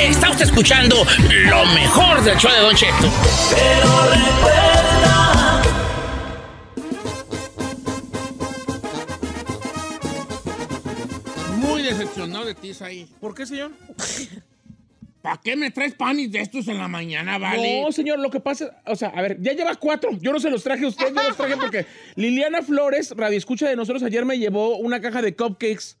Está usted escuchando lo mejor del show de Don Cheto. Pero recuerda. Muy decepcionado de ti, ahí. ¿Por qué, señor? ¿Para qué me traes panis de estos en la mañana, vale? No, señor, lo que pasa, o sea, a ver, ya lleva cuatro. Yo no se los traje a usted, yo los traje porque Liliana Flores, radio escucha de nosotros, ayer me llevó una caja de cupcakes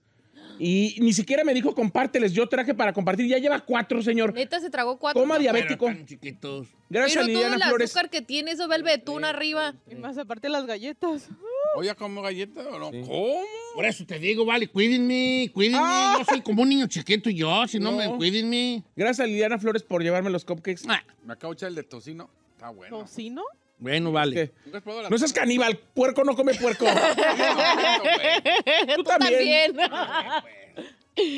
y ni siquiera me dijo compárteles. Yo traje para compartir. Ya lleva cuatro, señor. Neta se tragó cuatro. Coma diabético. Pero chiquitos. Gracias, Pero todo el Flores. azúcar que tiene, eso el betún arriba. Y más aparte las galletas. Oye, ¿como galletas o no? ¿Cómo? Por eso te digo, vale, cuídenme, cuídenme. Ah. Yo soy como un niño chiquito yo, si no, me cuídenme. Gracias a Liliana Flores por llevarme los cupcakes. Ah. Me acabo de echar el de tocino. Está bueno. ¿Tocino? Bueno, vale. No seas caníbal, puerco no come puerco. Tú, Tú también. Pues.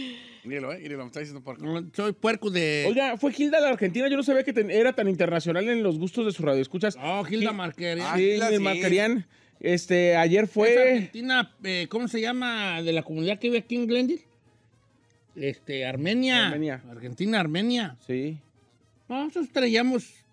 Míralo, ¿eh? Míralo, me está diciendo puerco. Mm, soy puerco de... Oiga, fue Gilda de Argentina. Yo no sabía que era tan internacional en los gustos de su radio. ¿Escuchas? Oh, Gilda Marquerian. Sí, Gilda, Marquerian. Este, ayer fue... Argentina, eh, ¿cómo se llama? De la comunidad que vive aquí en Glendale. Este, Armenia. Armenia. Argentina, Armenia. Sí. Nosotros traíamos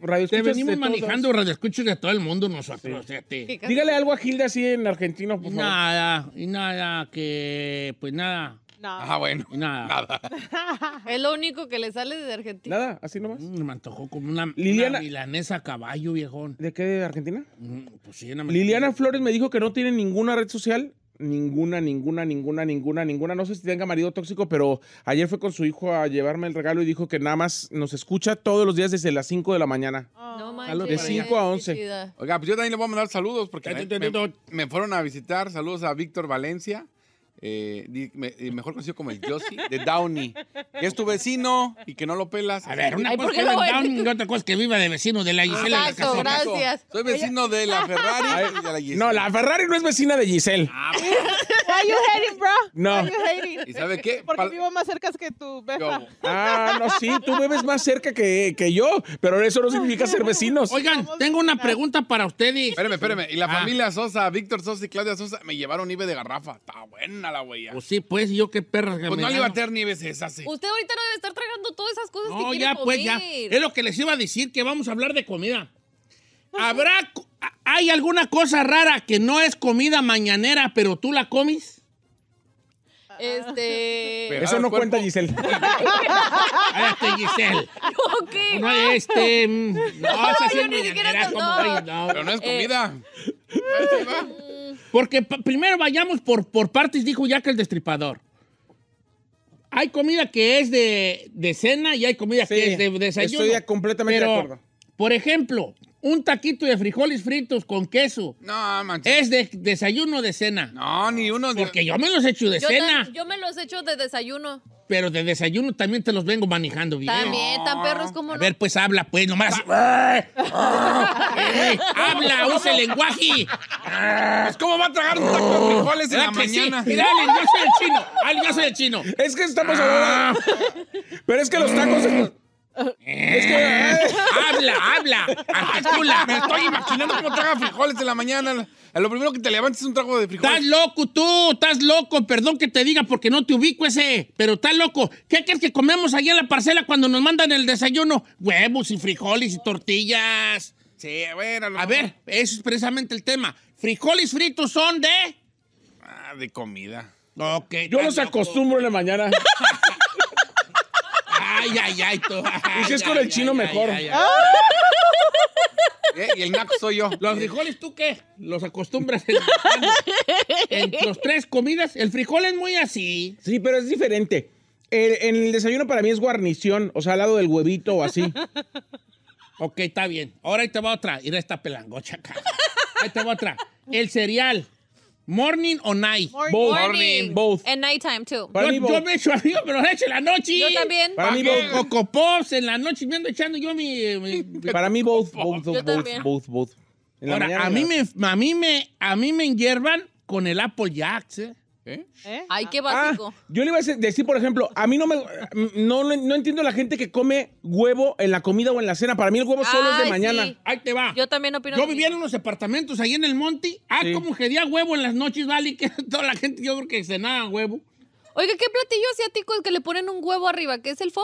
radio venimos manejando radio escucha de todo el mundo nosotros. Dígale algo a Gilda así en argentino, Nada, y nada, que pues nada. Nada. Ah, bueno. Nada. es lo único que le sale de Argentina. Nada, así nomás. Mm, me antojó como una, Liliana... a caballo, viejón. ¿De qué? ¿De Argentina? Mm, pues sí, Liliana Flores me dijo que no tiene ninguna red social Ninguna, ninguna, ninguna, ninguna, ninguna. No sé si tenga marido tóxico, pero ayer fue con su hijo a llevarme el regalo y dijo que nada más nos escucha todos los días desde las 5 de la mañana. No de 5 a 11. Oiga, pues yo también le voy a mandar saludos porque me fueron a visitar. Saludos a Víctor Valencia, eh, eh, mejor conocido como el Yossi, de Downey, que es tu vecino y que no lo pelas. A ver, una cosa que viva en Downey y otra cosa que viva de vecino de la Giselle. Ah, gracias. Soy vecino de la Ferrari No, la Ferrari no es vecina de Giselle. Ah, pues. you hating, bro? No. ¿Y sabe qué? Porque vivo más cerca que tú, Ah, no, sí, tú vives más cerca que, que yo, pero eso no significa ser vecinos. Oigan, tengo una pregunta para ustedes. Espérame, espérame. Y la ah. familia Sosa, Víctor Sosa y Claudia Sosa, me llevaron IBE de garrafa. Está buena pues sí, pues, yo qué perra Pues no le va a tener nieves esas, sí. Usted ahorita no debe estar tragando todas esas cosas no, ya, pues, ya. Es lo que les iba a decir, que vamos a hablar de comida. Pues ¿Habrá, hay alguna cosa rara que no es comida mañanera, pero tú la comes? Este. Eso no cuenta, Giselle. Cállate, Giselle. Pues este, mm, no, No, este. No, no yo ni siquiera no. Pero no es eh, comida. Mm, porque primero vayamos por, por partes, dijo Jack el Destripador. Hay comida que es de, cena y hay comida que es de, desayuno. Estoy completamente de acuerdo. Por ejemplo, un taquito de frijoles fritos con queso. No, Es de desayuno de cena. No, ni uno de... Porque yo me los echo de cena. Yo me los echo de desayuno. Pero de desayuno también te los vengo manejando bien. También, tan perros como A ver, pues habla, pues, nomás. Ah. ¡Habla! ¡Usa el lenguaje! Ah. Es ¿Cómo va a tragar un taco de oh. frijoles en la mañana? Mira, yo soy el chino. alguien yo soy el chino. Es que estamos hablando. Ah. Pero es que los tacos. Es que... habla, habla, Me estoy imaginando cómo traga frijoles en la mañana. Lo primero que te levantes es un trago de frijoles. Estás loco tú, estás loco. Perdón que te diga porque no te ubico ese, pero estás loco. ¿Qué crees que comemos ahí en la parcela cuando nos mandan el desayuno? Huevos y frijoles y tortillas. Sí, a Lo... A ver, eso es precisamente el tema. Frijoles fritos son de... Ah, de comida. Ok. Yo los acostumbro en la mañana. Ay, ay, ay. Tú, y si es con el chino, mejor. Ah. Eh, y el naco soy yo. ¿Los frijoles tú qué? Los acostumbras en, tus los tres comidas. El frijol es muy así. Sí, pero es diferente. en el desayuno para mí es guarnición, o sea, al lado del huevito o así. ok, está bien. Ahora ahí te va otra. Y resta pelangocha acá. Ahí te va otra. El cereal. Morning o night. Morning. Both. Morning. Both. And nighttime too. Para yo, yo me echo arriba, pero la echo en la noche. Yo también. Para, para mí both. Coco Pops en la noche me ando echando yo mi... Eh, mi para mí both. Both, both, both, both, both, Ahora, a mí, me, a, mí me, a mí me hiervan con el Apple Jacks, ¿eh? ¿Eh? ¿Eh? Ay, qué ah. básico. Ah, yo le iba a decir, por ejemplo, a mí no me no, no entiendo la gente que come huevo en la comida o en la cena. Para mí el huevo solo es de mañana. Ahí te va. Yo también opino. Yo vivía en unos apartamentos ahí en el monte. Ah, como que día huevo en las noches, vale, que toda la gente yo creo que cenaba huevo. Oiga, ¿qué platillo asiático es que le ponen un huevo arriba? ¿Qué es el fo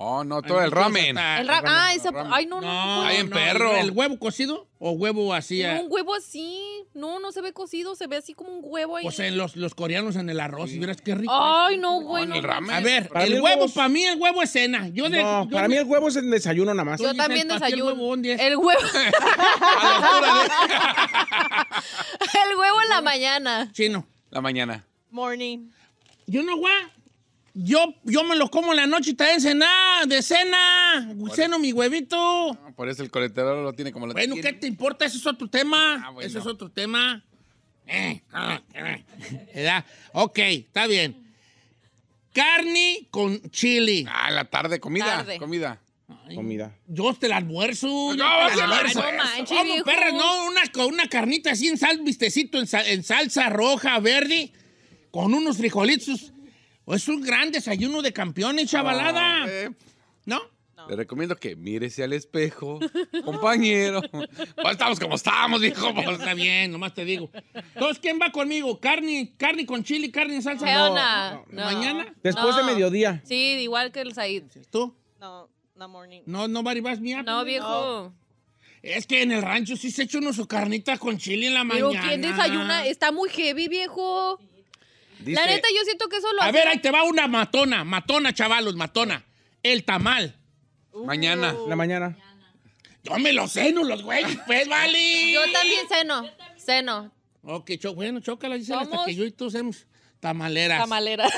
Oh, no, todo el pues, ramen. El ah, esa... Ay, no, no. en perro. ¿El huevo cocido o huevo así? No, ah? un huevo así. No, no se ve cocido, se ve así como un huevo ahí. O sea, los, los coreanos en el arroz, sí. verás qué rico. Ay, no, güey. el ramen. A ver, el huevo, para mí el huevo es cena. Yo no, para mí el huevo es el desayuno nada más. Yo, también desayuno. El huevo, El huevo. el huevo en la mañana. Chino. La mañana. Morning. Yo no, know yo, me lo como en la noche y de cena, de cena. Ceno mi huevito. Ah, por eso el colesterol lo tiene como lo Bueno, ¿qué te importa? Ese es otro tema. Ah, Ese es otro tema. Eh, ah, eh. ok, está bien. Carne con chili. Ah, la tarde, comida. Comida. comida. Yo te la almuerzo. No, yo te almuerzo. No, no, una, carnita así en sal, vistecito, en, en salsa roja, verde, con unos frijolitos es un gran desayuno de campeones, ah, chavalada. ¿No? Te recomiendo que mírese al espejo, compañero. pues estamos como estamos, viejo. Pues está bien, nomás te digo. Entonces, ¿quién va conmigo? ¿Carne, carne con chili, carne en salsa? No, no, ¿Mañana? Después de mediodía. Sí, igual que el Said. ¿Tú? No, no morning. No, no, Mari, mía. No, viejo. Es que en el rancho sí se echa uno su carnita con chile en la mañana. Pero ¿quién desayuna? Está muy heavy, viejo. Dice, la neta, yo siento que eso lo A ver, ahí te va una matona, matona, chavalos, matona. El tamal. Uh. mañana. La mañana. Yo me los ceno, los güeyes, pues, vale. Yo también ceno, ceno. Ok, bueno, chócala, dice hasta que yo y tú seamos tamaleras. Tamaleras.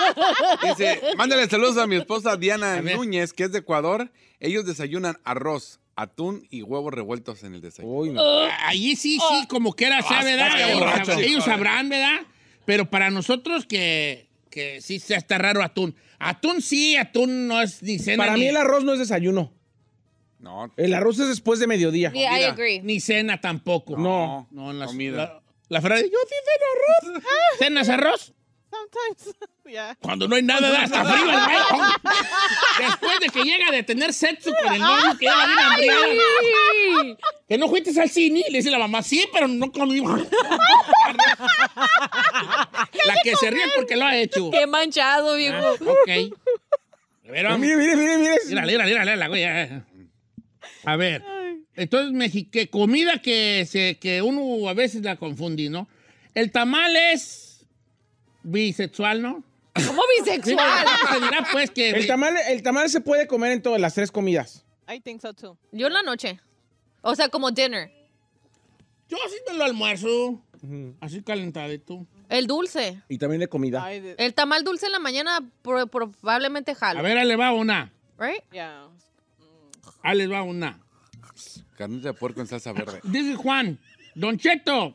dice, mándale saludos a mi esposa Diana Núñez, que es de Ecuador. Ellos desayunan arroz, atún y huevos revueltos en el desayuno. Ahí sí, sí, oh. como quiera, sabe, ah, ¿verdad? Ellos sabrán, ¿verdad? Pero para nosotros que, que sí está raro atún. Atún sí, atún no es ni cena. Para mí el arroz no es desayuno. No. El arroz es después de mediodía. I agree. Ni cena tampoco. No. No, en la comida. La, frase, yo sí ceno arroz. ¿Cenas arroz? Cuando no hay nada, hasta frío el baile. Después de que llega de tener sexo con el novio, que era bien Que no fuiste al cine, le dice la mamá, sí, pero no conmigo. la que se ríe porque lo ha hecho. Qué manchado, viejo. Ah, ok. Pero, mire, mire, mire, mire. Mira, mira, mira, la güey. A ver. Entonces, México comida que, se, que uno a veces la confundí, ¿no? El tamal es bisexual, ¿no? ¿Cómo bisexual? Pues, el, tamal, se puede comer en todas las tres comidas. I think so too. Yo en la noche. O sea, como dinner. Yo así me lo almuerzo. así calentado Así calentadito. El dulce. Y también de comida. El tamal dulce en la mañana probablemente jala. A ver, ahí le va una. Right? Yeah. Ahí le va una. Carnita de puerco en salsa verde. Dice Juan, Don Cheto,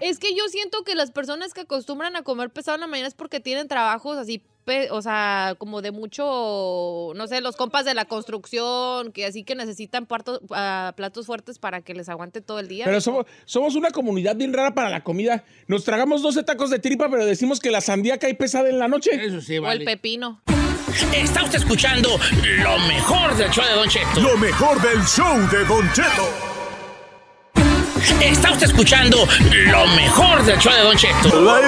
Es que yo siento que las personas que acostumbran a comer pesado en la mañana es porque tienen trabajos así, o sea, como de mucho, no sé, los compas de la construcción, que así que necesitan ah, platos fuertes para que les aguante todo el día. Pero somos, una comunidad bien rara para la comida. Nos tragamos 12 tacos de tripa, pero decimos que la sandía cae pesada en la noche. Eso sí, O el pepino. Está usted escuchando lo mejor del show de Don Cheto. Lo mejor del show de Don Cheto. Está usted escuchando lo mejor del show de Don Cheto.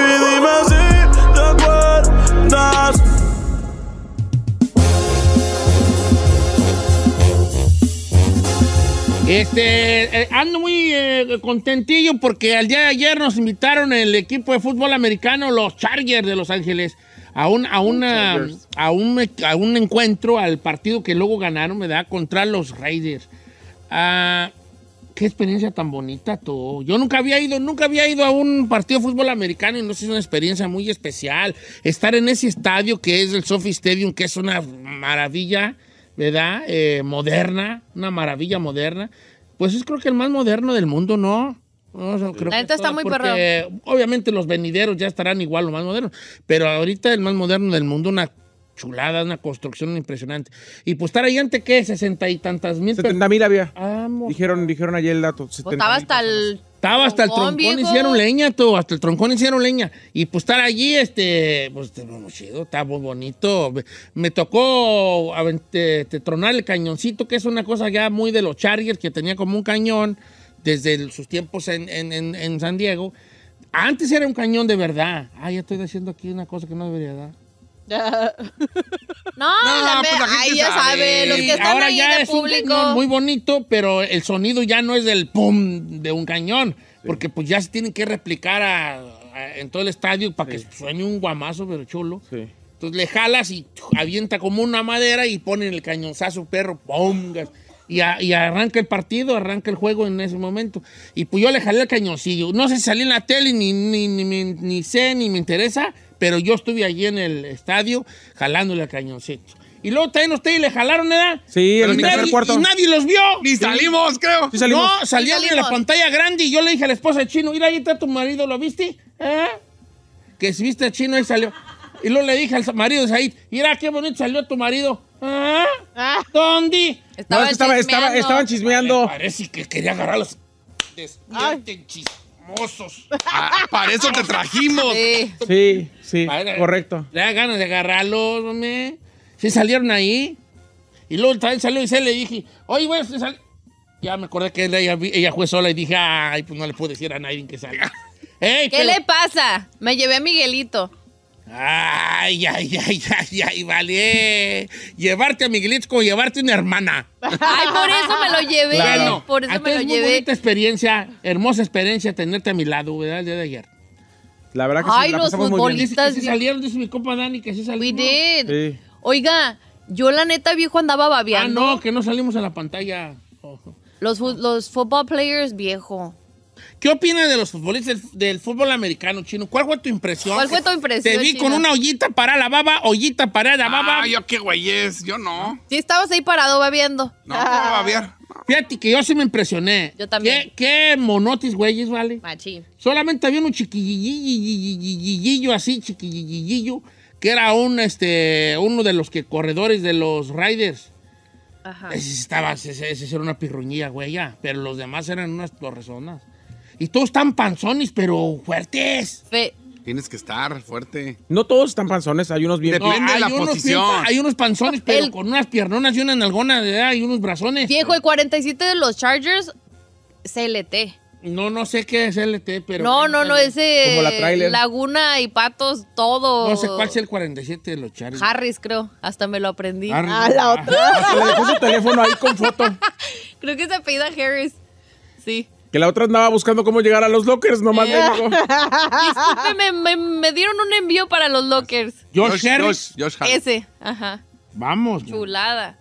Este, eh, ando muy eh, contentillo porque al día de ayer nos invitaron el equipo de fútbol americano, los Chargers de Los Ángeles, a un, a una, un, a un encuentro, al partido que luego ganaron, me da, contra los Raiders. Ah, Qué experiencia tan bonita todo. Yo nunca había ido, nunca había ido a un partido de fútbol americano y no sé, es una experiencia muy especial. Estar en ese estadio que es el Sophie Stadium, que es una maravilla, ¿verdad? Eh, moderna, una maravilla moderna. Pues es creo que el más moderno del mundo, ¿no? está muy perro. Obviamente los venideros ya estarán igual los más modernos, pero ahorita el más moderno del mundo, una chulada, una construcción impresionante. Y pues estar ahí ante qué, sesenta y tantas mil. Setenta mil había. Ah, dijeron, dijeron allí el dato. Pues, estaba hasta el. Estaba hasta el troncón, hicieron leña, tú, hasta el troncón hicieron leña. Y pues estar allí, este, pues bueno, chido, está muy bonito. Me tocó a tronar el cañoncito, que es una cosa ya muy de los Chargers, que tenía como un cañón desde sus tiempos en, en San Diego. Antes era un cañón de verdad. Ah, ya estoy diciendo aquí una cosa que no debería dar. no, ahí pues, ya sabe, los que están Ahora ya es público. un muy bonito, pero el sonido ya no es del pum de un cañón, porque pues ya se tienen que replicar en todo el estadio para que suene un guamazo, pero chulo. Sí. Entonces le jalas y avienta como una madera y ponen el cañonzazo, perro, pum, Y, y, arranca el partido, arranca el juego en ese momento. Y pues yo le jalé el cañoncillo. No sé si salí en la tele, ni, ni, ni, ni sé, ni me interesa, pero yo estuve allí en el estadio jalándole al cañoncito. Y luego también y le jalaron, ¿verdad? Sí, en el tercer cuarto. Y nadie los vio. Ni salimos, creo. No, salía en la pantalla grande y yo le dije a la esposa de Chino, mira, ahí está tu marido, ¿lo viste? ¿Eh? Que si viste a Chino, ahí salió. Y luego le dije al marido de Said, mira, qué bonito salió tu marido. ¿Ah? ah. dónde estaban chismeando. parece que quería agarrarlos. Despierten, chisme. Ah, para eso te trajimos. Sí, sí, correcto. Le da ganas de agarrarlos, hombre. Sí salieron ahí. Y luego también salió y se le dije, oye, güey, Ya me acordé que ella, fue sola y dije, ay, pues no le puedo decir a nadie que salga. ¿Qué le pasa? Me llevé a Miguelito. Ay, ay, ay, ay, ay, vale. Llevarte a Miguelito como llevarte una hermana. Ay, por eso me lo llevé. por eso ah, me lo es llevé. Muy bonita experiencia, hermosa experiencia tenerte a mi lado, ¿verdad? El día de ayer. La verdad que Ay, la los futbolistas. Que, salieron, dice mi compa Dani, que se salieron. We did. Oiga, yo la neta, viejo, andaba babiando. Ah, no, que no salimos a la pantalla. Los, los football players, viejo. ¿Qué opinas de los futbolistas del, fútbol americano, Chino? ¿Cuál fue tu impresión? ¿Cuál fue tu impresión? Te vi con una ollita para la baba, ollita para la baba. Ay, ah, yo qué güeyes. yo no. Sí, estabas ahí parado bebiendo. No, ah. no a Fíjate que yo sí me impresioné. Yo también. Qué, monotis, güeyes, ¿vale? Machín. Solamente había un chiquillillo así, chiquillillo, que era un, este, uno de los que, corredores de los Riders. Ajá. Ese estaba, ese, era una pirruñía, güey, ya. Pero los demás eran unas torrezonas. Y todos están panzones, pero fuertes. Tienes que estar fuerte. No todos están panzones, hay unos bien... Depende de la posición. hay unos panzones, pero con unas piernonas y una nalgona de edad y unos brazones. Viejo, el 47 de los Chargers, CLT. No, no sé qué es CLT, pero... No, no, no, ese... la Laguna y Patos, todo. No sé cuál es el 47 de los Chargers. Harris, creo. Hasta me lo aprendí. Ah, la ah, otra. Le dejó su teléfono ahí con foto. creo que se apellida Harris. Sí. Que la otra andaba buscando cómo llegar a los lockers, nomás eh. Discúlpeme, me, me, dieron un envío para los lockers. Josh, Harris. Josh, Harris. Ese, ajá. Vamos. Chulada.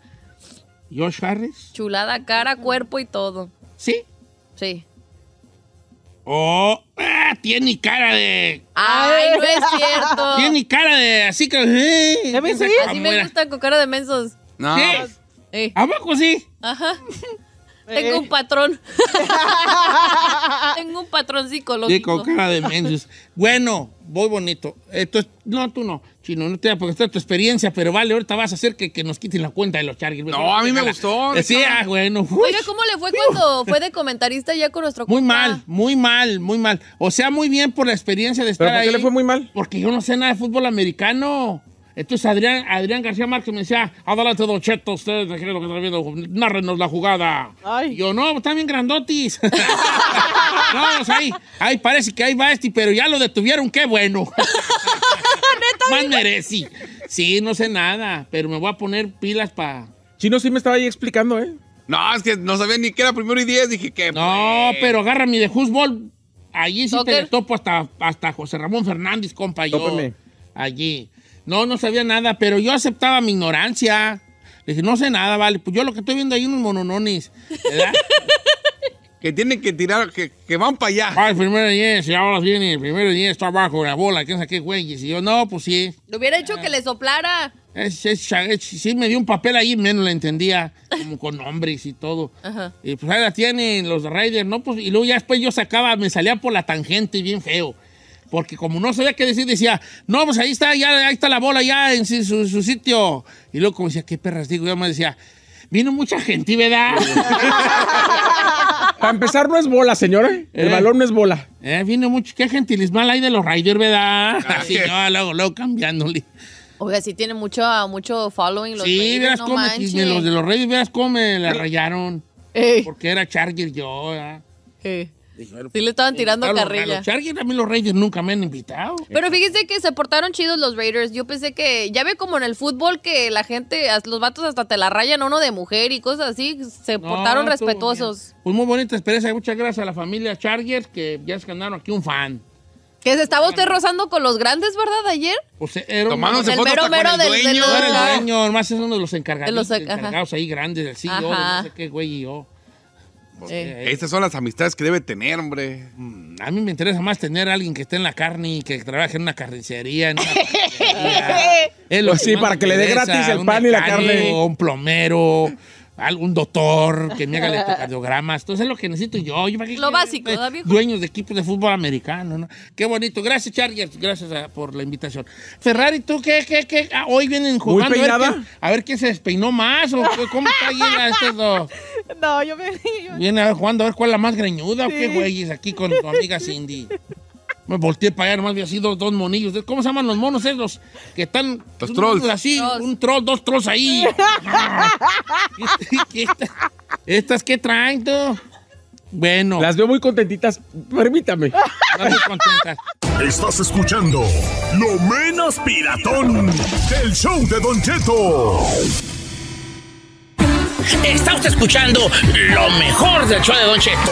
Josh Harris. Chulada, cara, cuerpo y todo. ¿Sí? Sí. Oh, ah, tiene cara de. Ay, no es cierto. Tiene cara de así que. Eh, Así me gusta, con cara de mensos. ¿Sí? Eh. Abajo sí. Ajá. Tengo un eh. patrón. Tengo un patrón psicológico. Sí, con cara de Bueno, voy bonito. no, tú no. Chino, no te porque está tu experiencia, pero vale, ahorita vas a hacer que, nos quiten la cuenta de los Chargers. No, a mí me gustó. Eh, sí, ah, bueno. ¿cómo le fue cuando fue de comentarista ya con nuestro Muy mal, muy mal, muy mal. O sea, muy bien por la experiencia de estar ¿Pero por qué le fue muy mal? Porque yo no sé nada de fútbol americano. Entonces Adrián, Adrián García Márquez me decía, ah, adelante Don Cheto, ustedes lo que están viendo, ¡Nárrenos la jugada. Yo, no, también grandotis. no, ahí, ahí parece que ahí va este, pero ya lo detuvieron, qué bueno. Más merecí. Sí, no sé nada, pero me voy a poner pilas para... Chino sí me estaba ahí explicando, ¿eh? No, es que no sabía ni que era primero y diez, dije que... No, pero agarra de fútbol. Allí sí te topo hasta, hasta José Ramón Fernández, compa, Allí. No, no sabía nada, pero yo aceptaba mi ignorancia. Le dije, no sé nada, vale. Pues yo lo que estoy viendo ahí unos mononones, ¿verdad? que tienen que tirar, que, que van para allá. Ah, primero 10, y ahora viene, primero 10 está abajo, la bola, ¿qué saqué, qué güey? Y yo, no, pues sí. Lo hubiera hecho que le soplara. sí me dio un papel ahí, menos la entendía, como con nombres y todo. Ajá. Y pues ahí la tienen los Raiders, ¿no? Pues, y luego ya después yo sacaba, me salía por la tangente bien feo porque como no sabía qué decir, decía, no, pues ahí está, ya, ahí está la bola, ya en su, sitio. Y luego como decía, qué perras digo, yo me decía, vino mucha gente, ¿verdad? Para empezar, no es bola, señora. El ¿Eh? balón no es bola. Eh, vino mucho, qué gentilismal hay de los Raiders, ¿verdad? Así, ah. yo, luego, luego cambiándole. Oiga, sí tiene mucho, mucho following los Sí, Raiders, verás no cómo, los de los Raiders, verás cómo me la rayaron. Ey. Eh. Porque era Charger yo, ¿verdad? Eh. Sí le estaban tirando carrilla. A los Chargers a mí los Raiders nunca me han invitado. Pero fíjese que se portaron chidos los Raiders. Yo pensé que, ya ve como en el fútbol que la gente, los vatos hasta te la rayan uno de mujer y cosas así. Se portaron respetuosos. Pues muy bonita experiencia. Muchas gracias a la familia Chargers que ya se ganaron aquí un fan. Que se estaba usted rozando con los grandes, ¿verdad? Ayer. Pues eh, era un mero, mero, del, dueño. uno de los de los, encargados ahí grandes del e no sé qué güey y yo. Estas son las amistades que debe tener, hombre. Mm, a mí me interesa más tener a alguien que esté en la carne y que trabaje en una carnicería. sí, pues para que le dé gratis el pan y la carne. un plomero algún doctor que me haga electrocardiogramas. Entonces es lo que necesito yo. lo básico, David. Dueños de equipos de fútbol americano, ¿no? Qué bonito. Gracias, Chargers. Gracias ah, por la invitación. Ferrari, ¿tú qué? qué, qué? Ah, hoy vienen jugando. A ver, a ver, quién, se despeinó más o cómo está ahí No, yo me... Vienen jugando a ver cuál es la más greñuda o qué güeyes aquí con tu amiga Cindy. Me volteé para allá, nomás había así dos monillos. ¿Cómo se llaman los monos esos? Que están. Los trolls. Así, un troll, dos trolls ahí. ¿Estas, qué traen Bueno. Las veo muy contentitas. Permítame. Las contentas. Estás escuchando Lo Menos Piratón del show de Don Cheto. Estás escuchando lo mejor del show de Don Cheto.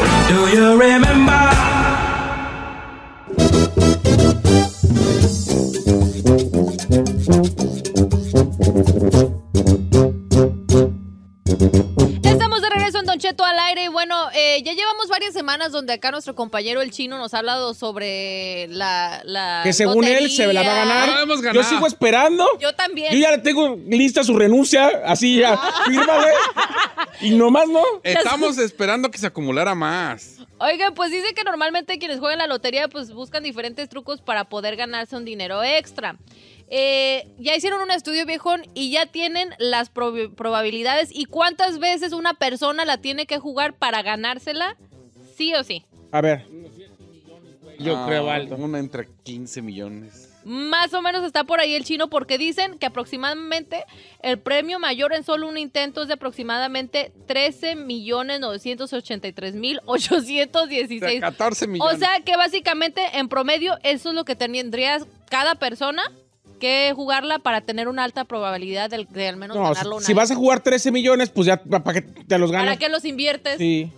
Estamos de regreso en Don Cheto al aire Y bueno, eh, ya llevamos varias semanas donde acá nuestro compañero el chino nos ha hablado sobre la, que según él se la va a ganar. Ah, Yo sigo esperando. Yo también. Yo ya le tengo lista su renuncia, así ya, fírmale. y nomás no. Estamos esperando que se acumulara más. Oigan, pues dice que normalmente quienes juegan la lotería pues buscan diferentes trucos para poder ganarse un dinero extra. Eh, ya hicieron un estudio viejón y ya tienen las probabilidades y cuántas veces una persona la tiene que jugar para ganársela, sí o sí. A ver. Yo creo ah, algo. Una entre 15 millones. Más o menos está por ahí el chino porque dicen que aproximadamente el premio mayor en solo un intento es de aproximadamente 13 millones 983 mil 816. O sea, 14 O sea que básicamente en promedio eso es lo que tendrías cada persona que jugarla para tener una alta probabilidad de, al menos ganarlo. Una si vas a jugar 13 millones, pues ya para que te los ganes. ¿Para qué los inviertes? Sí.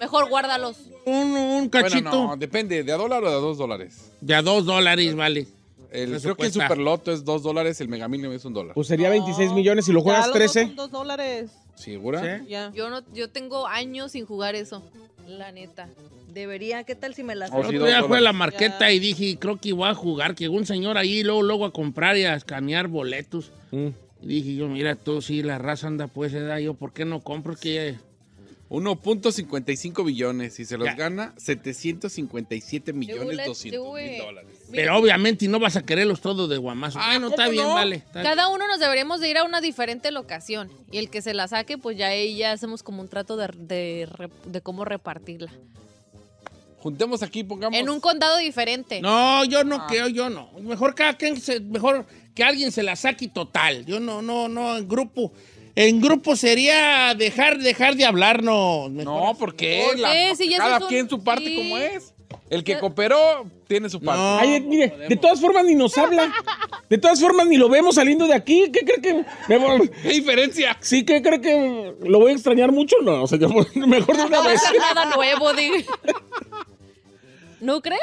Mejor guárdalos. Un, cachito. depende, ¿de a dólar o de a dos dólares? De a dos dólares, vale. Pues creo que el superloto es 2 dólares, el mega es un dólar. Pues sería 26 millones y lo juegas 13. 2 dólares. ¿Segura? Yo, no, yo tengo años sin jugar eso, la neta. Debería, ¿qué tal si me la oh, Yo El otro a la marqueta y dije, creo que voy a jugar, que un señor ahí luego, luego a comprar y a escanear boletos. Mm. dije yo, mira, tú sí, la raza anda pues, edad, yo, ¿por qué no compro? Que 1.55 billones y se los gana 757 millones dólares. Pero obviamente no vas a querer los todos de guamazo. Ah, ah no, está bien, vale. Cada uno nos deberíamos de ir a una diferente locación y el que se la saque, pues ya ahí hacemos como un trato de, cómo repartirla. Juntemos aquí, pongamos. En un condado diferente. No, yo no ah. creo, yo no. Mejor cada quien mejor que alguien se la saque total. Yo no, no, no, en grupo. En grupo sería dejar, dejar de hablarnos. No, porque ¿Por qué? cada quien su parte como es. El que cooperó tiene su parte. Ay, mire, de todas formas ni nos habla. De todas formas ni lo vemos saliendo de aquí. ¿Qué cree que.? ¿Qué diferencia? Sí, ¿qué cree que lo voy a extrañar mucho? No, o sea, mejor de una no vez. No nada nuevo, ¿dije? ¿No cree?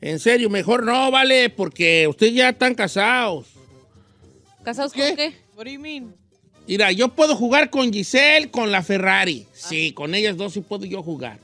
En serio, mejor no, vale, porque ustedes ya están casados. ¿Casados con qué? qué? What Mira, yo puedo jugar con Giselle, con la Ferrari. Ah. Sí, con ellas dos sí puedo yo jugar.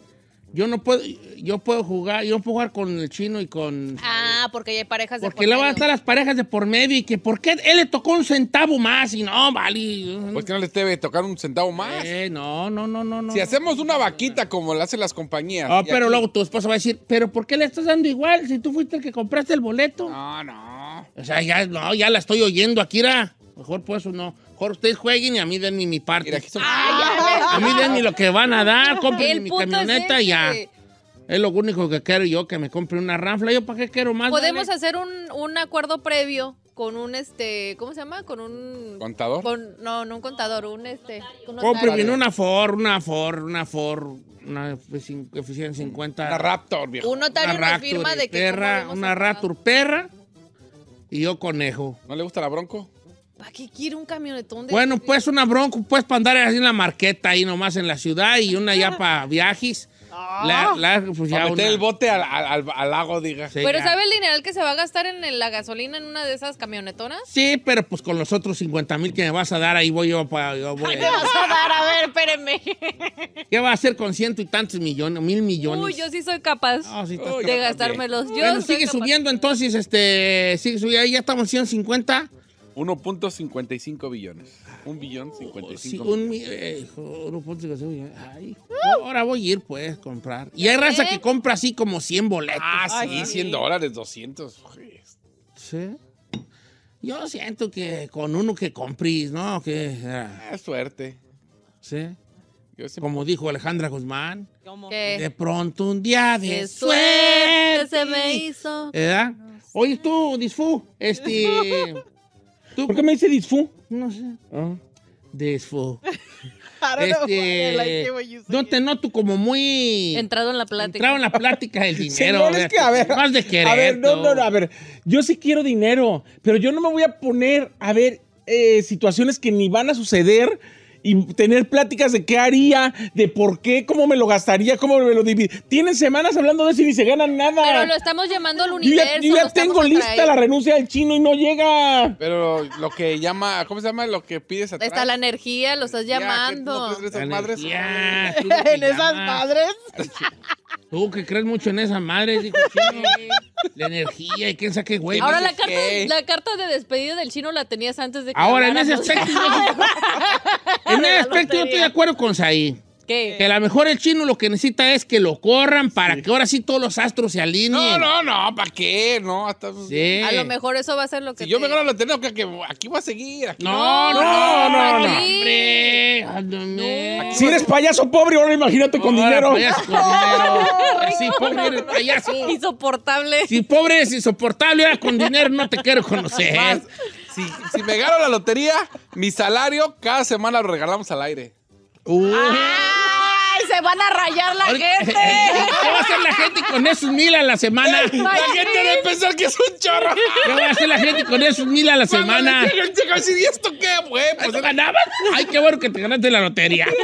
Yo no puedo, yo puedo jugar, yo puedo jugar con el chino y con. Ah, porque hay parejas de Porque le van a estar las parejas de por medio y que por qué él le tocó un centavo más y no, vale. Pues que no le debe tocar un centavo más. Eh, no, no, no, no, Si hacemos una vaquita como la hacen las compañías. Ah, pero luego tu esposa va a decir, pero ¿por qué le estás dando igual si tú fuiste el que compraste el boleto? No, no. O sea, ya, no, ya la estoy oyendo, aquí, Akira. Mejor pues no mejor ustedes jueguen y a mí denme mi parte. a mí denme lo que van a dar, compren mi camioneta y ya. Es lo único que quiero yo, que me compre una ranfla. ¿Yo para qué quiero más? Podemos hacer un, acuerdo previo con un este, ¿cómo se llama? Con un ¿Contador? con- no, no un contador, un este, una Ford, una Ford, una Ford, una F-150. Una Raptor, viejo. una Raptor firma de que una Raptor perra y yo conejo. ¿No le gusta la Bronco? ¿Para qué quiere un camionetón Bueno, pues una bronca, pues para andar así en la marqueta ahí nomás en la ciudad y una ya para viajes. Ah. La, la, pues, el bote al, lago, diga. pero ¿sabe el dinero que se va a gastar en la gasolina en una de esas camionetonas? Sí, pero pues con los otros 50 mil que me vas a dar, ahí voy yo. para ¿Qué me vas a dar? A ver, espérenme. ¿Qué va a hacer con ciento y tantos millones, mil millones? Uy, yo sí soy capaz de gastármelos. bueno, sigue subiendo entonces, este, sigue subiendo. Ahí ya estamos en 150. 1.55 billones. 1 billón 55 sí, 1.55 billones. Ay, ahora voy a ir, pues, a comprar. Y hay raza que ¿Eh? compra así como 100 boletos. Ah, sí, 100 dólares, 200. Sí. Yo siento que con uno que comprís, ¿no? Ah. Ah, es suerte. Sí. Como dijo Alejandra Guzmán, ¿Qué? de pronto un día de suerte, se me hizo. ¿Verdad? Oye, tú, Disfu, este... ¿Por qué me dice disfu? No sé. Ah. Disfu. este, no te noto como muy... Entrado en la plática. Entrado en la plática del dinero. es que, a ver, más de querer. A ver, no, no, no, a ver. Yo sí quiero dinero, pero yo no me voy a poner a ver eh, situaciones que ni van a suceder y tener pláticas de qué haría, de por qué, cómo me lo gastaría, cómo me lo dividiría. Tienen semanas hablando de eso y ni se ganan nada. Pero lo estamos llamando al universo. Yo ya, tengo lista la renuncia del chino y no llega. Pero lo que llama, ¿cómo se llama? Lo que pides ti. Está la energía, lo estás llamando. en esas madres. en esas madres. Tú que crees mucho en esa madre, dijo chino. la energía y quién sabe güey. Ahora la carta, la carta, de despedida del chino la tenías antes de que. Ahora, en ese aspecto. en ese aspecto yo estoy de acuerdo con Saí. Que a lo mejor el chino lo que necesita es que lo corran para que ahora sí todos los astros se alineen. No, no, no, ¿para qué? No, hasta... Pues, a lo mejor eso va a ser lo que. Si yo me gano la lotería, que, aquí va a seguir. no, no, no, no, no, hombre. Si eres payaso pobre, ahora imagínate con dinero. Payaso pobre eres payaso. Insoportable. Si pobre es insoportable, con dinero no te quiero conocer. si, si me gano la lotería, mi salario cada semana lo regalamos al aire se van a rayar la gente! Eh, eh, eh, ¿Qué va a hacer la gente con esos mil a la semana? La gente debe pensar que es un chorro. ¿Qué va a hacer la gente con esos mil a la semana? ¿Y esto qué, güey? Pues ganabas. Ay, qué bueno que te ganaste la lotería.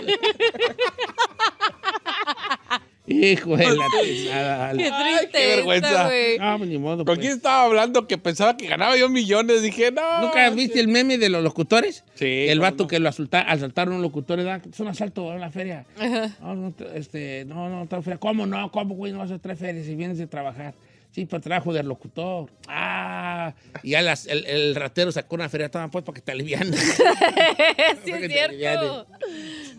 Hijo de la pesada. Qué triste. qué vergüenza. No, pues, ni modo. ¿Con pues. quién estaba hablando que pensaba que ganaba yo millones? Dije, no. ¿Nunca has viste el meme de los locutores? Sí. El vato que lo asalta, asaltaron un locutor, es un asalto a la feria. Ajá. No, no, este, no, no, feria. ¿Cómo no? ¿Cómo, güey? No vas a traer ferias si vienes de trabajar. Sí, para trabajo de locutor. Ah, y ya el, ratero sacó una feria, estaba pues para que te alivian. sí, es cierto.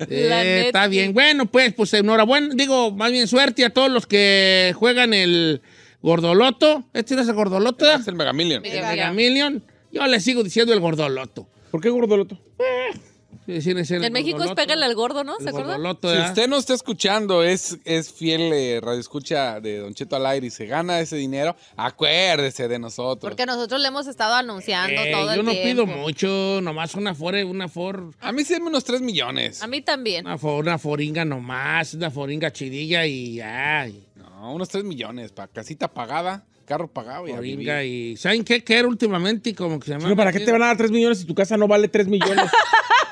Eh, está bien. Bueno, pues, pues enhorabuena. Digo, más bien suerte a todos los que juegan el Gordoloto. ¿Este no es el Gordoloto? es el Megamillion. El Megamillion. Yo le sigo diciendo el Gordoloto. ¿Por qué Gordoloto? Eh en México es pégale al gordo, ¿no? ¿Se Si ¿ah? usted no está escuchando, es, es fiel radioescucha radio de Don Cheto al aire y se gana ese dinero, acuérdese de nosotros. Porque nosotros le hemos estado anunciando eh, todo el Yo no pido mucho, nomás una for, una for. A mí se unos 3 millones. A mí también. Una, for, una foringa nomás, una foringa chidilla y ay. No, unos 3 millones, para casita pagada carro pagado. Y, a y ¿saben qué? era últimamente como ¿para qué te van a dar 3 millones si tu casa no vale 3 millones?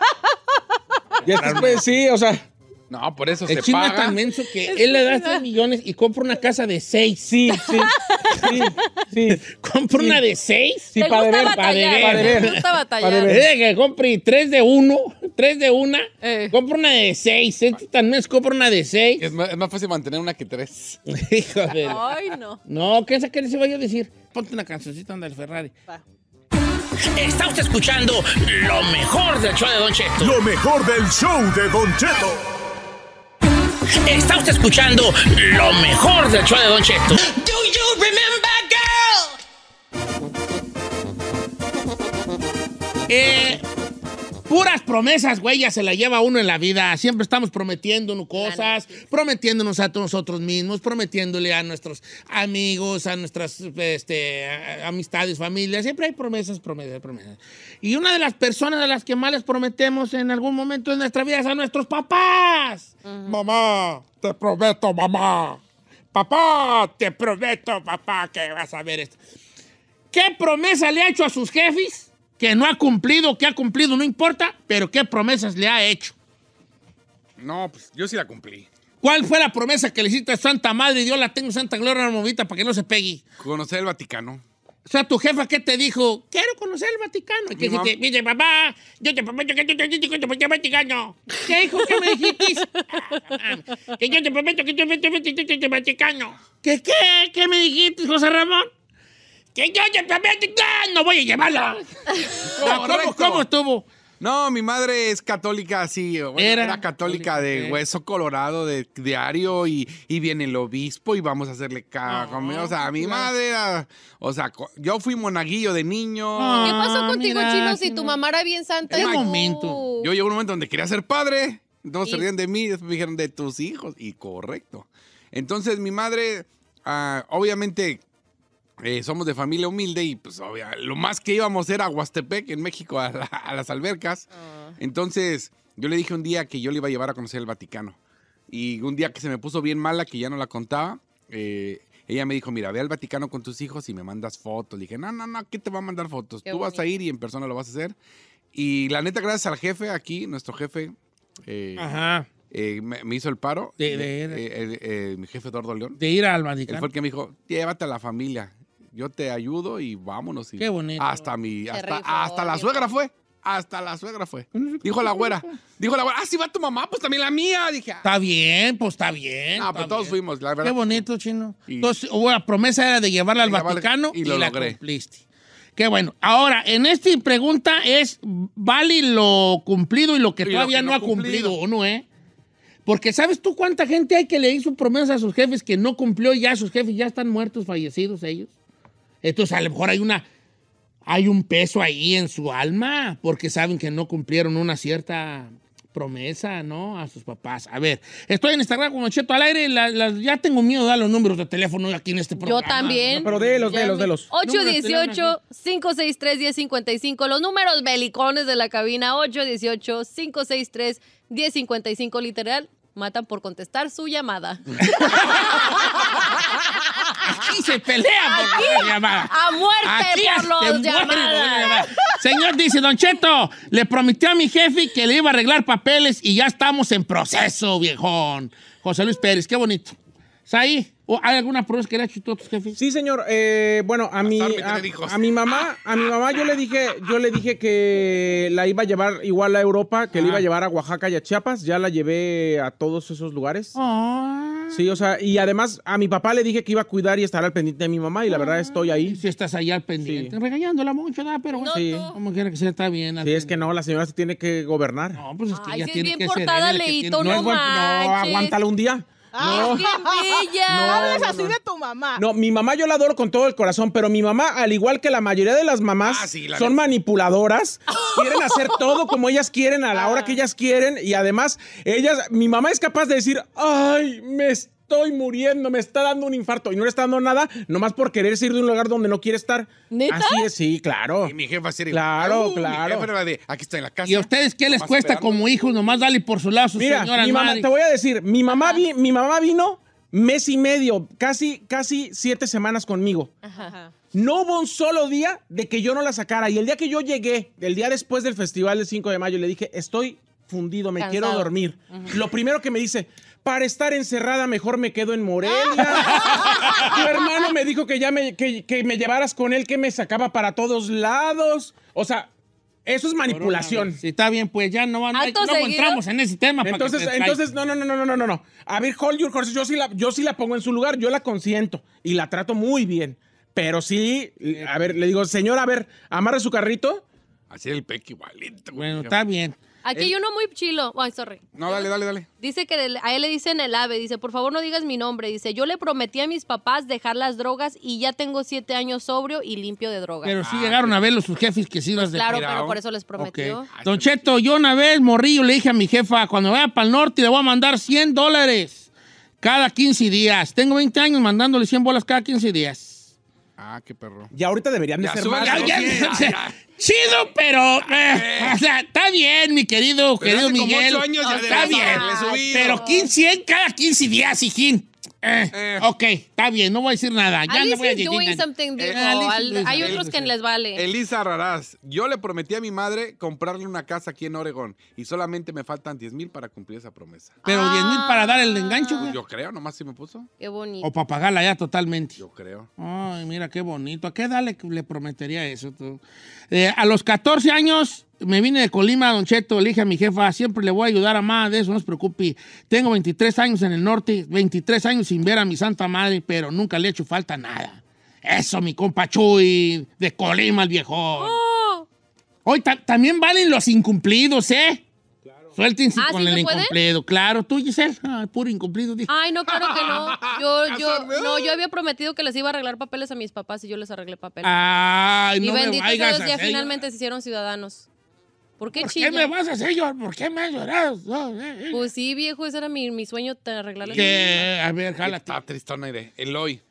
Ya estos pues, sí, o sea. No, por eso el se paga. es tan menso que él le da 3 millones y compra una casa de 6. Sí, sí, sí, sí. ¿Compra una de 6? Sí, para ver, para ver. Para gusta batallar. Para que compre 3 de 1, 3 de 1, eh. compra una de 6. Este tan menso compra una de 6. Es más, fácil mantener una que 3. Hijo de... Ay, no. No, ¿qué es que se vaya a decir? Ponte una cancioncita, anda el Ferrari. Pa. Está usted escuchando lo mejor del show de Don Cheto. Lo mejor del show de Don Cheto. Está usted escuchando lo mejor del show de Don Cheto. Do you remember, girl? Eh Puras promesas, güey, ya se la lleva uno en la vida. Siempre estamos prometiéndonos cosas, prometiéndonos a nosotros mismos, prometiéndole a nuestros amigos, a nuestras este, amistades, familias. Siempre hay promesas, promesas, promesas. Y una de las personas a las que más les prometemos en algún momento de nuestra vida es a nuestros papás. Mamá, te prometo, mamá. Papá, te prometo, papá, que vas a ver esto. ¿Qué promesa le ha hecho a sus jefes? que no ha cumplido, que ha cumplido, no importa, pero qué promesas le ha hecho. No, pues yo sí la cumplí. ¿Cuál fue la promesa que le hiciste a Santa Madre? Dios la tengo Santa Gloria Movita para que no se pegue. Conocer el Vaticano. O sea, tu jefa, ¿qué te dijo? Quiero conocer el Vaticano. Y que dijiste, mire, papá, yo te prometo que yo te el Vaticano. ¿Qué dijo ¿Qué me dijiste? que yo te prometo que yo te el Vaticano. ¿Qué, qué? ¿Qué me dijiste, José Ramón? Que yo no voy a llevarla. Ah, ¿Cómo, estuvo? No, mi madre es católica, sí. era, católica de hueso colorado, de diario, y, viene el obispo y vamos a hacerle cago. Ah, o sea, mi madre O sea, yo fui monaguillo de niño. Ah, ¿Qué pasó contigo, si tu mamá era bien santa? Uh. momento. Yo llegó un momento donde quería ser padre. Entonces se de mí, después me dijeron de tus hijos. Y correcto. Entonces, mi madre, obviamente eh, somos de familia humilde y pues lo más que íbamos era a Huastepec, en México, a, las albercas. Ah. Entonces yo le dije un día que yo le iba a llevar a conocer el Vaticano. Y un día que se me puso bien mala, que ya no la contaba, eh, ella me dijo, mira, ve al Vaticano con tus hijos y me mandas fotos. Le dije, no, no, no, ¿qué te va a mandar fotos? Tú vas a ir y en persona lo vas a hacer. Y la neta, gracias al jefe aquí, nuestro jefe, eh, me, hizo el paro. De, de, mi jefe Eduardo León. De ir al Vaticano. Él fue el que me dijo, llévate a la familia yo te ayudo y vámonos. Y Qué bonito. Hasta hasta, la suegra fue. Hasta la suegra fue. Dijo la güera. Dijo la güera, ah, si va tu mamá, pues también la mía. Dije, ah". Está bien, pues está bien. Ah, pero pues, todos fuimos, la verdad. Qué bonito, chino. entonces Entonces, la promesa era de llevarla al Vaticano y, la cumpliste. Qué bueno. Ahora, en esta pregunta es, ¿vale lo cumplido y lo que todavía no, ha cumplido, o no, eh? Porque ¿sabes tú cuánta gente hay que le hizo promesas a sus jefes que no cumplió y ya sus jefes ya están muertos, fallecidos ellos? Entonces, a lo mejor hay una hay un peso ahí en su alma porque saben que no cumplieron una cierta promesa, ¿no? A sus papás. A ver, estoy en Instagram con Cheto al aire. ya tengo miedo de dar los números de teléfono aquí en este programa. Yo también. pero délos, délos, délos. 818-563-1055. Los números belicones de la cabina. 818-563-1055. Literal, matan por contestar su llamada. Aquí se pelea por las A muerte por los llamadas. Señor dice, Don Cheto, le prometió a mi jefe que le iba a arreglar papeles y ya estamos en proceso, viejón. José Luis Pérez, qué bonito. ahí? ¿O ¿Hay alguna prueba que le ha hecho a tus jefes? Sí, señor. Eh, bueno, a mi, a, mi mamá, a mi mamá yo le dije, yo le dije que la iba a llevar igual a Europa, que le la iba a llevar a Oaxaca y a Chiapas. Ya la llevé a todos esos lugares. Sí, o sea, y además a mi papá le dije que iba a cuidar y estar al pendiente de mi mamá y la verdad ah, estoy ahí. Sí, estás allá al pendiente. Regañándola mucho, nada, pero bueno, sí. como quiera que sea, está bien. Sí, es que no, la señora se tiene que gobernar. No, pues es tiene bien que portada, ser, que no, no, no, aguántalo un día no. así de tu mamá. No, mi mamá yo la adoro con todo el corazón, pero mi mamá, al igual que la mayoría de las mamás, ah, son manipuladoras, quieren hacer todo como ellas quieren, a la hora ah. que ellas quieren, y además, ellas, mi mamá es capaz de decir, ¡ay, me estoy muriendo, me está dando un infarto y no le está dando nada, nomás por querer ir de un lugar donde no quiere estar. Así es, sí, claro. Y mi jefa sería Claro, claro. Mi jefa de, aquí está en la casa. ¿Y a ustedes qué les cuesta como hijos? Nomás dale por su lado su Mira, mi mamá, te voy a decir, mi mamá, mi mamá vino mes y medio, casi, casi siete semanas conmigo. No hubo un solo día de que yo no la sacara. Y el día que yo llegué, el día después del festival del 5 de mayo, le dije, estoy fundido, me quiero dormir. Lo primero que me dice, para estar encerrada mejor me quedo en Morelia. tu hermano me dijo que ya me, llevaras con él, que me sacaba para todos lados. O sea, eso es manipulación. Si está bien, pues ya no, no, no entramos en ese tema. Entonces, entonces, no, no, no, no, no, no, no. A ver, hold your horses, yo sí, la, pongo en su lugar, yo la consiento y la trato muy bien. Pero sí, a ver, le digo, señor, a ver, amarre su carrito. Así el peque igualito. Bueno, está bien. Aquí hay uno muy chilo. Ay, sorry. No, dale, dale, dale. Dice que a él le dicen el ave. Dice, por favor no digas mi nombre. Dice, yo le prometí a mis papás dejar las drogas y ya tengo siete años sobrio y limpio de drogas. Pero sí ah, llegaron a verlo sus jefes que sí las Claro, pero por eso les prometió. Don Cheto, yo una vez, morrillo, le dije a mi jefa, cuando vaya para el norte le voy a mandar 100 dólares cada 15 días. Tengo 20 años mandándole 100 bolas cada 15 días. Ah, qué perro. Y ahorita deberían de ya ser más. Ya, chido, pero. Eh, o sea, está bien, mi querido, querido hace Miguel. Como 8 años ya está bien. Pero 15 cada 15 días, hijín. Eh, eh. Ok, está bien, no voy a decir nada. Ya no voy a decir nada. Eh, Hay otros que les vale. Elisa Raraz, yo le prometí a mi madre comprarle una casa aquí en Oregón y solamente me faltan 10 mil para cumplir esa promesa. Pero 10 mil para dar el ah. engancho, Yo creo, nomás se me puso. Qué bonito. O para pagarla ya totalmente. Yo creo. Ay, mira qué bonito. ¿A qué dale le, le prometería eso? Tú? a los 14 años me vine de Colima, Don Cheto, le a mi jefa, siempre le voy a ayudar a más de eso, no se preocupe. Tengo 23 años en el norte, 23 años sin ver a mi santa madre, pero nunca le he hecho falta nada. Eso, mi compa Chuy, de Colima el viejo. Hoy oh. también valen los incumplidos, ¿eh? Suéltense ah, con el incumplido. Claro, tú, Giselle, ah, puro incumplido. Ay, no, claro que no. Yo, yo, no, yo había prometido que les iba a arreglar papeles a mis papás y yo les arreglé papeles. Ay, y no ya finalmente se hicieron ciudadanos. ¿Por qué, qué me vas a hacer llorar? ¿Por qué me has llorado? Pues sí, viejo, ese era mi, mi sueño, te arreglar la ¿Qué? A ver, jálate. tristón, aire. Eloy.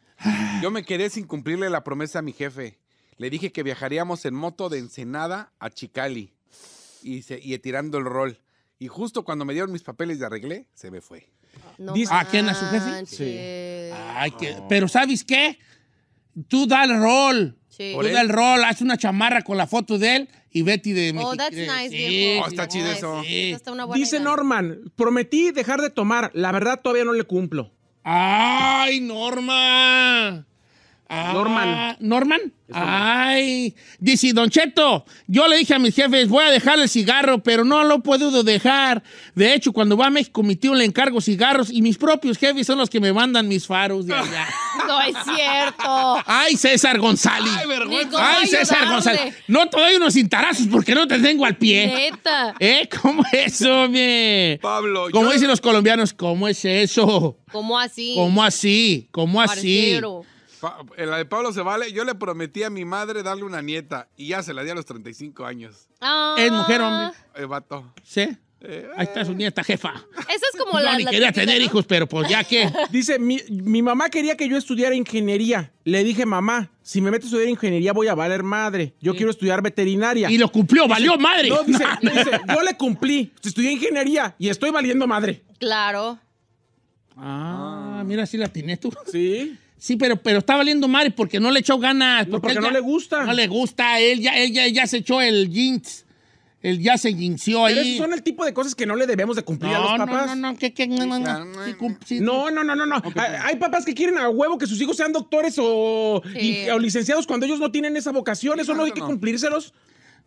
Yo me quedé sin cumplirle la promesa a mi jefe. Le dije que viajaríamos en moto de Ensenada a Chicali y, se, y tirando el rol. Y justo cuando me dieron mis papeles de arreglé, se me fue. ¿A quién? ¿A su jefe? Sí. Pero ¿sabes qué? Tú da el rol. Tú da el rol, haz una chamarra con la foto de él y Betty de México. Oh, that's nice, sí, oh, está chido eso. Dice Norman, prometí dejar de tomar. La verdad, todavía no le cumplo. ¡Ay, Norma! Norman. Ah, ¿Norman? Ay, dice Don Cheto, yo le dije a mis jefes, voy a dejar el cigarro, pero no lo puedo dejar. De hecho, cuando va a México, mi tío le encargo cigarros y mis propios jefes son los que me mandan mis faros de no es cierto. Ay, César González. Ay, César González. No te doy unos cintarazos porque no te tengo al pie. Neta. ¿Eh? ¿Cómo eso, mi? Pablo. Como dicen los colombianos, ¿cómo es eso? ¿Cómo así? ¿Cómo así? ¿Cómo así? la de Pablo se vale. Yo le prometí a mi madre darle una nieta y ya se la di a los 35 años. Ah. ¿Es mujer hombre? Eh, vato. ¿Sí? Eh, Ahí está su nieta, jefa. Eso es como no, Ni quería tener hijos, pero pues ya que. Dice: mi, mamá quería que yo estudiara ingeniería. Le dije, mamá, si me meto a estudiar ingeniería voy a valer madre. Yo quiero estudiar veterinaria. Y lo cumplió, valió madre. No, dice, yo le cumplí. Estudié ingeniería y estoy valiendo madre. Claro. Ah, mira, si la tiene tú. Sí. Sí, pero, pero está valiendo madre porque no le echó ganas. Porque, no, le gusta. No le gusta. Él ya, él ya, ya se echó el jeans. Él ya se ginció ahí. son el tipo de cosas que no le debemos de cumplir a los papás. No, no, no, no, no, hay, papás que quieren a huevo que sus hijos sean doctores o, licenciados cuando ellos no tienen esa vocación. Eso no hay que cumplírselos.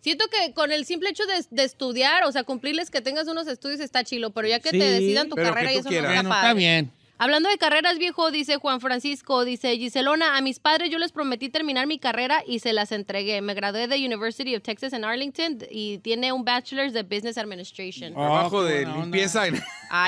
Siento que con el simple hecho de, estudiar, o sea, cumplirles que tengas unos estudios está chilo, pero ya que te decidan tu carrera y eso no no está, bueno, está bien. Hablando de carreras, viejo, dice Juan Francisco, dice Giselona, a mis padres yo les prometí terminar mi carrera y se las entregué. Me gradué de University of Texas en Arlington y tiene un bachelor's de Business Administration. Ah, Trabajo de limpieza.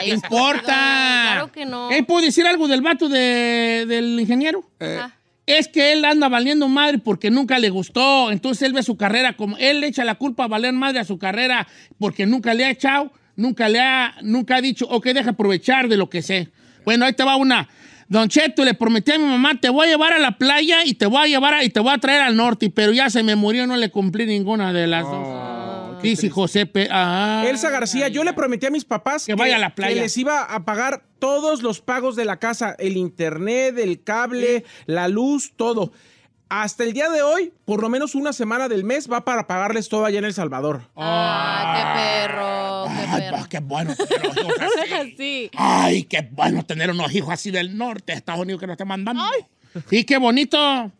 importa? no. ¿Puedo decir algo del vato del ingeniero? Eh. Es que él anda valiendo madre porque nunca le gustó. Entonces él ve su carrera como. Él le echa la culpa a valer madre a su carrera porque nunca le ha echado, nunca le ha, nunca ha dicho, ok, deja aprovechar de lo que sé. Bueno, ahí te va una. Don Cheto, le prometí a mi mamá, te voy a llevar a la playa y te voy a llevar y te voy a traer al norte, pero ya se me murió, no le cumplí ninguna de las dos. Oh, José ah. Elsa García, yo le prometí a mis papás que, vaya a la playa. que les iba a pagar todos los pagos de la casa, el internet, el cable, la luz, todo hasta el día de hoy, por lo menos una semana del mes va para pagarles todo allá en El Salvador. ¡Ah, qué perro! Qué, perro. Ay, qué bueno tener unos hijos así. ¡Ay, qué bueno tener unos hijos así del norte Estados Unidos que nos están mandando! Ay. ¡Y qué bonito!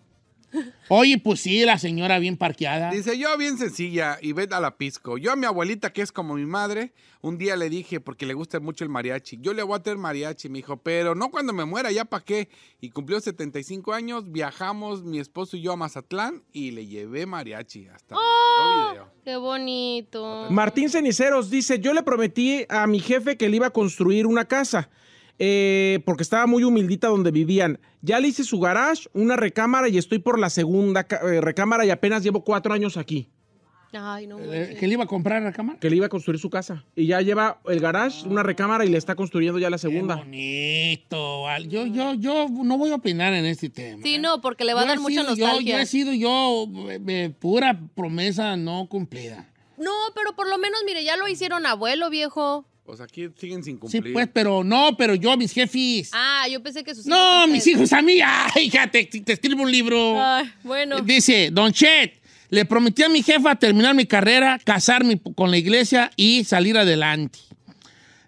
Oye, pues sí, la señora bien parqueada. Dice, yo bien sencilla y veda a la pisco. Yo a mi abuelita, que es como mi madre, un día le dije, porque le gusta mucho el mariachi, yo le voy a traer mariachi, me dijo, pero no cuando me muera, ya para qué. Y cumplió 75 años, viajamos mi esposo y yo a Mazatlán y le llevé mariachi hasta ¡Oh! ¡Qué bonito! Martín Ceniceros dice, yo le prometí a mi jefe que le iba a construir una casa. Eh, porque estaba muy humildita donde vivían. Ya le hice su garage, una recámara y estoy por la segunda eh, recámara y apenas llevo cuatro años aquí. Ay, no. Eh, le iba a comprar la recámara? Que le iba a construir su casa. Y ya lleva el garage, una recámara y le está construyendo ya la segunda. bonito. Yo, yo, yo no voy a opinar en este tema. Sí, no, porque le va a dar mucha nostalgia. Yo, yo, he sido yo pura promesa no cumplida. No, pero por lo menos, mire, ya lo hicieron abuelo, viejo sea, aquí siguen sin cumplir. Sí, pues, pero no, pero yo mis jefes. Ah, yo pensé que sus No, mis hijos a mí. Ay, hija, te, escribo un libro. bueno. Dice, Don Chet, le prometí a mi jefa terminar mi carrera, casarme con la iglesia y salir adelante.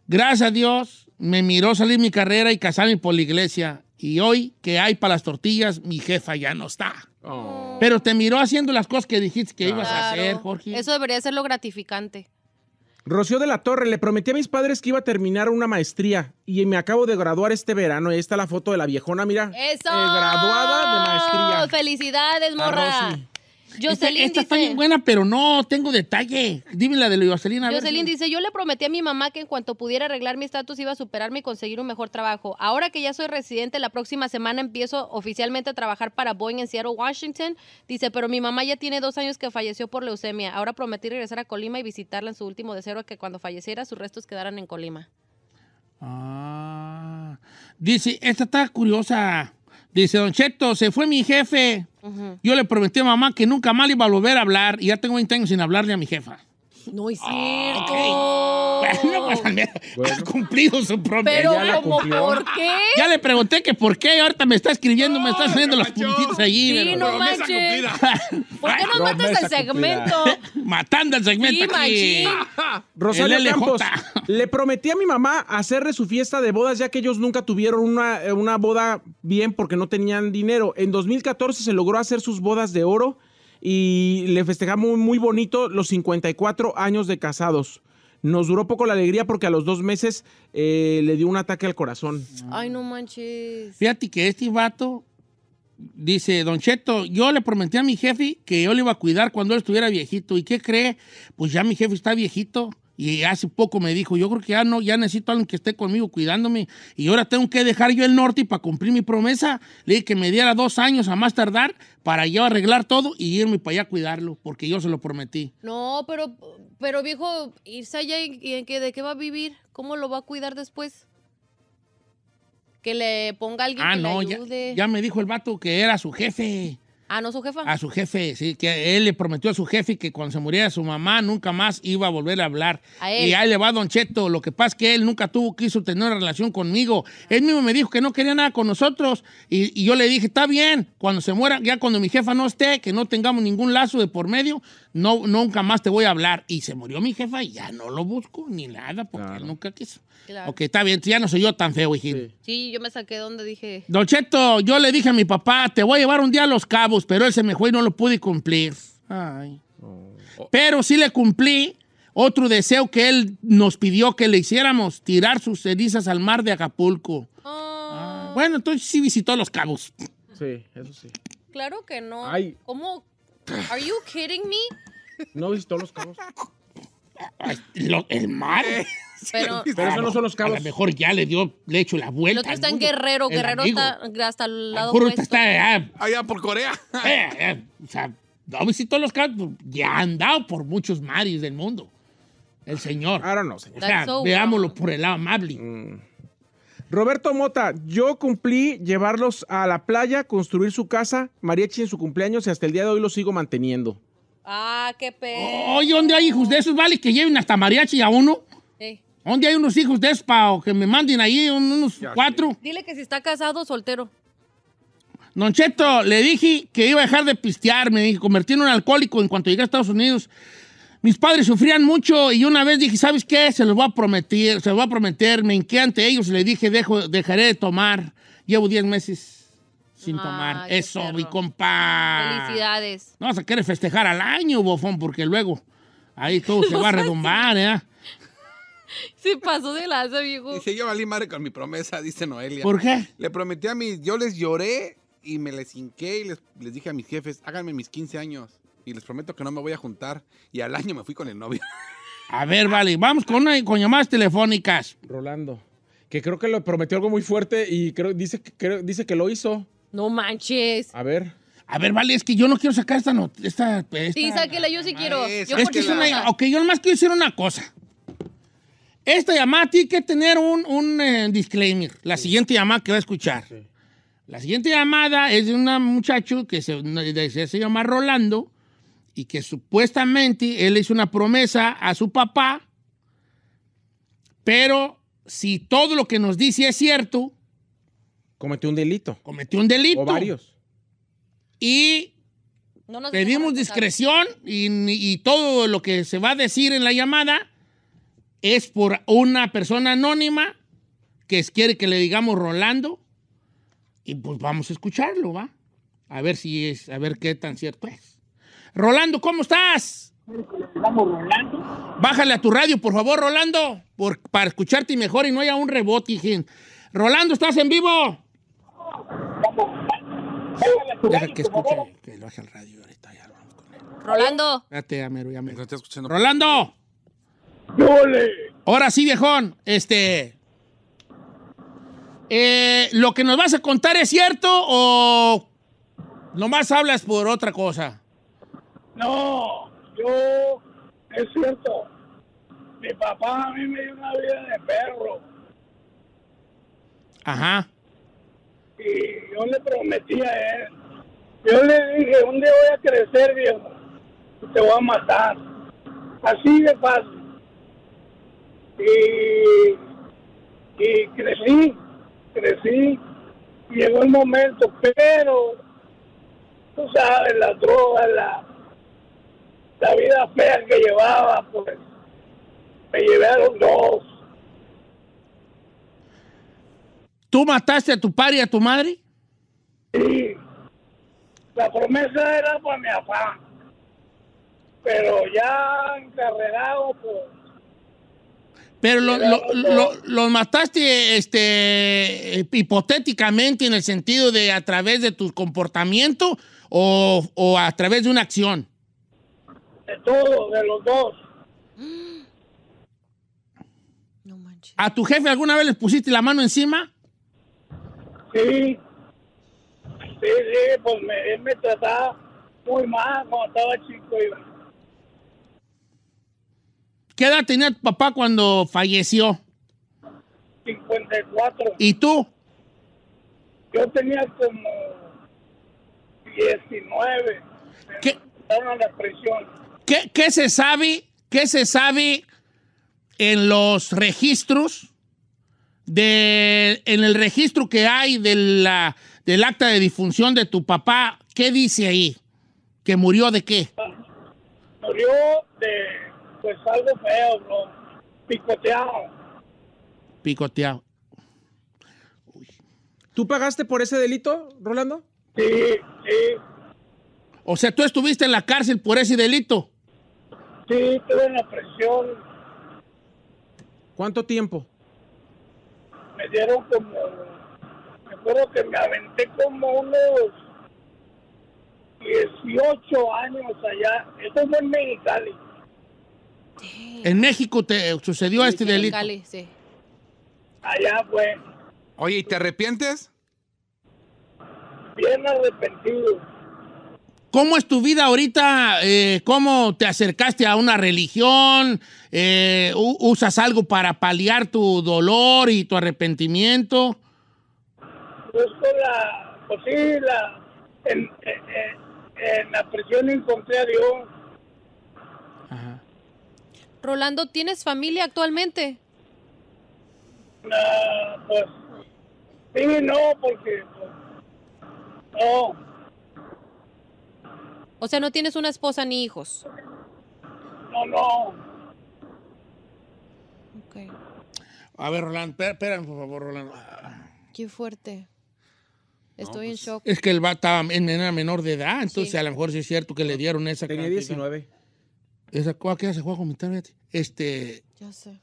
Gracias a Dios, me miró salir mi carrera y casarme por la iglesia. Y hoy, que hay para las tortillas, mi jefa ya no está. Oh. Pero te miró haciendo las cosas que dijiste que ibas a hacer, Jorge. Eso debería ser lo gratificante. Rocío de la Torre, le prometí a mis padres que iba a terminar una maestría y me acabo de graduar este verano. Ahí está la foto de la viejona, mira. Eso. Eh, graduada de maestría. Felicidades, ah, morra esta, está bien buena, pero no tengo detalle. Dime la de la Jocelyn. Jocelyn dice, yo le prometí a mi mamá que en cuanto pudiera arreglar mi estatus iba a superarme y conseguir un mejor trabajo. Ahora que ya soy residente, la próxima semana empiezo oficialmente a trabajar para Boeing en Seattle, Washington. Dice, pero mi mamá ya tiene dos años que falleció por leucemia. Ahora prometí regresar a Colima y visitarla en su último deseo que cuando falleciera sus restos quedaran en Colima. Ah, dice, esta está curiosa. Dice, Don Cheto, se fue mi jefe. Yo le prometí a mamá que nunca más iba a volver a hablar y ya tengo 20 años sin hablarle a mi jefa. No es ah, cierto. Bueno, pues al menos ha cumplido su promesa. Pero ¿por qué? Ya le pregunté que por qué. Ahorita me está escribiendo, me está haciendo las puntitas allí. ahí. Sí, no manches. ¿Por qué no matas el segmento? Matando el segmento sí, aquí. Rosario Campos, le prometí a mi mamá hacerle su fiesta de bodas ya que ellos nunca tuvieron una, eh, una boda bien porque no tenían dinero. En 2014 se logró hacer sus bodas de oro y le festejamos muy, bonito los 54 años de casados. Nos duró poco la alegría porque a los dos meses eh, le dio un ataque al corazón. Ay, no manches. Fíjate que este vato dice, Don Cheto, yo le prometí a mi jefe que yo le iba a cuidar cuando él estuviera viejito. ¿Y qué cree? Pues ya mi jefe está viejito. Y hace poco me dijo, yo creo que ya no, ya necesito a alguien que esté conmigo cuidándome. Y ahora tengo que dejar yo el norte y para cumplir mi promesa. Le dije que me diera dos años a más tardar para yo arreglar todo y irme para allá a cuidarlo, porque yo se lo prometí. No, pero, pero viejo, irse allá y, en de qué va a vivir, ¿cómo lo va a cuidar después? Que le ponga alguien ah, que no, le ayude. Ya, ya me dijo el vato que era su jefe no su jefa. A su jefe, sí, que él le prometió a su jefe que cuando se muriera su mamá nunca más iba a volver a hablar. Y ahí le va Don Cheto, lo que pasa es que él nunca tuvo, quiso tener una relación conmigo. Él mismo me dijo que no quería nada con nosotros y, yo le dije, está bien, cuando se muera, ya cuando mi jefa no esté, que no tengamos ningún lazo de por medio, no, nunca más te voy a hablar. Y se murió mi jefa y ya no lo busco ni nada porque él nunca quiso. Ok, está bien, ya no soy yo tan feo, y sí, yo me saqué donde dije... Don Cheto, yo le dije a mi papá, te voy a llevar un día a Los Cabos pero él se me fue y no lo pude cumplir. Ay. Pero sí le cumplí otro deseo que él nos pidió que le hiciéramos, tirar sus cenizas al mar de Acapulco. Oh. bueno, entonces sí visitó Los Cabos. Sí, eso sí. Claro que no. ¿Cómo? ¿Are you kidding me? No visitó Los Cabos. el mar. Eh. Pero, eso no son los cabos. A lo mejor ya le dio, le hecho la vuelta. El otro está en Guerrero, Guerrero está hasta el lado. está ah, allá, por Corea. Eh, eh, o sea, no, visito pues todos los cabos pues, ya han dado por muchos maris del mundo. El señor. Ahora no, señor. O sea, veámoslo por el lado amable. Mm. Roberto Mota, yo cumplí llevarlos a la playa, construir su casa, mariachi en su cumpleaños y hasta el día de hoy lo sigo manteniendo. Ah, qué pedo. Oye, ¿dónde hay hijos de esos, vale? Que lleven hasta mariachi a uno. ¿Dónde hay unos hijos de o que me manden ahí unos cuatro? Dile que si está casado soltero. Don le dije que iba a dejar de pistearme me dije, en un alcohólico en cuanto llegué a Estados Unidos. Mis padres sufrían mucho y una vez dije, ¿sabes qué? Se los voy a prometer, se los voy a prometer. Me inquieté ante ellos le dije, dejo, dejaré de tomar. Llevo 10 meses sin tomar. Eso, mi compa. Felicidades. No se a festejar al año, bofón, porque luego ahí todo se va a redombar, ¿eh? Se pasó de lanza, viejo. Dice, yo valí madre con mi promesa, dice Noelia. ¿Por qué? Le prometí a mis, yo les lloré y me les hinqué y les, dije a mis jefes, háganme mis 15 años y les prometo que no me voy a juntar. Y al año me fui con el novio. A ver, vale, vamos con, una, llamadas telefónicas. Rolando, que creo que le prometió algo muy fuerte y creo, dice, que, dice que lo hizo. No manches. A ver. A ver, vale, es que yo no quiero sacar esta... sí, sáquela, yo sí quiero. es que es una... Ok, yo nomás quiero decir una cosa. Esta llamada tiene que tener un, eh, disclaimer. La siguiente llamada que va a escuchar. La siguiente llamada es de un muchacho que se, llama Rolando y que supuestamente él hizo una promesa a su papá, pero si todo lo que nos dice es cierto... Cometió un delito. Cometió un delito. O varios. Y pedimos discreción y todo lo que se va a decir en la llamada es por una persona anónima que quiere que le digamos Rolando y pues vamos a escucharlo, ¿va? A ver si es, a ver qué tan cierto es. Rolando, ¿cómo estás? Rolando. Bájale a tu radio, por favor, Rolando, por, para escucharte mejor y no haya un rebote, Rolando, ¿estás en vivo? que escuche, que lo al radio ahorita, Rolando. Rolando. Ahora sí, viejón, este... Eh, ¿Lo que nos vas a contar es cierto o nomás hablas por otra cosa? No, yo... Es cierto. Mi papá a mí me dio una vida de perro. Ajá. Y yo le prometí a él. Yo le dije, ¿dónde voy a crecer, viejo. te voy a matar. Así de fácil y, y crecí, crecí, llegó el momento, pero tú sabes, la droga, la, la vida fea que llevaba, pues me llevaron dos. ¿Tú mataste a tu padre y a tu madre? Sí. La promesa era para mi papá. Pero ya encarregado, pues pero lo, pues, lo, mataste este, eh, hipotéticamente en el sentido de a través de tu comportamiento o, a través de una acción. De todo, de los dos. ¿A tu jefe alguna vez le pusiste la mano encima? Sí. Sí, sí, pues me, él me trataba muy mal cuando estaba chico. Y ¿Qué edad tenía tu papá cuando falleció? 54. ¿Y tú? Yo tenía como 19. ¿Qué? la prisión. ¿Qué, se sabe? ¿Qué se sabe en los registros? De, en el registro que hay de la, del acta de difunción de tu papá, ¿qué dice ahí? ¿Que murió de qué? Ah, murió de pues algo feo, bro. Picoteado. Picoteado. ¿Tú pagaste por ese delito, Rolando? Sí, sí. O sea, tú estuviste en la cárcel por ese delito. Sí, estuve en la presión. ¿Cuánto tiempo? Me dieron como. Me acuerdo que me aventé como unos 18 años allá. Eso fue en Mexicali. En México te sucedió este delito. En Allá fue. Oye, ¿y te arrepientes? Bien arrepentido. ¿Cómo es tu vida ahorita? Eh, ¿Cómo te acercaste a una religión? Eh, ¿Usas algo para paliar tu dolor y tu arrepentimiento? Pues la, pues sí, la, en, en, la prisión encontré a Dios. Ajá. Rolando, ¿tienes familia actualmente? No, ah, pues sí, no, porque pues, no. O sea, no tienes una esposa ni hijos. No, no. Ok. A ver, Rolando, espérame, por favor, Rolando. Qué fuerte. Estoy en pues, shock. Es que el vato estaba en, menor de edad, entonces a lo mejor sí es cierto que le dieron esa Tenía 19. Esa cosa que hace? juega a Este. Ya sé.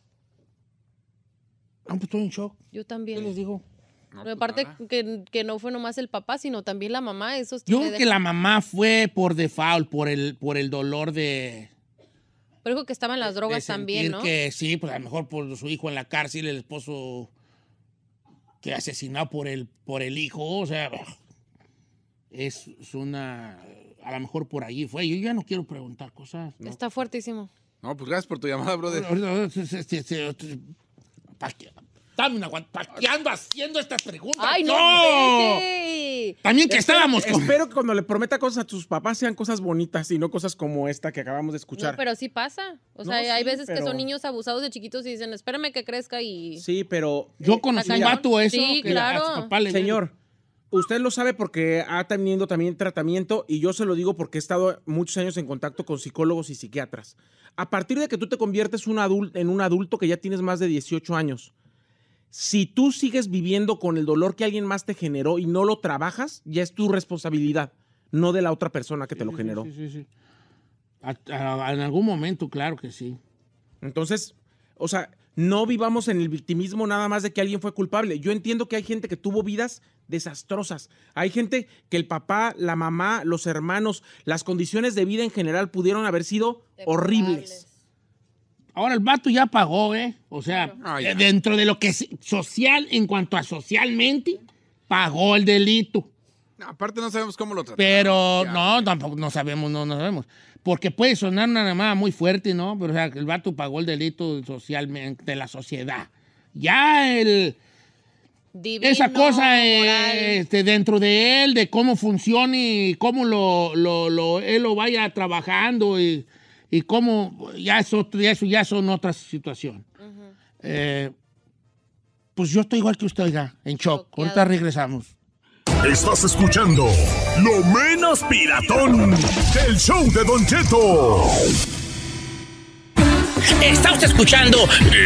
Ah, pues en shock. Yo también. ¿Qué les digo? Pues aparte que, no fue nomás el papá, sino también la mamá. Eso Yo creo que la mamá fue por default, por el, por el dolor de. Pero dijo que estaban las drogas también, ¿no? Que sí, pues a lo mejor por su hijo en la cárcel, el esposo que asesinado por el, por el hijo, o sea, es una a lo mejor por allí fue. Yo ya no quiero preguntar cosas. Está fuertísimo. No, pues gracias por tu llamada, brother. Dame una ¿Para qué ando haciendo estas preguntas? ¡Ay, no! También que estábamos con... Espero que cuando le prometa cosas a tus papás sean cosas bonitas y no cosas como esta que acabamos de escuchar. No, pero sí pasa. O sea, hay veces que son niños abusados de chiquitos y dicen, espérame que crezca y... Sí, pero... Yo conocí a un eso. claro. Señor usted lo sabe porque ha tenido también tratamiento y yo se lo digo porque he estado muchos años en contacto con psicólogos y psiquiatras. A partir de que tú te conviertes en un adulto que ya tienes más de 18 años, si tú sigues viviendo con el dolor que alguien más te generó y no lo trabajas, ya es tu responsabilidad, no de la otra persona que te lo generó. Sí, sí, sí. en algún momento, claro que sí. Entonces, o sea, no vivamos en el victimismo nada más de que alguien fue culpable. Yo entiendo que hay gente que tuvo vidas desastrosas. Hay gente que el papá, la mamá, los hermanos, las condiciones de vida en general pudieron haber sido horribles. Ahora el vato ya pagó, ¿eh? O sea, ah, dentro de lo que es social, en cuanto a socialmente, pagó el delito. Aparte no sabemos cómo lo tratamos. Pero no, tampoco no sabemos, no, no sabemos. Porque puede sonar una llamada muy fuerte, ¿no? Pero el vato pagó el delito socialmente de la sociedad. Ya el... esa cosa este, dentro de él, de cómo funciona y cómo lo, lo, lo, él lo vaya trabajando y, y cómo ya eso ya son otras situaciones. Eh, pues yo estoy igual que usted, ya, en shock. Ahorita regresamos. Estás escuchando Lo Menos Piratón, del show de Don Cheto. Estás escuchando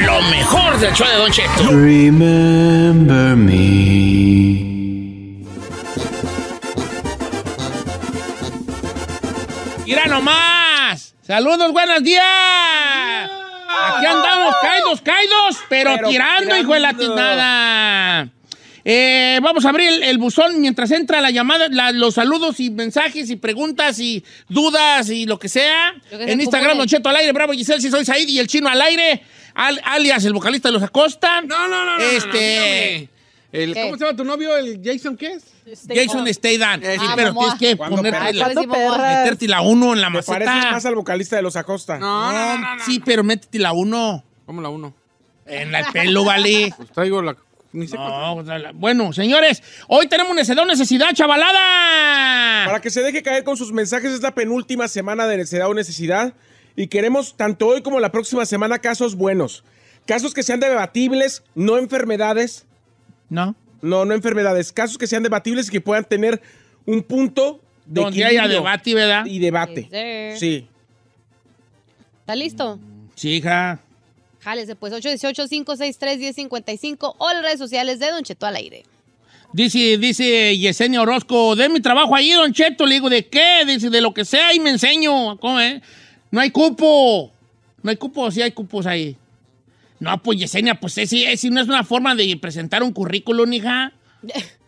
lo mejor del show de Don Cheto. Remember me. Mira nomás. Saludos, buenos días. Aquí andamos caídos, caídos, pero, tirando, tirando, hijo de la tinada. Eh, vamos a abrir el, buzón mientras entra la llamada, los saludos y mensajes y preguntas y dudas y lo que sea. en Instagram, Don Cheto al aire, Bravo Giselle, si soy Said y el chino al aire, alias el vocalista de los Acosta. No, no, no, no, este, ¿Cómo se llama tu novio? ¿El Jason qué es? Jason Staydan. Ah, sí, pero tienes que ponerte la, meterte la uno en la maceta. Parece más al vocalista de los Acosta. No, no, no, Sí, pero métete la uno. ¿Cómo la uno? En la, el pelo, vale. Pues traigo la no, pues, bueno, señores, hoy tenemos necesidad, necesidad, chavalada. Para que se deje caer con sus mensajes, es la penúltima semana de necesidad o necesidad. Y queremos, tanto hoy como la próxima semana, casos buenos. Casos que sean debatibles, no enfermedades. No. No, no enfermedades. Casos que sean debatibles y que puedan tener un punto de Donde haya debate, ¿verdad? Y debate. Sí. ¿Está listo? Sí, hija. Jálese pues 818-563-1055 o las redes sociales de Don Cheto al aire. Dice, dice Yesenia Orozco, de mi trabajo ahí, Don Cheto. Le digo, ¿de qué? Dice, de lo que sea y me enseño. ¿Cómo, eh? No hay cupo. No hay cupo, sí hay cupos ahí. No, pues Yesenia, pues si no es una forma de presentar un currículum, hija.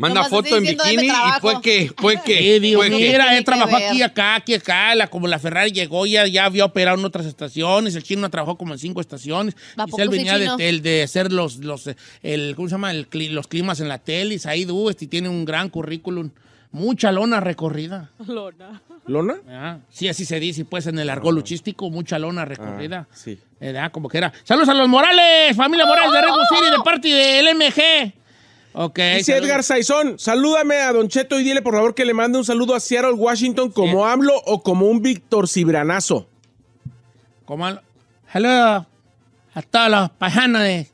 Manda foto en bikini y fue que, fue que. mira, él trabajó aquí, acá, aquí, acá. como la Ferrari llegó, ya, ya había operado en otras estaciones. El chino trabajó como en cinco estaciones. Y él venía de, de, hacer los, los, el, ¿cómo se llama? los climas en la tele. ahí y tiene un gran currículum. Mucha lona recorrida. Lona. ¿Lona? Ah, sí, así se dice, pues en el argot ah. luchístico, mucha lona recorrida. Ah, sí. Era eh, como que era. ¡Saludos a los Morales! ¡Familia oh, Morales de oh, Rego oh, City de parte del MG! Dice Edgar Saizón, salúdame a Don Cheto y dile por favor que le mande un saludo a Seattle, Washington, como hablo o como un Víctor Cibranazo. Como Hello a todos los pajanos de...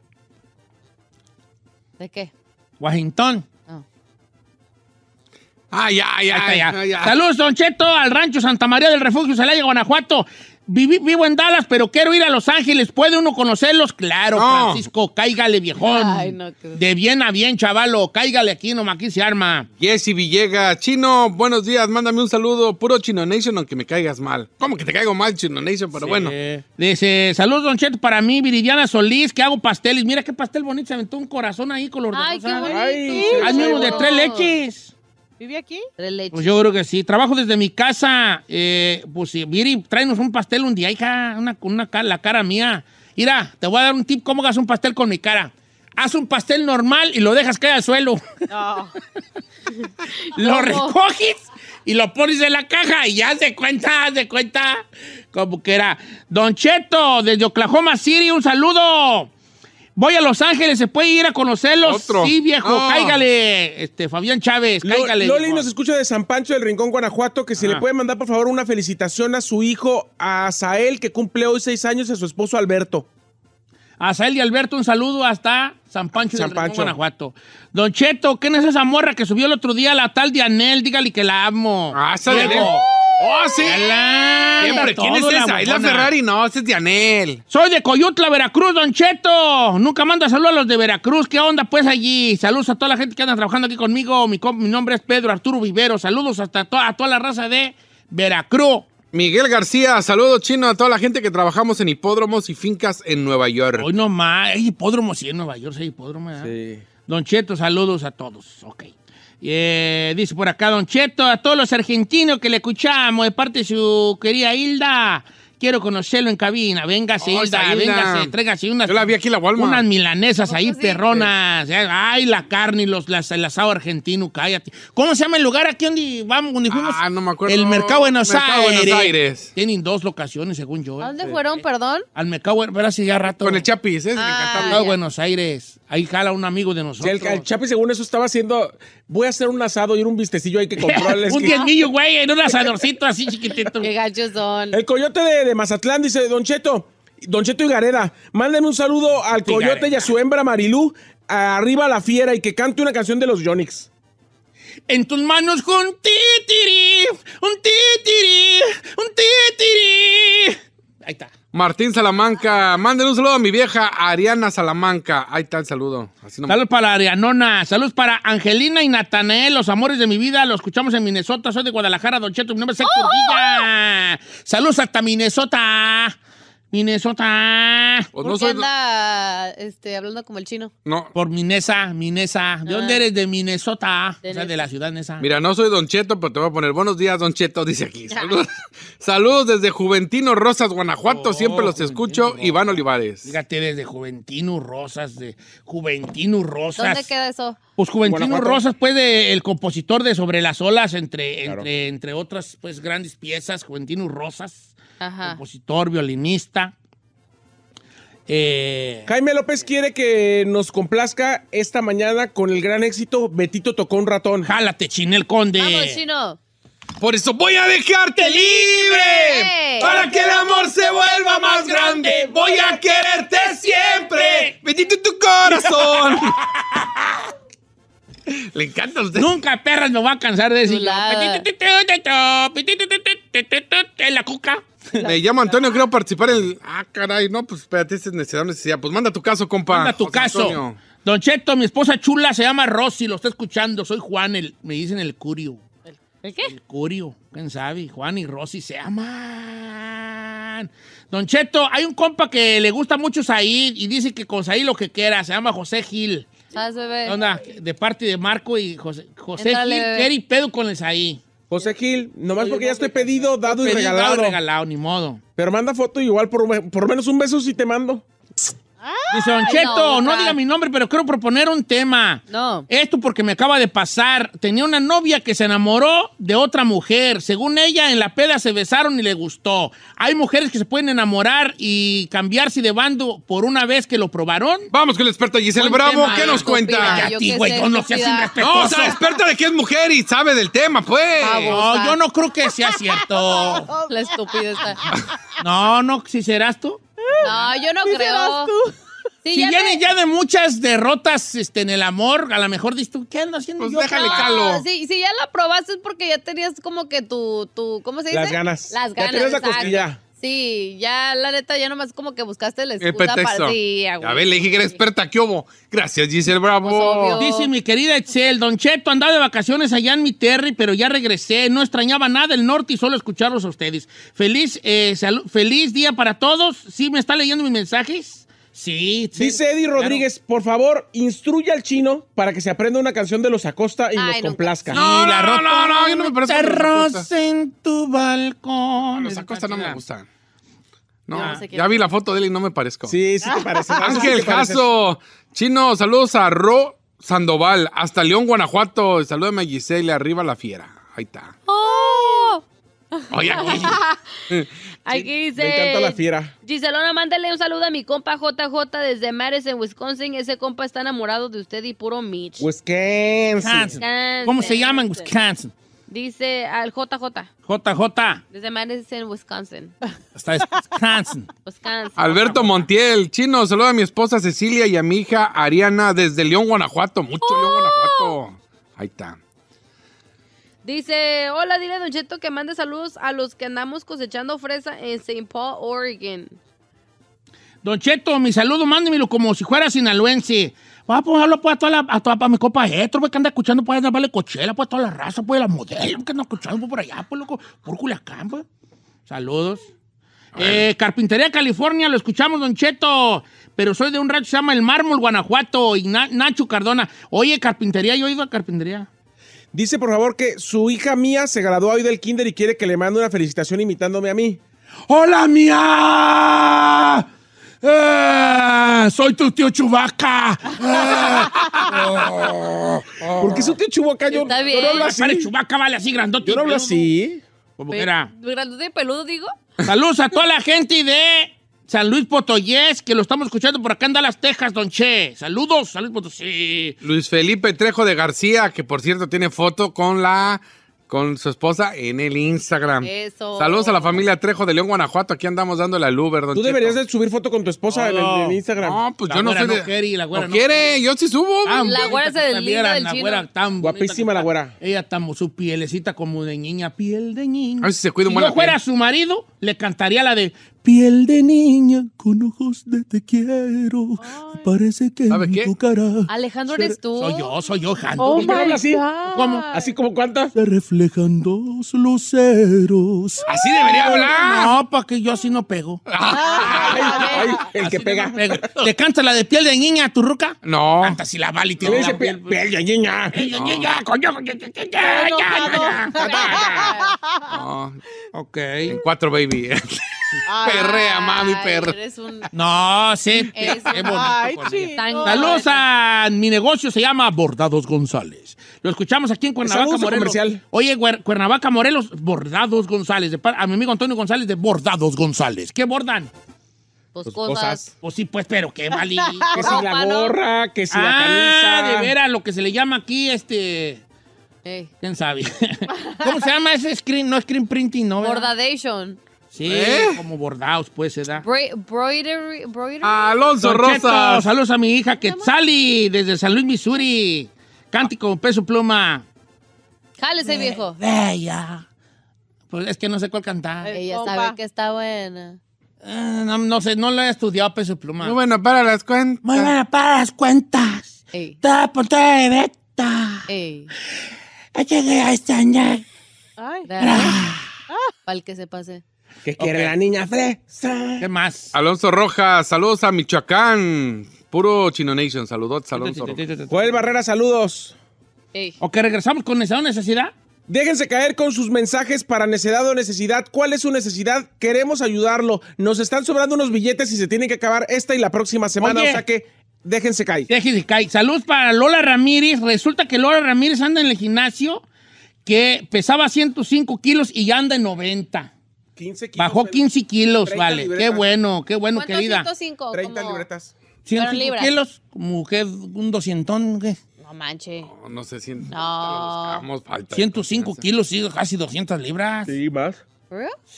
¿De qué? Washington. Ah, saludos, Don Cheto, al rancho Santa María del Refugio Celaya, Guanajuato vivo en Dallas, pero quiero ir a Los Ángeles. ¿Puede uno conocerlos? Claro, Francisco, cáigale, viejón. De bien a bien, chavalo. Cáigale aquí, nomás aquí se arma. Jesse Villegas. Chino, buenos días. Mándame un saludo. Puro Chino Nation, aunque me caigas mal. ¿Cómo que te caigo mal, Chino Nation? Pero bueno. Dice, saludos, Don Cheto, para mí, Viridiana Solís, que hago pasteles. Mira qué pastel bonito. Se aventó un corazón ahí color de Ay, qué bonito. Ay, uno de tres leches. ¿Vive aquí? Pues yo creo que sí. Trabajo desde mi casa. Eh, pues si, miri tráenos un pastel un día, hija. Una, una, la cara mía. Mira, te voy a dar un tip cómo hagas un pastel con mi cara. Haz un pastel normal y lo dejas caer al suelo. No. lo recoges y lo pones en la caja y ya se cuenta, haz de cuenta. Como que era. Don Cheto, desde Oklahoma City, un saludo. Voy a Los Ángeles, se puede ir a conocerlos. Sí, viejo, cáigale, este, Fabián Chávez, cáigale. Loli nos escucha de San Pancho del Rincón, Guanajuato, que si le puede mandar, por favor, una felicitación a su hijo, a Sael, que cumple hoy seis años, y a su esposo Alberto. A Sael y Alberto, un saludo hasta San Pancho del Rincón, Guanajuato. Don Cheto, ¿quién es esa morra que subió el otro día la tal de Anel? Dígale que la amo. Ah, ¡Oh, sí! ¿quién es esa? ¿Es la Ferrari? No, es de Soy de Coyutla, Veracruz, Don Cheto. Nunca manda saludos a los de Veracruz. ¿Qué onda, pues, allí? Saludos a toda la gente que anda trabajando aquí conmigo. Mi, nombre es Pedro Arturo Vivero. Saludos hasta a toda la raza de Veracruz. Miguel García, saludos chino a toda la gente que trabajamos en hipódromos y fincas en Nueva York. Hoy nomás, hay hipódromos, sí, en Nueva York, sí, hay hipódromos. Sí. Don Cheto, saludos a todos. Ok. Eh, dice por acá Don Cheto, a todos los argentinos que le escuchamos de parte de su querida Hilda. Quiero conocerlo en cabina. Véngase, oh, Hilda, véngase, tráigase unas. Yo la vi aquí la Walmart. Unas milanesas ahí, perronas. Ay, la carne y los, las, el asado argentino, cállate. ¿Cómo se llama el lugar aquí donde vamos, donde fuimos? Ah, no me acuerdo. El Mercado Buenos mercado Aires. Buenos Aires. Tienen dos locaciones, según yo. ¿eh? ¿A dónde fueron, perdón? Al Mercado, verás si ya rato. Con el Chapis, ¿eh? Ah, mercado Buenos Aires. Ahí jala un amigo de nosotros. el, el, Chapis, según eso, estaba haciendo. Voy a hacer un asado y un bistecillo ahí que comprarles un diezmillo, güey, en un asadorcito así chiquitito. Qué gachos son. El coyote de de Mazatlán, dice Don Cheto. Don Cheto y Gareda, un saludo al Coyote y, a su hembra Marilú, arriba la fiera y que cante una canción de los Yonix. En tus manos con titiri, un titiri, un titiri. Ahí está. Martín Salamanca, manden un saludo a mi vieja Ariana Salamanca. Ahí tal el saludo. Saludos para Arianona, saludos para Angelina y Natanel, los amores de mi vida. los escuchamos en Minnesota, soy de Guadalajara, Don Cheto, mi nombre es Héctor ¡Oh! Saludos hasta Minnesota. Minnesota. Pues este, hablando como el chino? No, Por Minesa, Minesa. ¿De dónde ah. eres? De Minnesota. o sea, de la ciudad mira, no soy Don Cheto, pero te voy a poner buenos días, Don Cheto, dice aquí. Saludos, desde Juventino Rosas, Guanajuato. Oh, Siempre los escucho. Iván Olivares. Fíjate, desde Juventino Rosas, de Juventino Rosas. ¿Dónde queda eso? Pues Juventino Rosas, pues, de- el compositor de Sobre las Olas, entre, entre, entre otras pues, grandes piezas, Juventino Rosas compositor, violinista. Jaime López quiere que nos complazca esta mañana con el gran éxito Betito tocó un ratón. Jálate, Chinel Conde. Chino. Por eso voy a dejarte libre. Para que el amor se vuelva más grande. Voy a quererte siempre. Betito tu corazón. Le encanta a usted. Nunca, perras, me va a cansar de decir. la cuca. Me llamo Antonio, quiero participar en. Ah, caray, no, pues espérate, es necesidad, necesidad. Pues manda tu caso, compa. Manda tu caso. Don Cheto, mi esposa chula se llama Rosy, lo está escuchando. Soy Juan, el, me dicen el Curio. ¿El, qué? El Curio, quién sabe. Juan y Rosy se aman. Don Cheto, hay un compa que le gusta mucho Said y dice que con Said lo que quiera. Se llama José Gil. Ah, ¿Sabes, bebé? Onda, de parte de Marco y José, José Gil, y pedo con el Said. José Gil, nomás porque ya estoy pues, pedido, dado y y pedido, regalado. regalado, ni modo. Pero manda foto igual, por, lo menos un beso si te mando. Dice, Don no, diga mi nombre, pero quiero proponer un tema. Esto porque me acaba de pasar. Tenía una novia que se enamoró de otra mujer. Según ella, en la peda se besaron y le gustó. Hay mujeres que se pueden enamorar y cambiarse de bando por una vez que lo probaron. Vamos con la experta Giselle Bravo. ¿Qué nos cuenta? Ya a ti, güey, no o sea, la experta de que es mujer y sabe del tema, pues. No, yo no creo que sea cierto. La estúpida está. No, no, si serás tú. No, yo no creo. si ya viene ya de muchas derrotas este, en el amor, a lo mejor dices ¿qué andas haciendo pues déjale calo. Si, ya la probaste es porque ya tenías como que tu, tu ¿cómo se dice? Las ganas. Las ganas, costilla. Sí, ya la neta, ya nomás como que buscaste la excusa para... a ver, le dije que era experta, ¿qué hubo? Gracias, Giselle pues Bravo. Dice mi querida Excel, Don Cheto, andaba de vacaciones allá en mi terry, pero ya regresé, no extrañaba nada el norte y solo escucharlos a ustedes. Feliz, eh, feliz día para todos, ¿sí me está leyendo mis mensajes? Sí, sí. Dice Eddie Rodríguez, por favor, instruya al chino para que se aprenda una canción de los Acosta y lo complazca. No, la no, no, no, yo no me parece. en tu balcón. Los Acosta no me gustan. No, ya, vi la foto de él y no me parezco. Sí, sí te parece. Ángel Caso, chino, saludos a Ro Sandoval, hasta León, Guanajuato. Salúdame a Giselle, arriba la fiera. Ahí está. ¡Oh! Oye, aquí. dice. Me encanta la fiera. Giselona, mándale un saludo a mi compa JJ desde Mares en Wisconsin. Ese compa está enamorado de usted y puro Mitch. Wisconsin. ¿Cómo se llaman Wisconsin? Dice al JJ. JJ. Desde Madison, Wisconsin. Hasta Wisconsin. Wisconsin. Alberto Montiel, chino, saluda a mi esposa Cecilia y a mi hija Ariana desde León, Guanajuato. Mucho León, Guanajuato. ¡Oh! Ahí está. Dice, hola, dile a Don Cheto que mande saludos a los que andamos cosechando fresa en St. Paul, Oregon. Don Cheto, mi saludo, mándemelo como si fuera sinaloense. Va a ponerlo pues, a toda mi copa Etro, pues, que anda escuchando, pues, a darle cochela, pues, a toda la raza, pues, la modelo, que anda escuchando pues, por allá, pues, loco, por Culiacán, pues. Saludos. Eh, Carpintería California, lo escuchamos, Don Cheto. Pero soy de un rancho que se llama El Mármol, Guanajuato, y Nacho Cardona. Oye, carpintería, yo he ido a carpintería. Dice, por favor, que su hija mía se graduó hoy del kinder y quiere que le mande una felicitación imitándome a mí. ¡Hola, mía! ¡Eh! ¡Soy tu tío Chubaca! ¡Eh! ¿Por qué su tío Chubaca? Yo, no hablo así. Chubaca vale así, grandote. Yo no hablo así. Como que era. ¿Grandote peludo, digo? Saludos a toda la gente de San Luis Potoyés, que lo estamos escuchando por acá en Dallas, Texas, don Che. Saludos, San Luis Potosí. Luis Felipe Trejo de García, que por cierto tiene foto con la con su esposa en el Instagram. Eso. Saludos a la familia Trejo de León, Guanajuato. Aquí andamos dando la luz don Tú deberías de subir foto con tu esposa en, el, oh. Instagram. No, pues yo no sé. mujer y la güera no, quiere, yo sí subo. la güera se deslinda del la Güera, tan Guapísima la güera. ella tan su pielecita como de niña, piel de niña. A ver si se cuida si yo fuera su marido, le cantaría la de piel de niña con ojos de te quiero. Parece que ¿Sabes qué? tu cara. Alejandro, eres tú. Soy yo, soy yo, Alejandro. Oh así? ¿Cómo? ¿Así como cuántas? Se reflejan dos luceros. Así debería hablar. No, para que yo así no pego. Ay, ay, el que pega. pega. ¿Te canta la de piel de niña, tu ruca? No. Canta si la vale y dice piel, de niña. Piel de niña, coño. No, ok. En cuatro, baby perrea, mami, perro. Eres un... No, sí. Eres bonito, Saludos a mi negocio, se llama Bordados González. Lo escuchamos aquí en Cuernavaca, Morelos. Oye, Cuernavaca, Morelos, Bordados González. a mi amigo Antonio González de Bordados González. ¿Qué bordan? Pues, pues cosas. Pues sí, pues, pero qué malí. que si la gorra, que si ah, la camisa. de veras, lo que se le llama aquí, este... ¿Quién sabe? ¿Cómo se llama ese screen? No screen printing, ¿no? Bordadation. Sí, ¿Eh? como bordados, pues, se da. Broidery, Alonso Rosa. saludos a mi hija que Quetzali, desde San Luis, Missouri. Cántico, peso, pluma. Jálese, eh, viejo. Bella. Pues es que no sé cuál cantar. Ella sabe que está buena. Eh, no, sé, no la he estudiado peso pluma. Muy bueno para las cuentas. Muy buena para las cuentas. por Toda la de beta. Ey. Hay que Ay, ah. Para el que se pase. ¿Qué quiere la niña fresa. ¿Qué más? Alonso Rojas, saludos a Michoacán. Puro Chino Nation, saludos, Alonso Rojas. Joel Barrera, saludos. O que regresamos con necesidad o necesidad. Déjense caer con sus mensajes para necedad o necesidad. ¿Cuál es su necesidad? Queremos ayudarlo. Nos están sobrando unos billetes y se tienen que acabar esta y la próxima semana. O sea que déjense caer. Déjense caer. Saludos para Lola Ramírez. Resulta que Lola Ramírez anda en el gimnasio que pesaba 105 kilos y anda en 90. 15 kilos. Bajó 15 kilos, vale. Qué bueno, qué bueno, querida. 105, 30 libretas. 105 kilos, como un 200, ¿qué? No manches. No, no sé si no. falta 105 kilos, sí, casi 200 libras. Sí, más.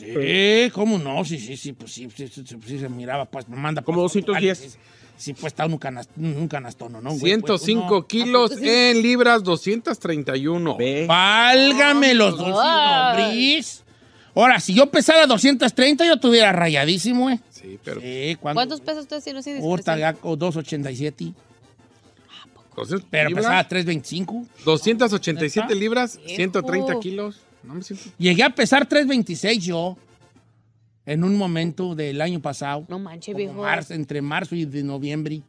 ¿Eh? Sí, cómo no, sí, sí, sí, pues sí, sí, sí, sí se miraba, pues me manda. Como 210. Pues, sí, pues está un, canastón, canastono, ¿no? 105 pues, kilos ah, pues, en libras, 231. Válgame los dos, Ahora, si yo pesara 230, yo estuviera rayadísimo, ¿eh? Sí, pero. ¿Cuántos pesos tú diciendo Si Horta 287. pero pesaba 325. 287 libras, 130 kilos. Llegué a pesar 326 yo. En un momento del año pasado. No manches, viejo. entre marzo y noviembre.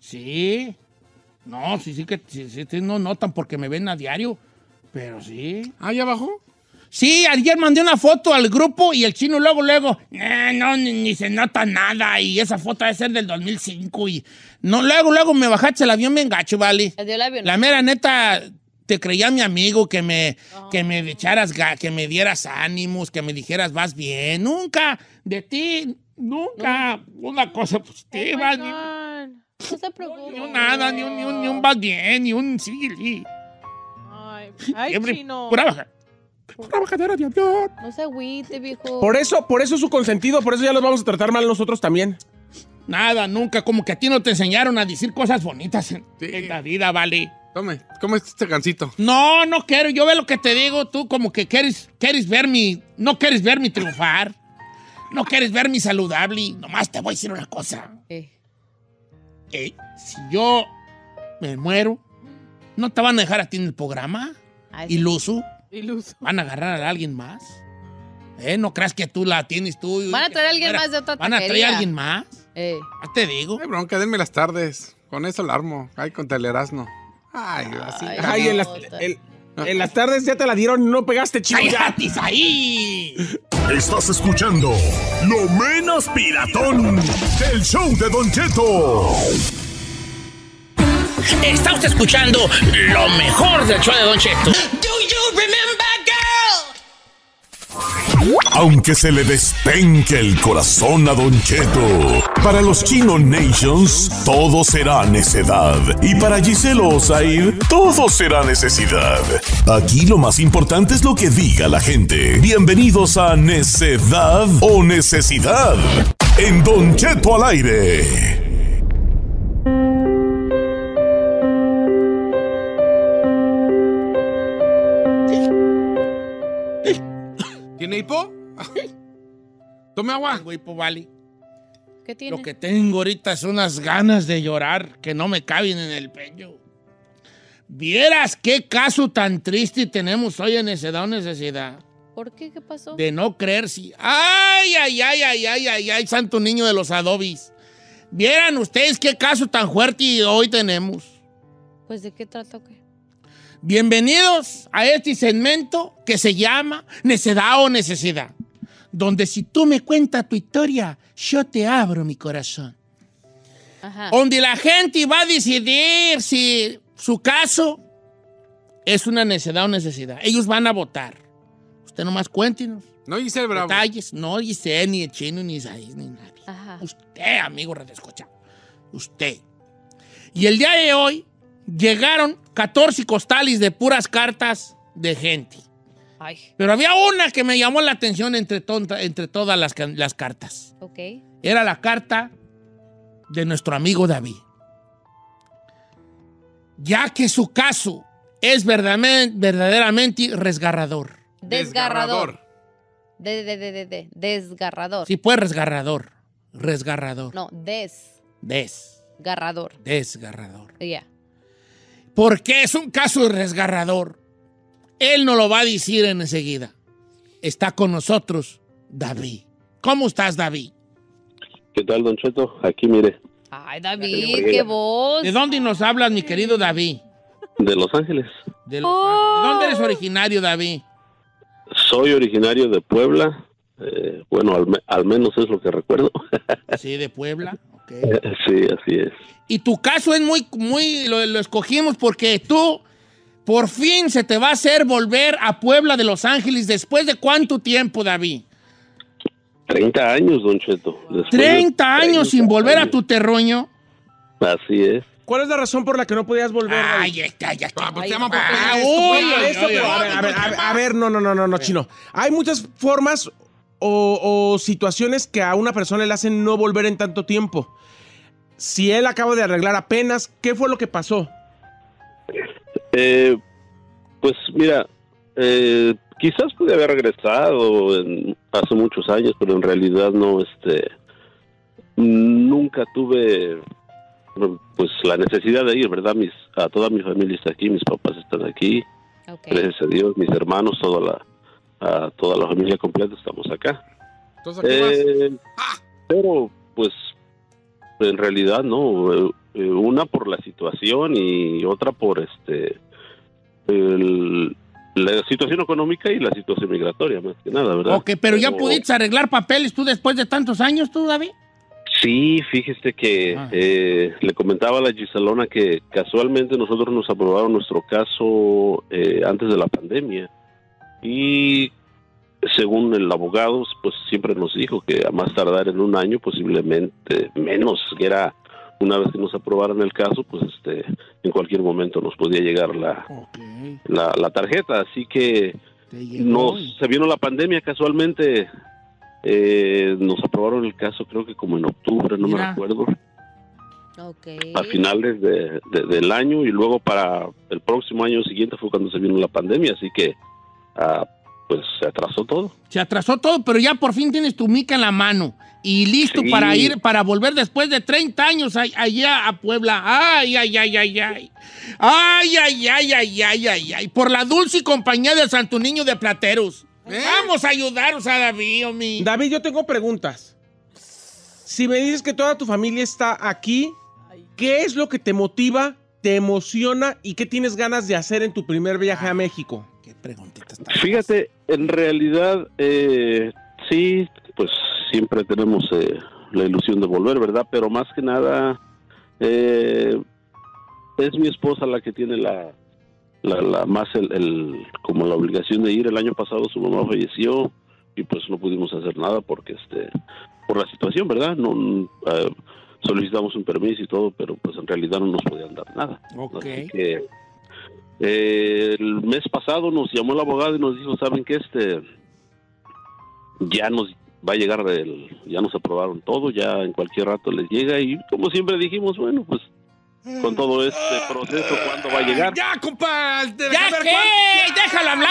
Sí. No, sí, sí que no notan porque me ven a diario. Pero sí. Ah, abajo. Sí, ayer mandé una foto al grupo y el chino luego, luego, no, ni, se nota nada y esa foto debe ser del 2005 y no, luego, luego me bajaste el avión, me gacho, vale. La mera neta, te creía mi amigo que me, que me echaras, que me dieras ánimos, que me dijeras vas bien. Nunca, de ti, nunca, una cosa positiva. Oh ni, no se preocupe. Ni nada, ni un, ni ni vas bien, ni un sí. Ay, ay chino trabajadora pues de No se agüite, viejo. Por eso, por eso es su consentido, por eso ya los vamos a tratar mal nosotros también. Nada, nunca, como que a ti no te enseñaron a decir cosas bonitas en, la vida, vale. Tome, está este gancito. No, no quiero, yo veo lo que te digo, tú como que quieres, quieres ver mi, no quieres ver mi triunfar, no quieres ver mi saludable, nomás te voy a decir una cosa. Eh, si yo me muero, ¿no te van a dejar a ti en el programa? iluso. ¿Van a agarrar a alguien más? ¿Eh? ¿No creas que tú la tienes tú? ¿Van a traer a alguien más de otra ¿Van a traer a alguien más? Eh. te digo. Ay, bronca, denme las tardes. Con eso la armo. Ay, con Telerazno. Ay, así. Ay, en, las, en, las, tardes ya te la dieron no pegaste chido. gratis ahí! Estás escuchando Lo Menos Piratón, del show de Don Cheto. Está usted escuchando lo mejor del show de Don Cheto. Do you remember, girl? Aunque se le despenque el corazón a Don Cheto, para los Chino Nations todo será necedad. Y para Giselo Osair todo será necesidad. Aquí lo más importante es lo que diga la gente. Bienvenidos a Necedad o Necesidad en Don Cheto al aire. ¿Tiene hipo? Tome agua. Tengo hipo, vale. ¿Qué tiene? Lo que tengo ahorita es unas ganas de llorar que no me caben en el pecho. Vieras qué caso tan triste tenemos hoy en Necedad Necesidad. ¿Por qué? ¿Qué pasó? De no creer si. ¡Ay, ay, ay, ay, ay, ay, ay, santo niño de los adobis! Vieran ustedes qué caso tan fuerte hoy tenemos. Pues, ¿de qué trato Qué? Bienvenidos a este segmento que se llama Necedad o Necesidad, donde si tú me cuentas tu historia, yo te abro mi corazón. Donde la gente va a decidir si su caso es una necesidad o necesidad. Ellos van a votar. Usted nomás cuéntenos. No el Bravo. Detalles. No dice ni el chino, ni Isaías, ni nadie. Usted, amigo redescucha. Usted. Y el día de hoy llegaron 14 costales de puras cartas de gente. Pero había una que me llamó la atención entre, entre todas las, cartas. Era la carta de nuestro amigo David. Ya que su caso es verdaderamente, resgarrador. Desgarrador. De, desgarrador. Sí, pues resgarrador. Resgarrador. No, des. Desgarrador. Desgarrador. Ya porque es un caso resgarrador. Él no lo va a decir enseguida. Está con nosotros David. ¿Cómo estás, David? ¿Qué tal, Don Cheto? Aquí, mire. Ay, David, qué voz. ¿De dónde nos hablas, mi querido David? De Los Ángeles. ¿De dónde eres oh. originario, David? Soy originario de Puebla. Eh, bueno, al, menos es lo que recuerdo. sí, de Puebla. Sí, así es. Y tu caso es muy, muy, lo, escogimos porque tú por fin se te va a hacer volver a Puebla de Los Ángeles después de cuánto tiempo, David. 30 años, don Cheto. 30, años sin volver a tu terruño. Así es. ¿Cuál es la razón por la que no podías volver? Ay, está, ya está. Ah, pues a ver, no, no, no, no, chino. Hay muchas formas o, situaciones que a una persona le hacen no volver en tanto tiempo. Si él acaba de arreglar apenas, ¿qué fue lo que pasó? Eh, pues mira, eh, quizás pude haber regresado en, hace muchos años, pero en realidad no, este, nunca tuve, pues la necesidad de ir, ¿verdad? Mis, a toda mi familia está aquí, mis papás están aquí, gracias a Dios, mis hermanos, toda la, a toda la familia completa estamos acá. Entonces, eh, ah. Pero, pues, en realidad, no. Eh, una por la situación y otra por este la situación económica y la situación migratoria, más que nada, ¿verdad? Ok, pero ya pudiste arreglar papeles tú después de tantos años, tú, David. Sí, fíjese que ah. eh, le comentaba a la Gisalona que casualmente nosotros nos aprobaron nuestro caso antes de la pandemia. Y según el abogado, pues siempre nos dijo que a más tardar en un año, posiblemente menos, que era una vez que nos aprobaran el caso, pues este, en cualquier momento nos podía llegar la, la, tarjeta. Así que nos, se vino la pandemia casualmente. Eh, nos aprobaron el caso creo que como en octubre, no me recuerdo. A finales de, del año y luego para el próximo año siguiente fue cuando se vino la pandemia, así que Ah, pues se atrasó todo. Se atrasó todo, pero ya por fin tienes tu mica en la mano y listo para ir, para volver después de 30 años allá a Puebla. Ay, ay, ay, ay, ay. Ay, ay, ay, ay, ay, ay, ay. Por la dulce compañía del Santo Niño de Plateros. Vamos a ayudaros a David, mi. David, yo tengo preguntas. Si me dices que toda tu familia está aquí, ¿qué es lo que te motiva, te emociona y qué tienes ganas de hacer en tu primer viaje a ah. México? Qué Fíjate, en realidad, eh, sí, pues siempre tenemos eh, la ilusión de volver, ¿verdad? Pero más que nada, eh, es mi esposa la que tiene la, la, más el, como la obligación de ir. El año pasado su mamá falleció y pues no pudimos hacer nada porque este por la situación, ¿verdad? No solicitamos un permiso y todo, pero pues en realidad no nos podían dar nada. Okay. Eh, el mes pasado nos llamó el abogado y nos dijo, ¿saben que Este, ya nos va a llegar, ya nos aprobaron todo, ya en cualquier rato les llega y como siempre dijimos, bueno, pues con todo este proceso, cuándo va a llegar. Ya, compa, ya qué, déjala hablar.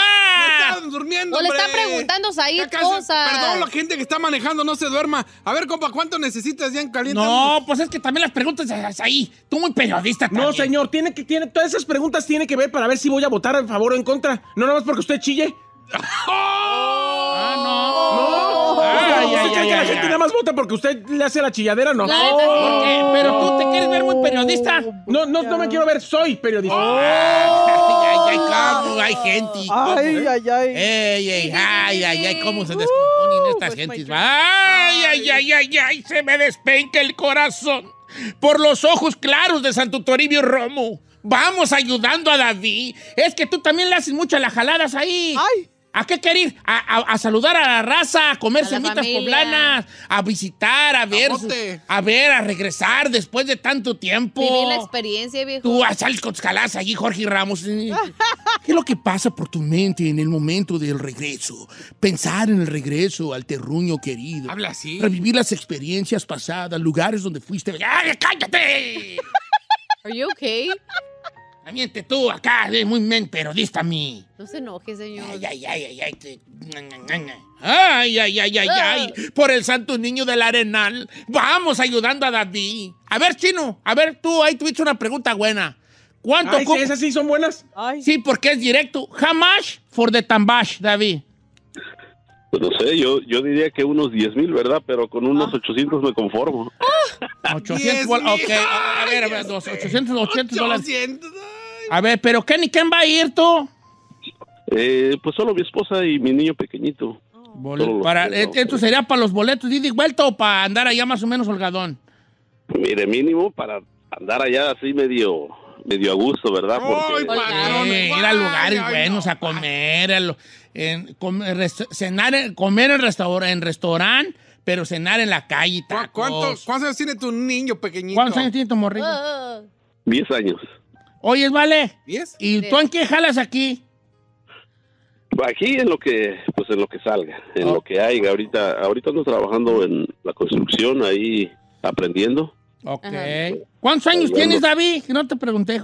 No durmiendo. le están preguntando ahí cosas. Perdón, la gente que está manejando no se duerma. A ver, compa, ¿cuánto necesitas ya en caliente? No, pues es que también las preguntas ahí. Tú muy periodista también. No, señor, tiene que tiene todas esas preguntas tiene que ver para ver si voy a votar a favor o en contra. No nada más porque usted chille. ¡Oh! Ah, no. No, ¿Usted cree que la gente nada más vota porque usted le hace la chilladera? No. Oh. pero tú te quieres ver muy periodista. No, no, no me quiero ver, soy periodista. Oh. Oh. ay, ay, cómo hay gente. Eh? Ay, ay, ay. ay, ay, ay, cómo se descomponen estas pues, gentes. Ay, ay, ay, ay, ay, se me despenca el corazón por los ojos claros de Santo Toribio Romo. Vamos ayudando a David. Es que tú también le haces muchas las jaladas ahí. Ay. ¿A qué querer A, saludar a la raza, a comer a poblanas, a visitar, a ver, a ver, a regresar después de tanto tiempo. Vivir la experiencia, viejo. Tú sal con allí, Jorge Ramos. ¿Qué es lo que pasa por tu mente en el momento del regreso? Pensar en el regreso al terruño querido. Habla así. Revivir las experiencias pasadas, lugares donde fuiste. ¡Ay, cállate! ¿Are you Miente tú acá, es muy men dice a mí. No se enoje, señor. Ay, ay, ay, ay, ay. Ay, ay, ay, ay, ay. Ah. Por el santo niño del arenal. Vamos ayudando a David. A ver, Chino, a ver tú, ahí tuviste una pregunta buena. ¿Cuánto Ay, ¿Esas sí son buenas? Ay. Sí, porque es directo. Hamash for the tambash, David. Pues No sé, yo, yo diría que unos 10 mil, ¿verdad? Pero con unos 800 ah. me conformo. Ah, 800, ok. A ver, a ver, 800, 800 a ver, pero ¿quién quién va a ir tú? Eh, pues solo mi esposa y mi niño pequeñito. para, eh, ¿Esto pues. sería para los boletos de vuelta o para andar allá más o menos holgadón? Mire, mínimo para andar allá así medio medio a gusto, ¿verdad? Porque... Pues, ir a lugares y, buenos sea, a comer, en, cenar, comer en, restaur en restaurante, pero cenar en la calle. Tacos. ¿Cuántos, ¿Cuántos años tiene tu niño pequeñito? ¿Cuántos años tiene tu morrillo? Ah, ah, ah. Diez años. Oye, vale. ¿Y tú en qué jalas aquí? Aquí en lo que, pues en lo que salga, en lo que haya. Ahorita, ahorita ando trabajando en la construcción, ahí aprendiendo. Ok. ¿Cuántos años tienes, David? no te pregunté,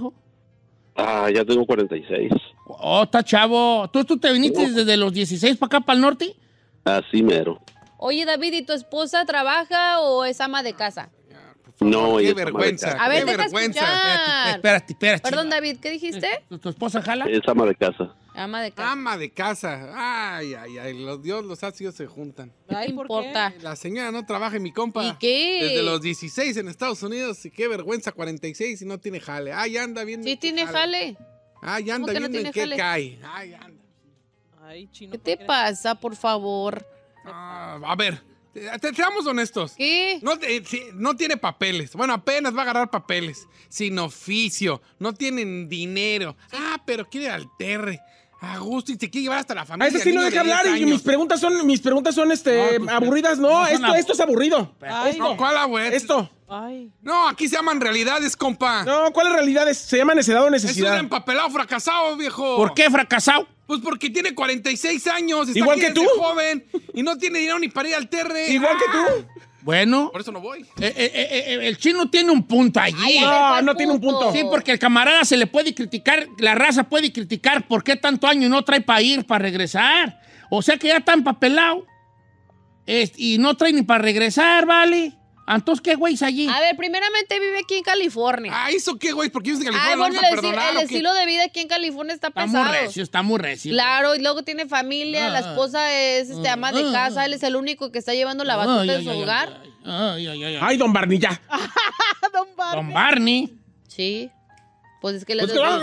Ah, ya tengo 46. Oh, está chavo. ¿Tú, tú te viniste desde los 16 para acá, para el norte? Así mero. Oye, David, ¿y tu esposa trabaja o es ama de casa? No, qué vergüenza. qué vergüenza. Espérate, espérate, Perdón, David, ¿qué dijiste? Eh, ¿Tu, esposa jala? Es ama de casa. Ama de casa. Ama de casa. Ay, ay, ay. Los Dios, los ácidos se juntan. No importa. La señora no trabaja en mi compa. ¿Y qué? Desde los 16 en Estados Unidos. Y qué vergüenza, 46 y no tiene jale. Ay, anda bien. Sí, tiene jale. Ay, anda viendo ¿Qué cae? Ay, anda. Ay, chino. ¿Qué te pasa, por favor? Ah, a ver, seamos honestos. ¿Qué? Eh, no, tiene papeles. Bueno, apenas va a agarrar papeles. Sin oficio. No tienen dinero. Ah, pero quiere alterre al terre. A gusto y se quiere llevar hasta la ah, familia. A eso sí no deja hablar y mis preguntas son, mis preguntas son este, pues, aburridas. No, esto, es aburrido. No, ¿Cuál abuelo? Esto. Ay. No, aquí se llaman realidades, compa. No, ¿cuáles realidades? Se llaman necedad o necesidad. Es un empapelado fracasado, viejo. ¿Por qué fracasado? Pues porque tiene 46 años, está Igual que tú. joven y no tiene dinero ni para ir al terre. Igual que tú. Ah. Bueno, Por eso no voy. Eh, eh, eh, el chino tiene un punto allí. No, no tiene un punto. Sí, porque el camarada se le puede criticar, la raza puede criticar por qué tanto año y no trae para ir, para regresar. O sea que ya está empapelado. Este, y no trae ni para regresar, ¿vale? Entonces, ¿qué güeyes allí? A ver, primeramente vive aquí en California. Ah, ¿eso qué güey? qué es de California Ay, bueno, el, el estilo de vida aquí en California está, Está muy recio, está muy recio. Claro, y luego tiene familia, la ah. esposa es este, ama de ah. casa, él es el único que está llevando la batuta en de su hogar. ay, ay, ay, ay, ay. don Barney, Don Barney. Don Barney. Sí. Pues es que le pues ah,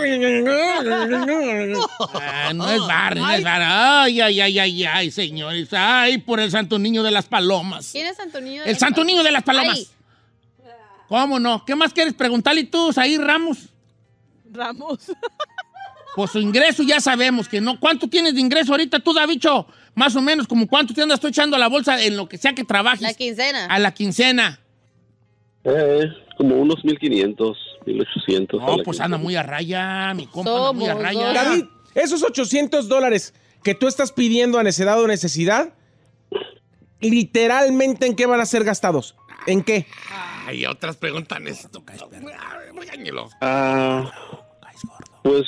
no es bar, no es bar. Ay, ay, ay, ay, ay, señores. Ay, por el Santo Niño de las Palomas. ¿Quién es Santo Niño de El Santo Niño de las Palomas. ¿Cómo no? ¿Qué más quieres preguntarle tú, ahí, Ramos? Ramos. Pues su ingreso ya sabemos que no. ¿Cuánto tienes de ingreso ahorita tú, Davicho? Más o menos, como cuánto te andas echando a la bolsa en lo que sea que trabajes. A La quincena. A la quincena. Eh, como unos 1500. No, pues anda muy a raya, mi compa muy a raya. David, esos 800 dólares que tú estás pidiendo a necesidad o necesidad, literalmente, ¿en qué van a ser gastados? ¿En qué? Hay otras preguntas esto, Ah, pues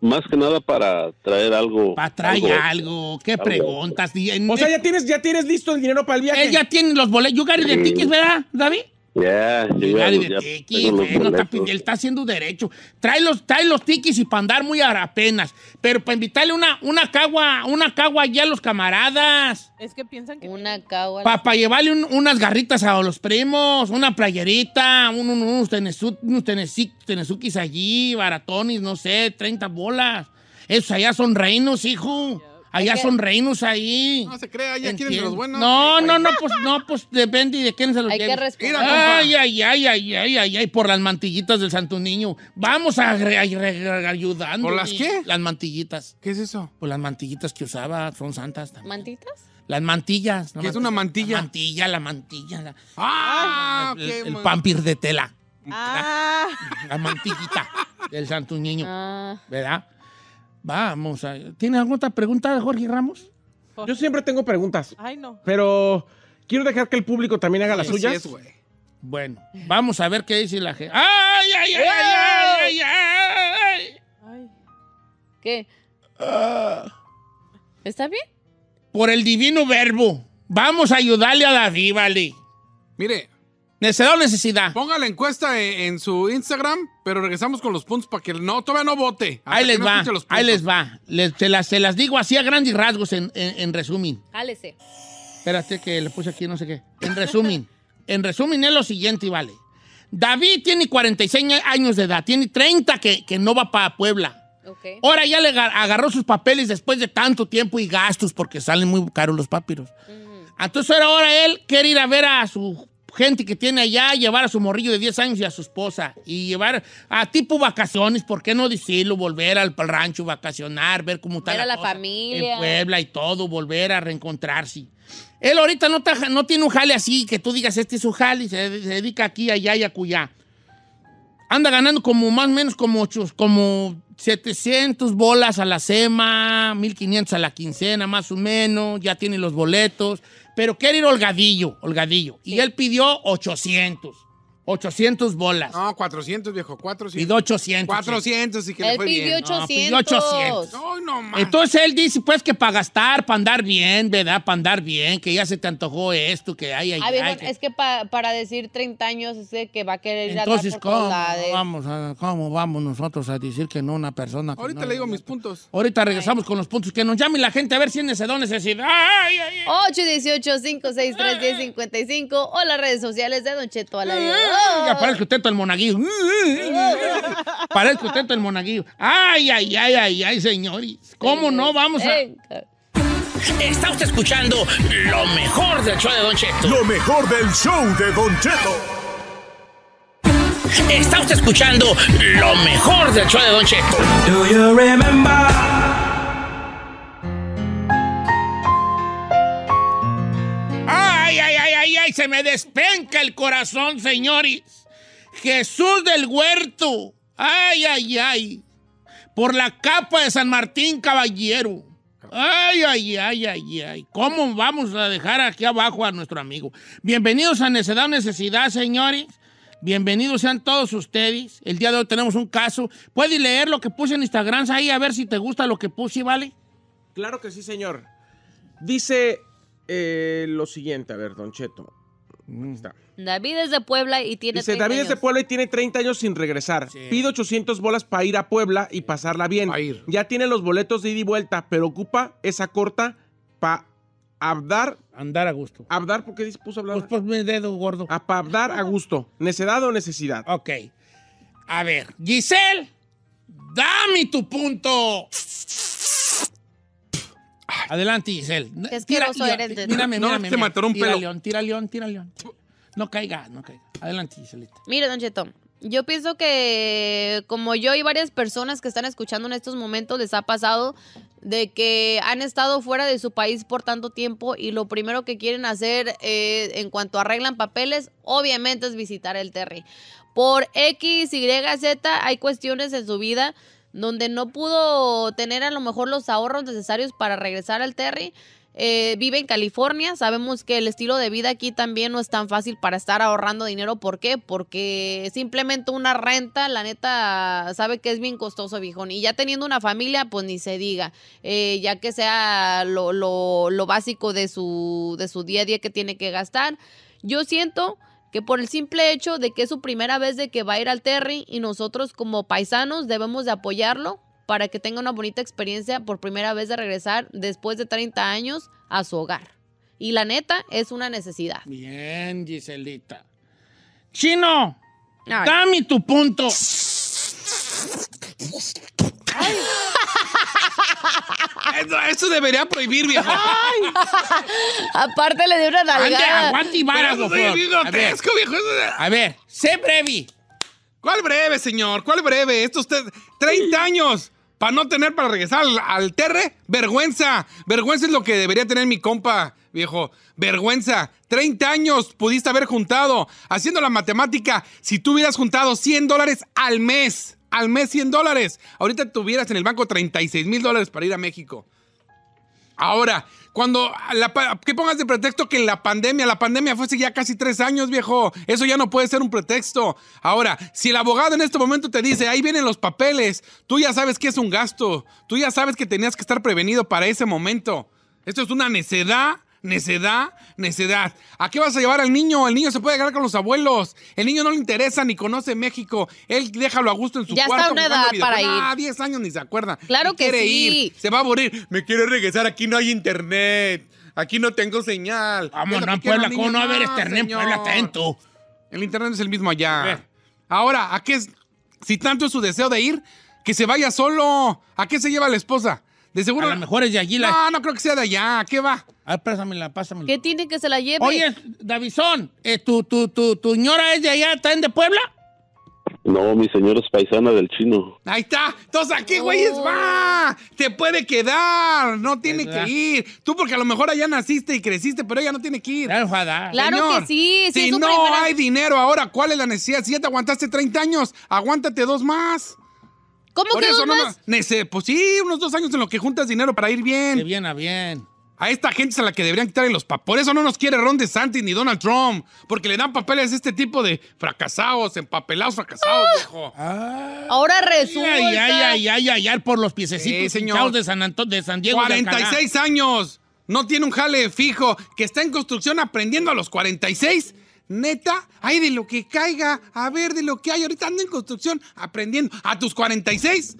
más que nada para traer algo. Para traer algo, ¿Qué preguntas? O sea, ya tienes, ya tienes listo el dinero para el viaje. Eh, ya tienen los boletos. ¿Yugari de de tickets, ¿verdad, David? Ya, yeah, está, él está haciendo derecho. Trae los, trae los tiquis y para andar muy apenas, Pero para invitarle una, una cagua, una cagua allí a los camaradas. Es que piensan que. Una cagua. pa llevarle unas garritas a los primos, una playerita, un, un, unos, tenesu, unos tenesi, allí, baratones, no sé, 30 bolas. Esos allá son reinos, hijo. Allá son reinos ahí. No se crea, allá quieren de los buenos. No, no, no, pues, no, pues depende de quién se los quieren. Hay que respirar. Ay, ay, ay, ay, ay, ay, ay, por las mantillitas del Santo Niño. Vamos a ayudando. ¿Por las qué? Las mantillitas. ¿Qué es eso? Por pues las mantillitas que usaba son santas ¿Mantitas? Las mantillas. ¿Qué es una mantilla? La mantilla, la mantilla. ¡Ah! el pampir de tela. Ah. La, la mantillita del Santo Niño. Ah. ¿Verdad? Vamos, tiene ¿tienes alguna otra pregunta, Jorge Ramos? Yo siempre tengo preguntas. Ay, no. Pero quiero dejar que el público también haga las suyas. bueno, vamos a ver qué dice la gente. ¡Ay, ay, ay, ay, ay, ¡Eh! ay! ay. qué ah. ¿Está bien? Por el divino verbo. Vamos a ayudarle a David, vale. Mire, ¿Necesidad o necesidad? Ponga la encuesta en, su Instagram, pero regresamos con los puntos para que no, todavía no vote. Ahí les, va, ahí les, va, se las, se las digo así a grandes rasgos en, en, resumen. Álese. Espérate que le puse aquí no sé qué. En resumen, en resumen es lo siguiente, y vale. David tiene 46 años de edad, tiene 30 que, no va para Puebla. Ahora ya le agarró sus papeles después de tanto tiempo y gastos porque salen muy caros los papiros. Entonces ahora él quiere ir a ver a su gente que tiene allá, llevar a su morrillo de 10 años y a su esposa, y llevar a tipo vacaciones, ¿por qué no decirlo? Volver al rancho, vacacionar, ver cómo está la, familia. En Puebla y todo, volver a reencontrarse. Él ahorita no, está, no tiene un jale así, que tú digas, este es su jale, se, dedica aquí, allá y acullá. Anda ganando como más o menos como, como 700 bolas a la SEMA, 1500 a la quincena, más o menos, ya tiene los boletos pero quiere ir holgadillo, holgadillo. Y él pidió 800. 800 bolas. No, 400, viejo, 400. Pidió 800. 400 y que le fue pidió 800. 800. No, no, Entonces él dice, pues, que para gastar, para andar bien, ¿verdad? Para andar bien, que ya se te antojó esto, que hay, hay, hay ah, ver, Es que para decir 30 años sé que va a querer Entonces, ir a ¿cómo vamos, a, ¿cómo vamos nosotros a decir que no una persona? Ahorita le digo mis puntos. Ahorita regresamos con los puntos. Que nos llame la gente a ver si en ese don necesidad. Ay, ay, ay. 818-563-1055 o las redes sociales de Don Cheto a la eh, vida. Ya parece usted todo el monaguillo. parece usted todo el monaguillo. Ay, ay, ay, ay, ay, señores. ¿Cómo no vamos a...? Está usted escuchando lo mejor del show de Don Cheto. Lo mejor del show de Don Cheto. Está usted escuchando lo mejor del show de Don Cheto. Do you remember? ay, ay, ay, ay, se me despenca el corazón, señores. Jesús del huerto, ay, ay, ay, por la capa de San Martín Caballero. Ay, ay, ay, ay, ay. ¿Cómo vamos a dejar aquí abajo a nuestro amigo? Bienvenidos a Necedad Necesidad, señores. Bienvenidos sean todos ustedes. El día de hoy tenemos un caso. ¿Puedes leer lo que puse en Instagram ahí a ver si te gusta lo que puse, vale? Claro que sí, señor. Dice eh, lo siguiente, a ver, Don Cheto. Mm. David es de Puebla y tiene Dice, 30 David es de Puebla y tiene 30 años sin regresar. Pido Pide 800 bolas para ir a Puebla y pasarla bien. ir. Ya tiene los boletos de ida y vuelta, pero ocupa esa corta para abdar. Andar a gusto. Abdar, porque hablar? Pues, pues mi dedo gordo. A ah, para abdar a gusto. ¿Necedad o necesidad? Ok. A ver, Giselle, dame tu punto. Adelante, Isel. Es que eres de Mírame, no, Te un tira pelo. León, tira león, tira león. No caiga, no caiga. Adelante, Iselita. Mira, Don Cheto. Yo pienso que como yo y varias personas que están escuchando en estos momentos les ha pasado de que han estado fuera de su país por tanto tiempo y lo primero que quieren hacer eh, en cuanto arreglan papeles obviamente es visitar el Terry. Por X, Y, Z hay cuestiones en su vida donde no pudo tener a lo mejor los ahorros necesarios para regresar al Terry. Eh, vive en California, sabemos que el estilo de vida aquí también no es tan fácil para estar ahorrando dinero. ¿Por qué? Porque simplemente una renta, la neta, sabe que es bien costoso, viejón. Y ya teniendo una familia, pues ni se diga, eh, ya que sea lo, lo, lo, básico de su, de su día a día que tiene que gastar. Yo siento que por el simple hecho de que es su primera vez de que va a ir al Terry y nosotros como paisanos debemos de apoyarlo para que tenga una bonita experiencia por primera vez de regresar después de 30 años a su hogar. Y la neta es una necesidad. Bien, Giselita. Chino, dame tu punto esto Eso debería prohibir, viejo. Aparte le dio una nalgada. aguante y a, ver. a ver, sé breve. ¿Cuál breve, señor? ¿Cuál breve? Esto usted... 30 años para no tener para regresar al, al, terre. Vergüenza. Vergüenza es lo que debería tener mi compa, viejo. Vergüenza. 30 años pudiste haber juntado. Haciendo la matemática, si tú hubieras juntado 100 dólares al mes al mes 100 dólares. Ahorita tuvieras en el banco 36 mil dólares para ir a México. Ahora, cuando qué pongas de pretexto que la pandemia, la pandemia fuese ya casi tres años, viejo. Eso ya no puede ser un pretexto. Ahora, si el abogado en este momento te dice, ahí vienen los papeles, tú ya sabes que es un gasto, tú ya sabes que tenías que estar prevenido para ese momento. Esto es una necedad necedad, necedad. ¿A qué vas a llevar al niño? El niño se puede quedar con los abuelos. El niño no le interesa ni conoce México. Él déjalo a gusto en su cuarto. Ya está una edad para ir. Ah, 10 años ni se acuerda. Claro que quiere Ir. Se va a morir. Me quiere regresar. Aquí no hay internet. Aquí no tengo señal. Vamos, no, Puebla. ¿Cómo no a haber internet Puebla? Atento. El internet es el mismo allá. Ahora, ¿a qué? Es? Si tanto es su deseo de ir, que se vaya solo. ¿A qué se lleva la esposa? De seguro. A lo mejor es de allí No, no creo que sea de allá. ¿Qué va? Ay, ah, pásamela, pásamela. ¿Qué tiene que se la lleve? Oye, Davison, eh, tu, tu, señora es de allá, está en de Puebla? No, mi señora es paisana del chino. Ahí está. Entonces, aquí, güey, es va? Oh. Te puede quedar. No tiene que ir. Tú, porque a lo mejor allá naciste y creciste, pero ella no tiene que ir. Claro, que sí. Si, si no hay dinero ahora, ¿cuál es la necesidad? Si ya te aguantaste 30 años, aguántate dos más. ¿Cómo Por que eso, dos no, más? pues sí, unos dos años en los que juntas dinero para ir bien. De bien a bien. A esta gente es a la que deberían quitarle los papeles. Por eso no nos quiere Ron DeSantis ni Donald Trump. Porque le dan papeles a este tipo de fracasados, empapelados, fracasados, ah. viejo. Ah. Ahora resulta. Ay, ay, ay, ay, ay, por los piececitos sí, señor. de San, Anto de San Diego. 46 años. No tiene un jale fijo. Que está en construcción aprendiendo a los 46. Neta, ay, de lo que caiga. A ver, de lo que hay. Ahorita ando en construcción aprendiendo. A tus 46.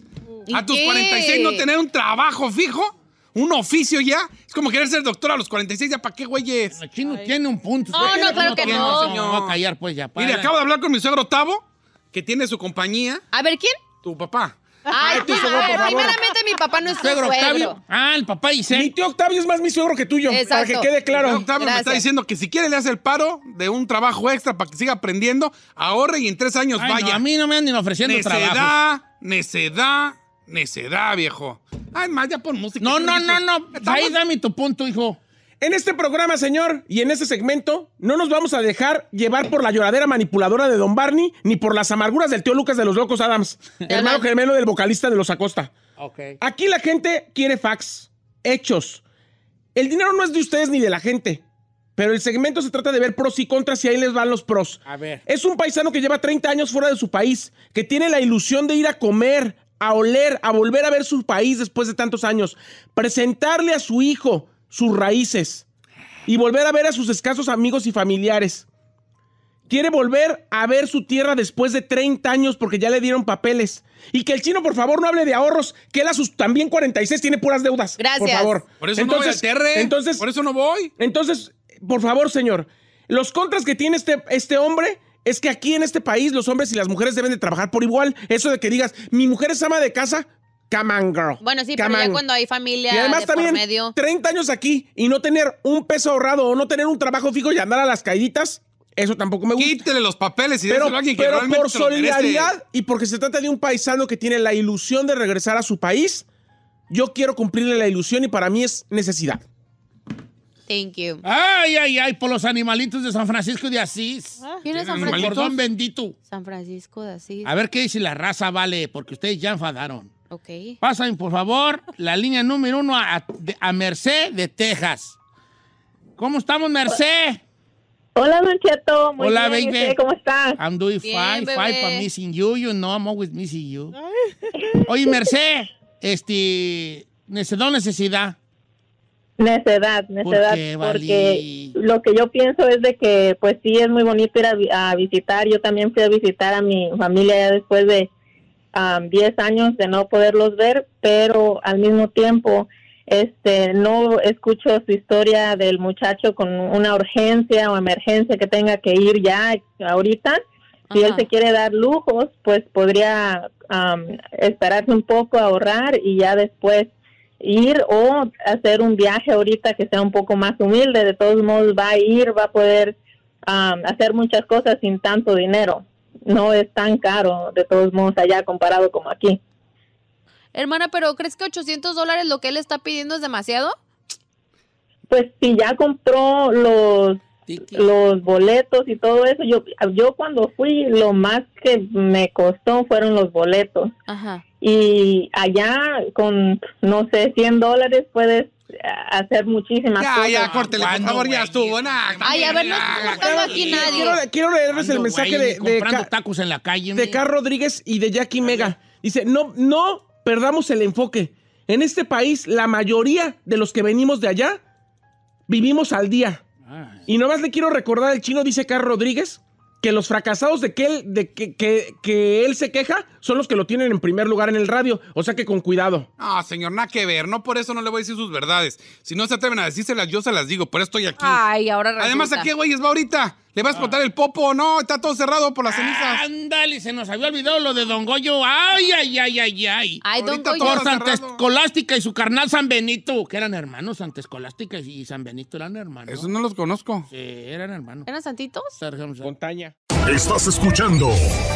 a tus 46 no tener un trabajo fijo un oficio ya. Es como querer ser doctor a los 46, ya para qué, güeyes. El chino tiene un punto. No, no, claro que no. no. a callar, pues ya. Y Mire, acabo de hablar con mi suegro Tavo, que tiene su compañía. A ver, ¿quién? Tu papá. Ay, primeramente mi papá no es tu suegro. Octavio. Ah, el papá dice. Mi tío Octavio es más mi suegro que tuyo. Exacto. Para que quede claro. Octavio me está diciendo que si quiere le hace el paro de un trabajo extra para que siga aprendiendo, ahorre y en tres años vaya. a mí no me andan ni ofreciendo trabajo. Necedad, necedad da, viejo. Ay, más ya por música. No, no, no, no. Ahí dame tu punto, hijo. En este programa, señor, y en este segmento, no nos vamos a dejar llevar por la lloradera manipuladora de Don Barney, ni por las amarguras del tío Lucas de los Locos Adams, hermano gemelo del vocalista de los Acosta. Aquí la gente quiere facts, hechos. El dinero no es de ustedes ni de la gente. Pero el segmento se trata de ver pros y contras y ahí les van los pros. A ver. Es un paisano que lleva 30 años fuera de su país, que tiene la ilusión de ir a comer, a oler, a volver a ver su país después de tantos años, presentarle a su hijo sus raíces y volver a ver a sus escasos amigos y familiares. Quiere volver a ver su tierra después de 30 años porque ya le dieron papeles. Y que el chino, por favor, no hable de ahorros, que él a sus también 46 tiene puras deudas. Gracias. Por favor. eso entonces, no voy entonces, por eso no voy. Entonces, por favor, señor, los contras que tiene este, este hombre es que aquí en este país los hombres y las mujeres deben de trabajar por igual. Eso de que digas, mi mujer es ama de casa, come girl. Bueno, sí, pero ya cuando hay familia. Y además también, medio. 30 años aquí y no tener un peso ahorrado o no tener un trabajo fijo y andar a las caíditas. Eso tampoco me gusta. Quítele los papeles y pero, a alguien que Pero por solidaridad y porque se trata de un paisano que tiene la ilusión de regresar a su país, yo quiero cumplirle la ilusión y para mí es necesidad. Thank you. Ay, ay, ay, por los animalitos de San Francisco de Asís. Ah, ¿Quién es San Francisco? Cordón bendito. San Francisco de Asís. A ver qué dice la raza, vale, porque ustedes ya enfadaron. Ok. Pasen, por favor, la línea número uno a, a, Merced de Texas. ¿Cómo estamos, Merced? Hola, Mancheto. Hola, baby. ¿Cómo estás? I'm doing fine, fine, missing you. You know, I'm always missing you. Oye, Merced, este, ¿dónde necesidad? Necedad, necedad, porque lo que yo pienso es de que, pues sí, es muy bonito ir a, visitar. Yo también fui a visitar a mi familia después de 10 años de no poderlos ver, pero al mismo tiempo, este, no escucho su historia del muchacho con una urgencia o emergencia que tenga que ir ya ahorita. Si él se quiere dar lujos, pues podría esperarse un poco, ahorrar y ya después ir o hacer un viaje ahorita que sea un poco más humilde. De todos modos, va a ir, va a poder um, hacer muchas cosas sin tanto dinero. No es tan caro, de todos modos, allá comparado como aquí. Hermana, pero ¿crees que 800 dólares lo que él está pidiendo es demasiado? Pues si ya compró los los boletos y todo eso, yo yo cuando fui lo más que me costó fueron los boletos. Ajá y allá con, no sé, 100 dólares puedes eh, hacer muchísimas cosas. Ya, por favor, ya estuvo. Ay, a ver, no aquí nadie. Quiero, leerles el mensaje de, de, en la calle, de Carl Rodríguez y de Jackie Mega. Dice, no, no perdamos el enfoque. En este país, la mayoría de los que venimos de allá vivimos al día. Ah, Y nomás le quiero recordar, el chino dice Car Rodríguez, que los fracasados de, que él, de que, que, que él se queja son los que lo tienen en primer lugar en el radio. O sea que con cuidado. Ah, señor, nada que ver. No por eso no le voy a decir sus verdades. Si no se atreven a decírselas, yo se las digo. Por eso estoy aquí. Ay, ahora Además, ¿a qué es va ahorita? ¿Le va a explotar ah. el popo no? Está todo cerrado por las cenizas. Ándale, se nos había olvidado lo de Don Goyo. Ay, ay, ay, ay, ay. Ay, Don Goyo. Por Santa Escolástica y su carnal San Benito, que eran hermanos. Santa Escolástica y San Benito eran hermanos. Eso no los conozco. Sí, eran hermanos. ¿Eran santitos? Montaña. Estás escuchando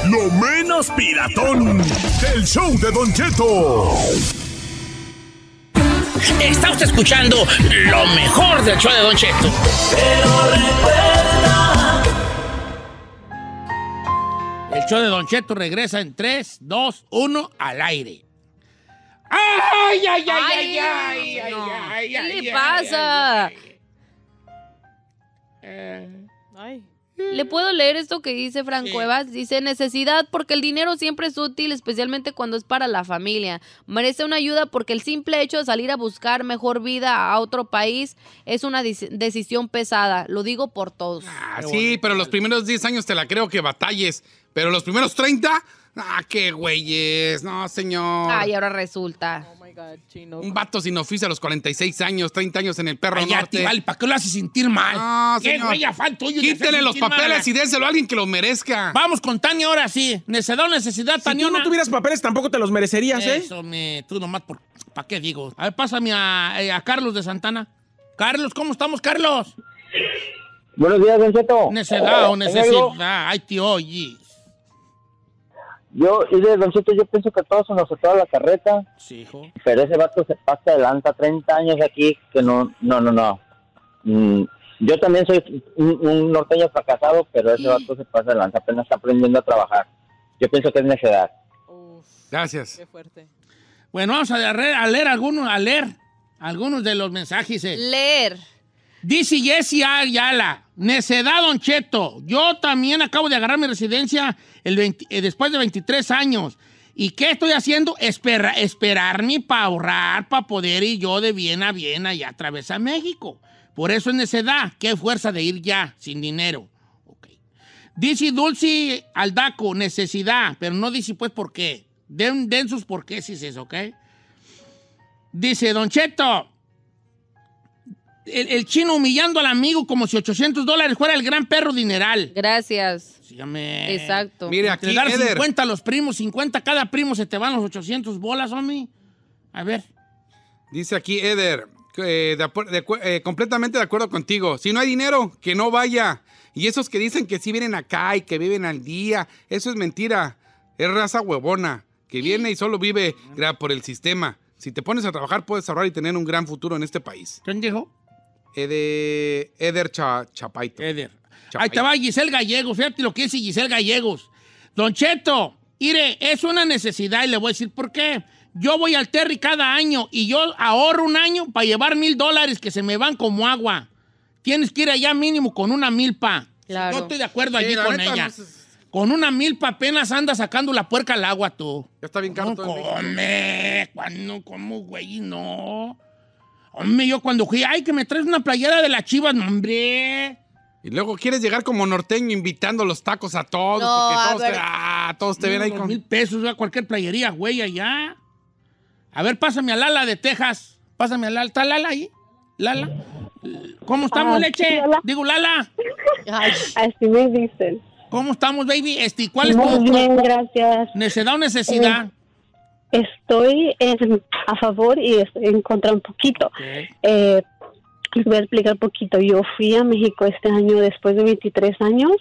Lo Menos Piratón, Del show de Don Cheto. Está escuchando lo mejor del show de Don Cheto. Pero recuerda El show de Don Cheto regresa en 3, 2, 1, al aire. ¡Ay, ay, ay, ay, ay! ay, ay, ¿Qué le pasa? ¿Le puedo leer esto que dice Franco? Dice, necesidad porque el dinero siempre es útil, especialmente cuando es para la familia. Merece una ayuda porque el simple hecho de salir a buscar mejor vida a otro país es una decisión pesada. Lo digo por todos. Ah, ah sí, pero los primeros 10 años te la creo que batalles pero los primeros 30, ah, qué güeyes, no, señor. Ay, ahora resulta. Oh my God, chino. Un vato sin oficio a los 46 años, 30 años en el perro Ay, norte. vale, ¿para qué lo hace sentir mal? No, señor. güey afán tuyo? los papeles y déselo a alguien que lo merezca. Vamos con Tania ahora sí. Necesidad, necesidad, Si no tuvieras papeles, tampoco te los merecerías, ¿eh? Eso, me, tú nomás, por, ¿para qué digo? A ver, pásame eh, a, Carlos de Santana. Carlos, ¿cómo estamos, Carlos? Buenos días, Don Cheto. Necesidad eh, necesidad. Ay, tío, oye. Yo, y de Don yo pienso que todos son nos toda la carreta. Sí, hijo. Pero ese vato se pasa adelanta 30 años aquí, que no, no, no, no. Mm, yo también soy un, norteño fracasado, pero ese vato se pasa adelante, apenas está aprendiendo a trabajar. Yo pienso que es necedad. Gracias. Qué fuerte. Bueno, vamos a leer, a algunos, a leer algunos de los mensajes. Eh. Leer. Dice Jessie Ayala, necedad, Don Cheto. Yo también acabo de agarrar mi residencia eh, después de 23 años. ¿Y qué estoy haciendo? Espera, esperarme para ahorrar, para poder ir yo de bien a bien y a través a México. Por eso es necedad. Qué fuerza de ir ya, sin dinero. Dice Dulce Aldaco, necesidad. Pero no dice pues por qué. Den, sus por qué si es ¿ok? Dice Don Cheto. El, el, chino humillando al amigo como si 800 dólares fuera el gran perro dineral. Gracias. Pues, Exacto. Mire, aquí, 50 los primos, 50 cada primo, se te van los 800 bolas, homie. A ver. Dice aquí Eder, eh, eh, completamente de acuerdo contigo. Si no hay dinero, que no vaya. Y esos que dicen que sí vienen acá y que viven al día, eso es mentira. Es raza huevona, que viene y solo vive por el sistema. Si te pones a trabajar, puedes ahorrar y tener un gran futuro en este país. ¿Quién dijo? Eder, Chapaito. Eder. Ahí te va Giselle Gallegos, fíjate lo que dice Giselle Gallegos. Don Cheto, mire, es una necesidad y le voy a decir por qué. Yo voy al Terry cada año y yo ahorro un año para llevar mil dólares que se me van como agua. Tienes que ir allá mínimo con una milpa. estoy de acuerdo allí con ella. Con una milpa apenas anda sacando la puerca al agua tú. Ya está bien caro no, come, cuando güey, no. Hombre, yo cuando fui, ay, que me traes una playera de las chivas, no, hombre. Y luego quieres llegar como norteño invitando los tacos a todos, porque todos, te, ah, todos te ven ahí con... Mil pesos, a cualquier playería, güey, allá. A ver, pásame a Lala de Texas. Pásame a Lala. ¿Está Lala ahí? ¿Lala? ¿Cómo estamos, ah, leche? Digo, Lala. Así me dicen. ¿Cómo estamos, baby? Este, ¿Cuál es Muy tu... bien, gracias. ¿Necesidad o necesidad? Eh, estoy a favor y en contra un poquito. Eh, les voy a explicar un poquito. Yo fui a México este año después de 23 años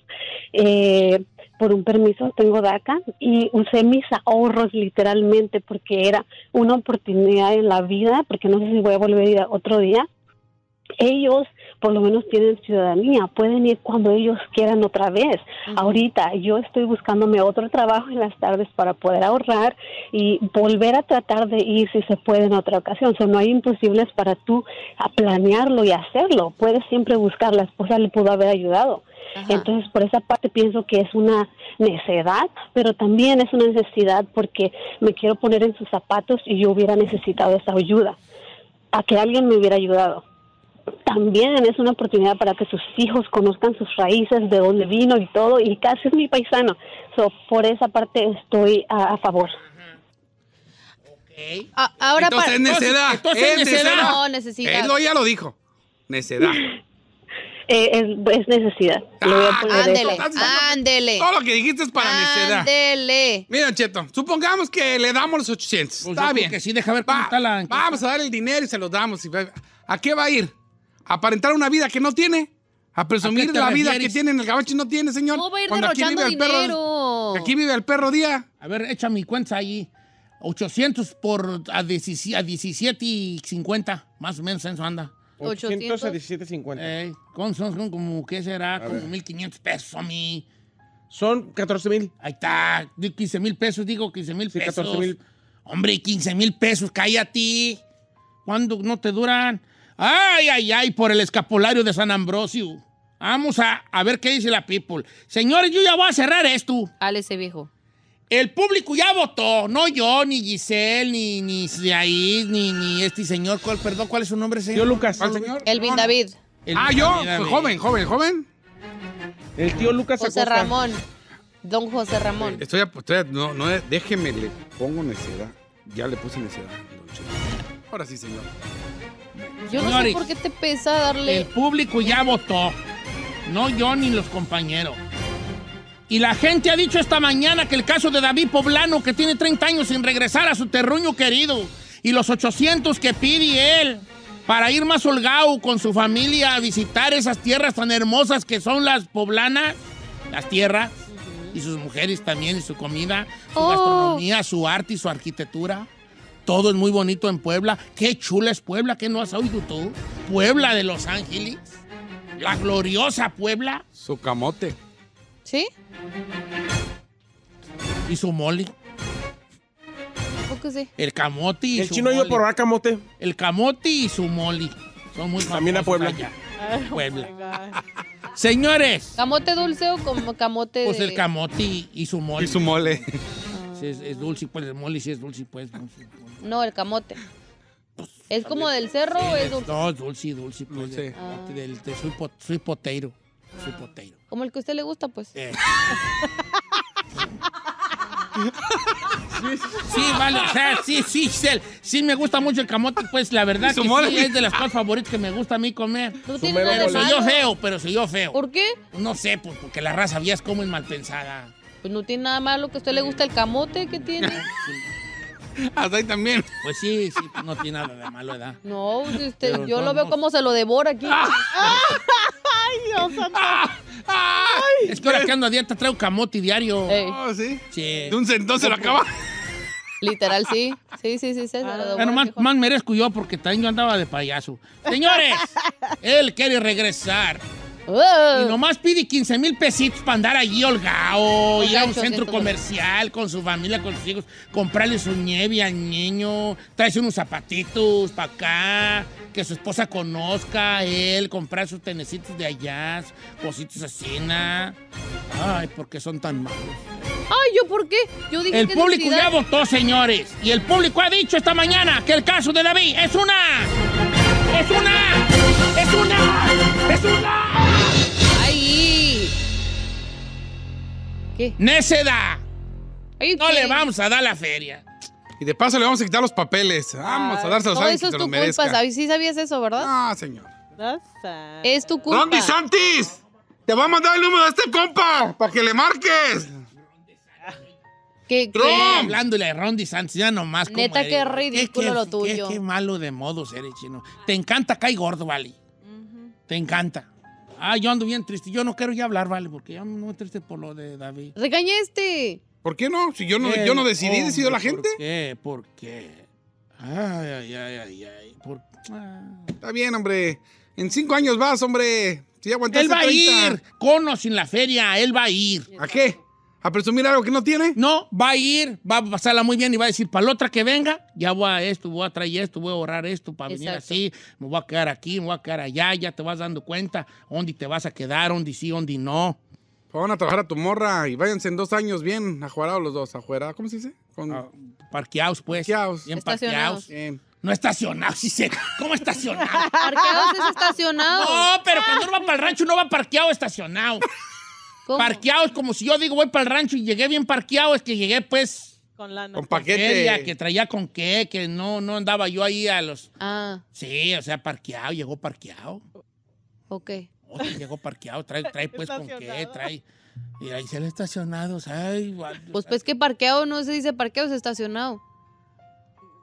eh, por un permiso, tengo DACA, y usé mis ahorros literalmente porque era una oportunidad en la vida, porque no sé si voy a volver a otro día. Ellos por lo menos tienen ciudadanía, pueden ir cuando ellos quieran otra vez. Ahorita yo estoy buscándome otro trabajo en las tardes para poder ahorrar y volver a tratar de ir si se puede en otra ocasión. O sea, no hay imposibles para tú a planearlo y hacerlo. Puedes siempre buscar, la esposa le pudo haber ayudado. Entonces, por esa parte pienso que es una necesidad, pero también es una necesidad porque me quiero poner en sus zapatos y yo hubiera necesitado esa ayuda, a que alguien me hubiera ayudado también es una oportunidad para que sus hijos conozcan sus raíces, de dónde vino y todo, y casi es mi paisano. So, por esa parte estoy a, favor. Okay. ahora entonces, para, es necedad. Entonces, necesidad. No, necesidad. Él lo, ya lo dijo. Necedad. Eh, es, es, necesidad. Ah, ándele, ándele. Todo lo que dijiste es para necedad. Ándele. Mira, Cheto, supongamos que le damos los 800. Pues está bien. Que sí, deja ver Vamos a dar el dinero y se los damos. ¿A qué va a ir? aparentar una vida que no tiene. A presumir de la vida que tiene en el gabacho y no tiene, señor. No va a ir Cuando aquí vive el perro. Aquí vive el perro día. A ver, echa mi cuenta ahí. 800 por a, 17, y 50, más o menos eso anda. 800, a 17.50. Eh, con, son como, ¿qué será? como 1.500 pesos a mí. Son 14.000. Ahí está, 15.000 pesos, digo 15.000 mil sí, pesos. 14 mil. Hombre, 15 pesos, cállate. ¿Cuándo no te duran? Ay, ay, ay, por el escapulario de San Ambrosio. Vamos a, ver qué dice la people. Señores, yo ya voy a cerrar esto. Dale ese viejo. El público ya votó, no yo, ni Giselle, ni ni ahí, ni, ni este señor, ¿cuál, perdón, ¿cuál es su nombre, señor? Yo, Lucas. señor? Elvin ah. David. ah, yo, pues, joven, joven, joven. El tío Lucas José Ramón. Don José Ramón. Estoy, a, no, no, déjeme, le pongo necesidad. Ya le puse noche. Ahora sí, señor. Yo no sé por qué te pesa darle. El público ya votó. No yo ni los compañeros. Y la gente ha dicho esta mañana que el caso de David Poblano, que tiene 30 años sin regresar a su terruño querido, y los 800 que pide él para ir más holgado con su familia a visitar esas tierras tan hermosas que son las poblanas, las tierras, y sus mujeres también, y su comida, su oh. gastronomía, su arte y su arquitectura. Todo es muy bonito en Puebla. Qué chula es Puebla, que no has oído tú? Puebla de Los Ángeles. La gloriosa Puebla. Su camote. ¿Sí? Y su mole. El camote y El su chino mole. por camote. El camote y su mole. Son muy También a Puebla. Ah, Puebla. Oh Señores. ¿Camote dulce o como camote? Pues el camote y, su mole. Y su mole. Ah. Si es, dulce, pues el mole si es dulce, pues. No, no el camote. Pues, ¿Es como del cerro o es dulce? No, dulce, dulce. Pues, dulce. del, ah. soy, poteiro. Soy ah. poteiro. Como el que a usted le gusta, pues. Eh. Sí, vale, o sea, sí, sí, Giselle. Sí, me gusta mucho el camote, pues la verdad que sí, es de las cosas favoritas que me gusta a mí comer. Pero soy yo feo, pero soy yo feo. ¿Por qué? No sé, pues porque la raza es como es mal pensada. Pues no tiene nada malo que a usted le gusta el camote que tiene. Hasta ahí también. Pues sí, sí, pues no tiene nada de malo, ¿verdad? No, usted, pues, yo lo veo como se lo devora aquí. Ah. ¡Ay, Dios santo! ¡Ah! es que ahora que ando a dieta traigo camote diario. Oh, ¿sí? ¿sí? De un centón se lo acaba. Literal, sí. Sí, sí, sí, sí ah. bueno, más, más, merezco yo porque también yo andaba de payaso. Señores, él quiere regresar Oh. Y nomás pide 15 mil pesitos para andar allí holgado, ir a un centro comercial con su familia, con sus hijos, comprarle su nieve al niño, traerse unos zapatitos para acá, que su esposa conozca a él, comprar sus tenecitos de allá, cositos de cena Ay, ¿por qué son tan malos? Ay, ¿yo por qué? Yo el público ya votó, señores. Y el público ha dicho esta mañana que el caso de David es una... ¡Es una! ¡Es una! ¡Es una! ¡Ay! ¿Qué? ¡Neceda! no le vamos a dar la feria. Y de paso le vamos a quitar los papeles. Vamos a dárselos a alguien los merezca. Todo eso es tu culpa, Sí sabías eso, ¿verdad? Ah, señor. Es tu culpa. ¿Dónde Santis! ¡Te va a mandar el número de este compa! ¡Para que le marques! ¿Qué, ¿Qué? Hablándole a Ron DeSantis, ya nomás. Neta, como, qué ridículo lo tuyo. Qué, malo de modos eres, eh, chino. Te encanta Kai Gordo, Vali. Te encanta. Ah, yo ando bien triste. Yo no quiero ya hablar, vale, porque ya no me triste por lo de David. Regañaste. ¿Por qué no? Si yo no, yo no decidí, decidió la gente. ¿Por qué? ¿Por qué? Ay, ay, ay, ay, ah. Está bien, hombre. En cinco años vas, hombre. Si aguantaste Él va a ir, con o sin la feria, él va a ir. ¿A qué? ¿A presumir algo que no tiene? No, va a ir, va a pasarla muy bien y va a decir, para la otra que venga, ya voy a esto, voy a traer esto, voy a ahorrar esto para venir así, me voy a quedar aquí, me voy a quedar allá, ya te vas dando cuenta dónde te vas a quedar, dónde sí, dónde no. Pues van a trabajar a tu morra y váyanse en dos años bien ajuarados los dos, afuera. ¿Cómo se dice? Con... Ah, parqueados, pues. Bien parqueados. No estacionados, sí ¿Cómo estacionados? parqueados es estacionado. No, pero cuando uno va para el rancho no va parqueado estacionado. Parqueado Parqueados, como si yo digo, voy para el rancho y llegué bien parqueado, es que llegué pues... Con la paquete. Que traía con qué, que no, no andaba yo ahí a los... Ah. Sí, o sea, parqueado, llegó parqueado. Ok. Oh, llegó parqueado, trae, trae pues con qué, trae... Y ahí se le estacionados, ay... Pues pues que parqueado no se dice parqueado, es estacionado.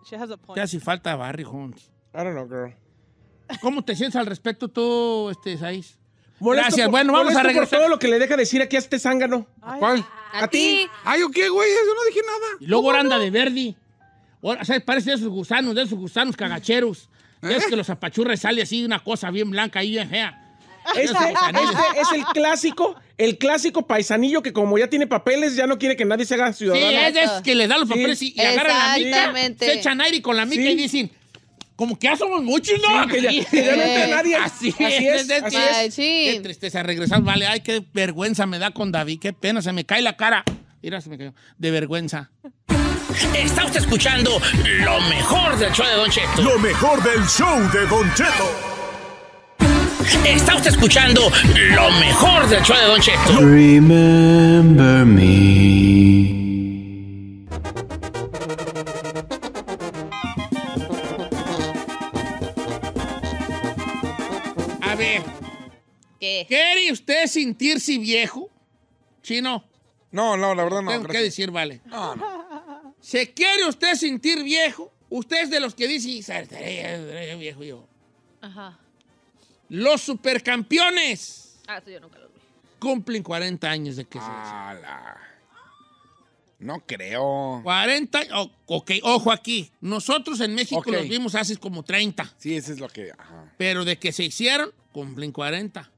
She hace falta Barry Jones I don't know, girl. ¿Cómo te sientes al respecto tú, este, Saiz? Gracias. bueno, vamos a regresar. Por todo lo que le deja decir aquí a este zángano. ¿A cuál? ¿A, ti? ¿Ay o qué, güey? Yo no dije nada. Y luego anda de Verdi. O sea, Parece de esos gusanos, de esos gusanos cagacheros. De Es ¿Eh? que los apachurres sale así una cosa bien blanca y bien fea. Este, este es el clásico, el clásico paisanillo que como ya tiene papeles, ya no quiere que nadie se haga ciudadano. Sí, es, que le da los papeles y, agarra agarran la mica, se echan aire con la mica y dicen, como que ya somos muchos, ¿no? que ya, no entra nadie. Así, es. así es. es. Ay, qué tristeza regresar. Vale, ay, qué vergüenza me da con David. Qué pena, se me cae la cara. Mira, se me cayó. De vergüenza. Está usted escuchando lo mejor del show de Don Cheto. Lo mejor del show de Don Cheto. Está usted escuchando lo mejor del show de Don Cheto. Remember me. ¿Quiere usted sentirse viejo? si No, no, no, la verdad no. Tengo que decir, vale. ¿Se quiere usted sentir viejo? Usted es de los que dice, viejo yo. Ajá. Los supercampeones. Ah, eso yo nunca lo vi. Cumplen 40 años de que se la... No creo. 40, ok, ojo aquí. Nosotros en México los vimos hace como 30. Sí, eso es lo que... Pero de que se hicieron, cumplen 40.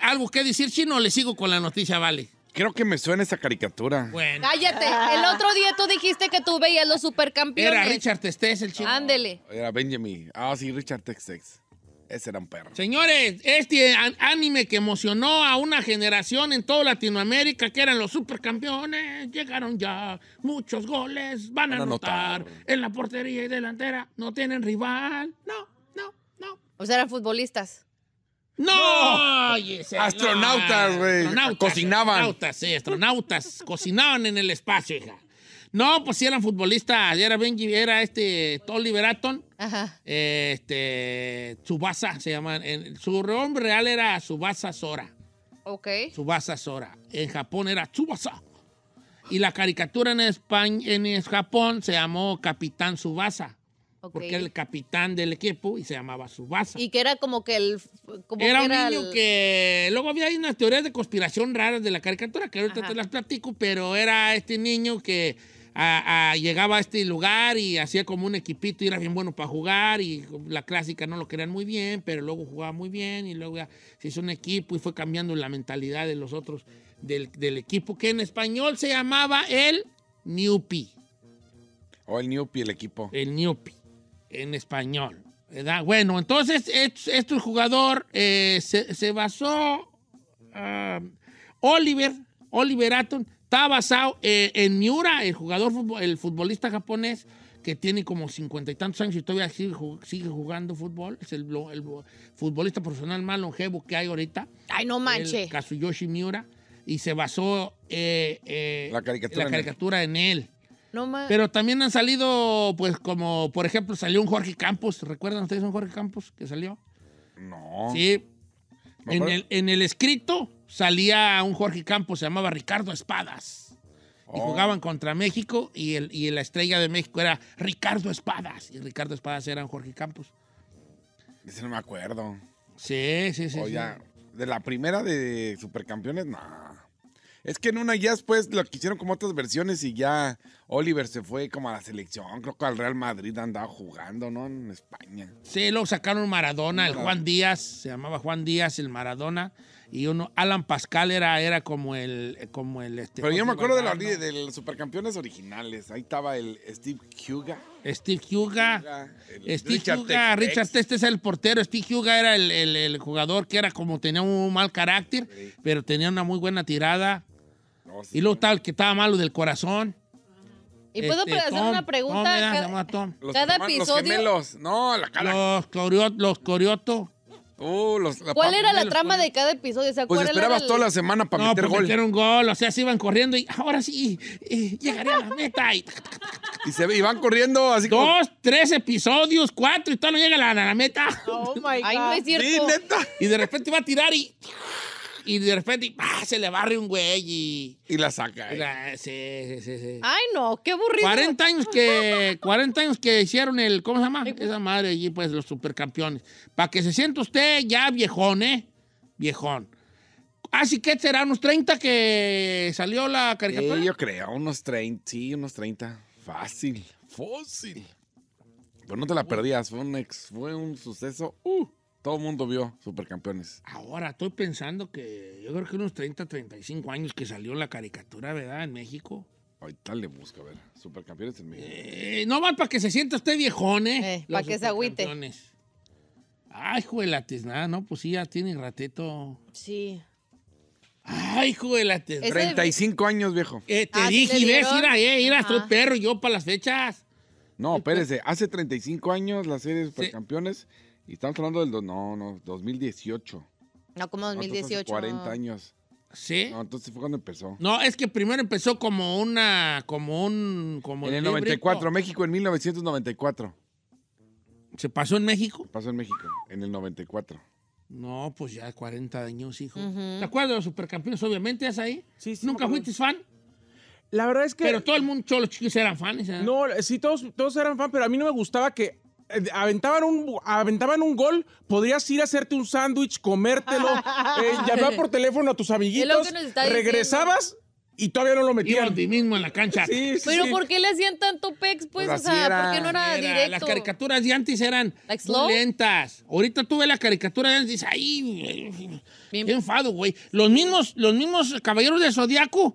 algo que decir, chino? Le sigo con la noticia, vale. Creo que me suena esa caricatura. Bueno. Cállate. Ah. El otro día tú dijiste que tú veías los supercampeones. Era Richard Testes el chino. Ándele. Era Benjamin. Ah, sí, Richard Textex. Ese era un perro. Señores, este anime que emocionó a una generación en toda Latinoamérica, que eran los supercampeones, llegaron ya. Muchos goles van, a, anotar. En la portería y delantera no tienen rival. No, no, no. O sea, eran futbolistas. ¡No! astronautas, güey. cocinaban. Astronautas, sí, astronautas. cocinaban en el espacio, hija. No, pues si eran futbolistas. Era Benji, era este Oliver Ajá. Este. Subasa se llaman. su nombre real era Subasa Sora. Ok. Subasa Sora. En Japón era Tsubasa. Y la caricatura en España, en Japón se llamó Capitán Subasa. Porque era el capitán del equipo y se llamaba Subasa. Y que era como que el. era, un niño que. Luego había unas teorías de conspiración raras de la caricatura que ahorita te las platico, pero era este niño que llegaba a este lugar y hacía como un equipito y era bien bueno para jugar y la clásica no lo querían muy bien, pero luego jugaba muy bien y luego se hizo un equipo y fue cambiando la mentalidad de los otros del, equipo que en español se llamaba el Newpi. O el Newpi, el equipo. El Newpi en español. ¿verdad? Bueno, entonces este, jugador eh, se, basó, ah, Oliver, Oliver Aton, está basado eh, en Miura, el jugador, el futbolista japonés que tiene como cincuenta y tantos años y todavía sigue, jugando fútbol. Es el, futbolista profesional más longevo que hay ahorita. Ay, no manches. Kazuyoshi Miura. Y se basó eh, la caricatura, En él. Pero también han salido, pues, como por ejemplo, salió un Jorge Campos. ¿Recuerdan ustedes un Jorge Campos que salió? No. Sí. en, el, en, el, escrito salía un Jorge Campos, se llamaba Ricardo Espadas. Y oh. jugaban contra México y, la estrella de México era Ricardo Espadas. Y Ricardo Espadas era un Jorge Campos. Ese no me acuerdo. Sí, sí, sí. O ya, de la primera de Supercampeones, no. Es que en una ya después lo que hicieron como otras versiones y ya Oliver se fue como a la selección, creo que al Real Madrid andaba jugando, ¿no? En España. Sí, luego sacaron Maradona, el Juan Díaz, se llamaba Juan Díaz, el Maradona. Y uno, Alan Pascal era, era como el. Como el este, Pero yo me acuerdo de, los, supercampeones originales. Ahí estaba el Steve Huga. Steve Huga. Steve, Richard este es el portero. Steve Huga era el, jugador que era como tenía un mal carácter, pero tenía una muy buena tirada. Y luego tal que estaba malo del corazón. ¿Y puedo hacer una pregunta? cada, episodio. Los No, la cara. Los, Corioto. Uh, los corioto. ¿Cuál era la trama de cada episodio? se acuerdan pues esperabas toda la semana para meter pues gol. meter un gol, o sea, se iban corriendo y ahora sí, eh, llegaría llegaré a la meta. Y, se iban corriendo así Dos, tres episodios, cuatro, y todo no llega a la, meta. Oh, my God. Ay, no es cierto. Sí, neta. Y de repente iba a tirar y y de repente se le barre un güey y. Y la saca. ¿eh? sí, sí, sí. Ay, no, qué aburrido. 40 años que, 40 años que hicieron el. ¿Cómo se llama? Esa madre allí, pues, los supercampeones. Para que se sienta usted ya viejón, ¿eh? Viejón. Así ah, que será unos 30 que salió la caricatura. yo creo, unos 30, sí, unos 30. Fácil, fósil. pues no te la perdías, fue un, ex, fue un suceso. Uh. Todo el mundo vio Supercampeones. Ahora estoy pensando que yo creo que unos 30, 35 años que salió la caricatura, ¿verdad? En México. tal le busca, a ver. Supercampeones en México. Eh, no mal para que se sienta usted viejón, ¿eh? eh para que se agüite. Ay, juelates, nada, no, pues sí, ya tiene rateto. Sí. Ay, juelates. 35 años, viejo. Eh, te ah, dije, ves, mira, eh, mira, estoy perro yo para las fechas. No, espérese, hace 35 años la serie de Supercampeones. Y estamos hablando del, no, no, 2018. No, como 2018. 40 años. ¿Sí? No, entonces fue cuando empezó. No, es que primero empezó como una, como un, como En el 94, México en 1994. ¿Se pasó en México? pasó en México, en el 94. No, pues ya 40 años, hijo. ¿Te acuerdas de los supercampeones? Obviamente, es ahí. Sí, sí, ¿Nunca fuiste fan? La verdad es que. Pero todo el mundo, los chicos eran fans. ¿eh? No, sí, todos, todos eran fans, pero a mí no me gustaba que eh, aventaban un, aventaban un gol, podrías ir a hacerte un sándwich, comértelo, eh, llamar por teléfono a tus amiguitos, regresabas y todavía no lo metían. a ti mismo en la cancha. Pero ¿por qué le hacían tanto pex? Pues, pues o sea, no era, directo? Las caricaturas de antes eran lentas. Ahorita tú ves la caricatura de antes y dices, ¡ay! Qué enfado, güey. Los mismos, los mismos caballeros de Zodíaco,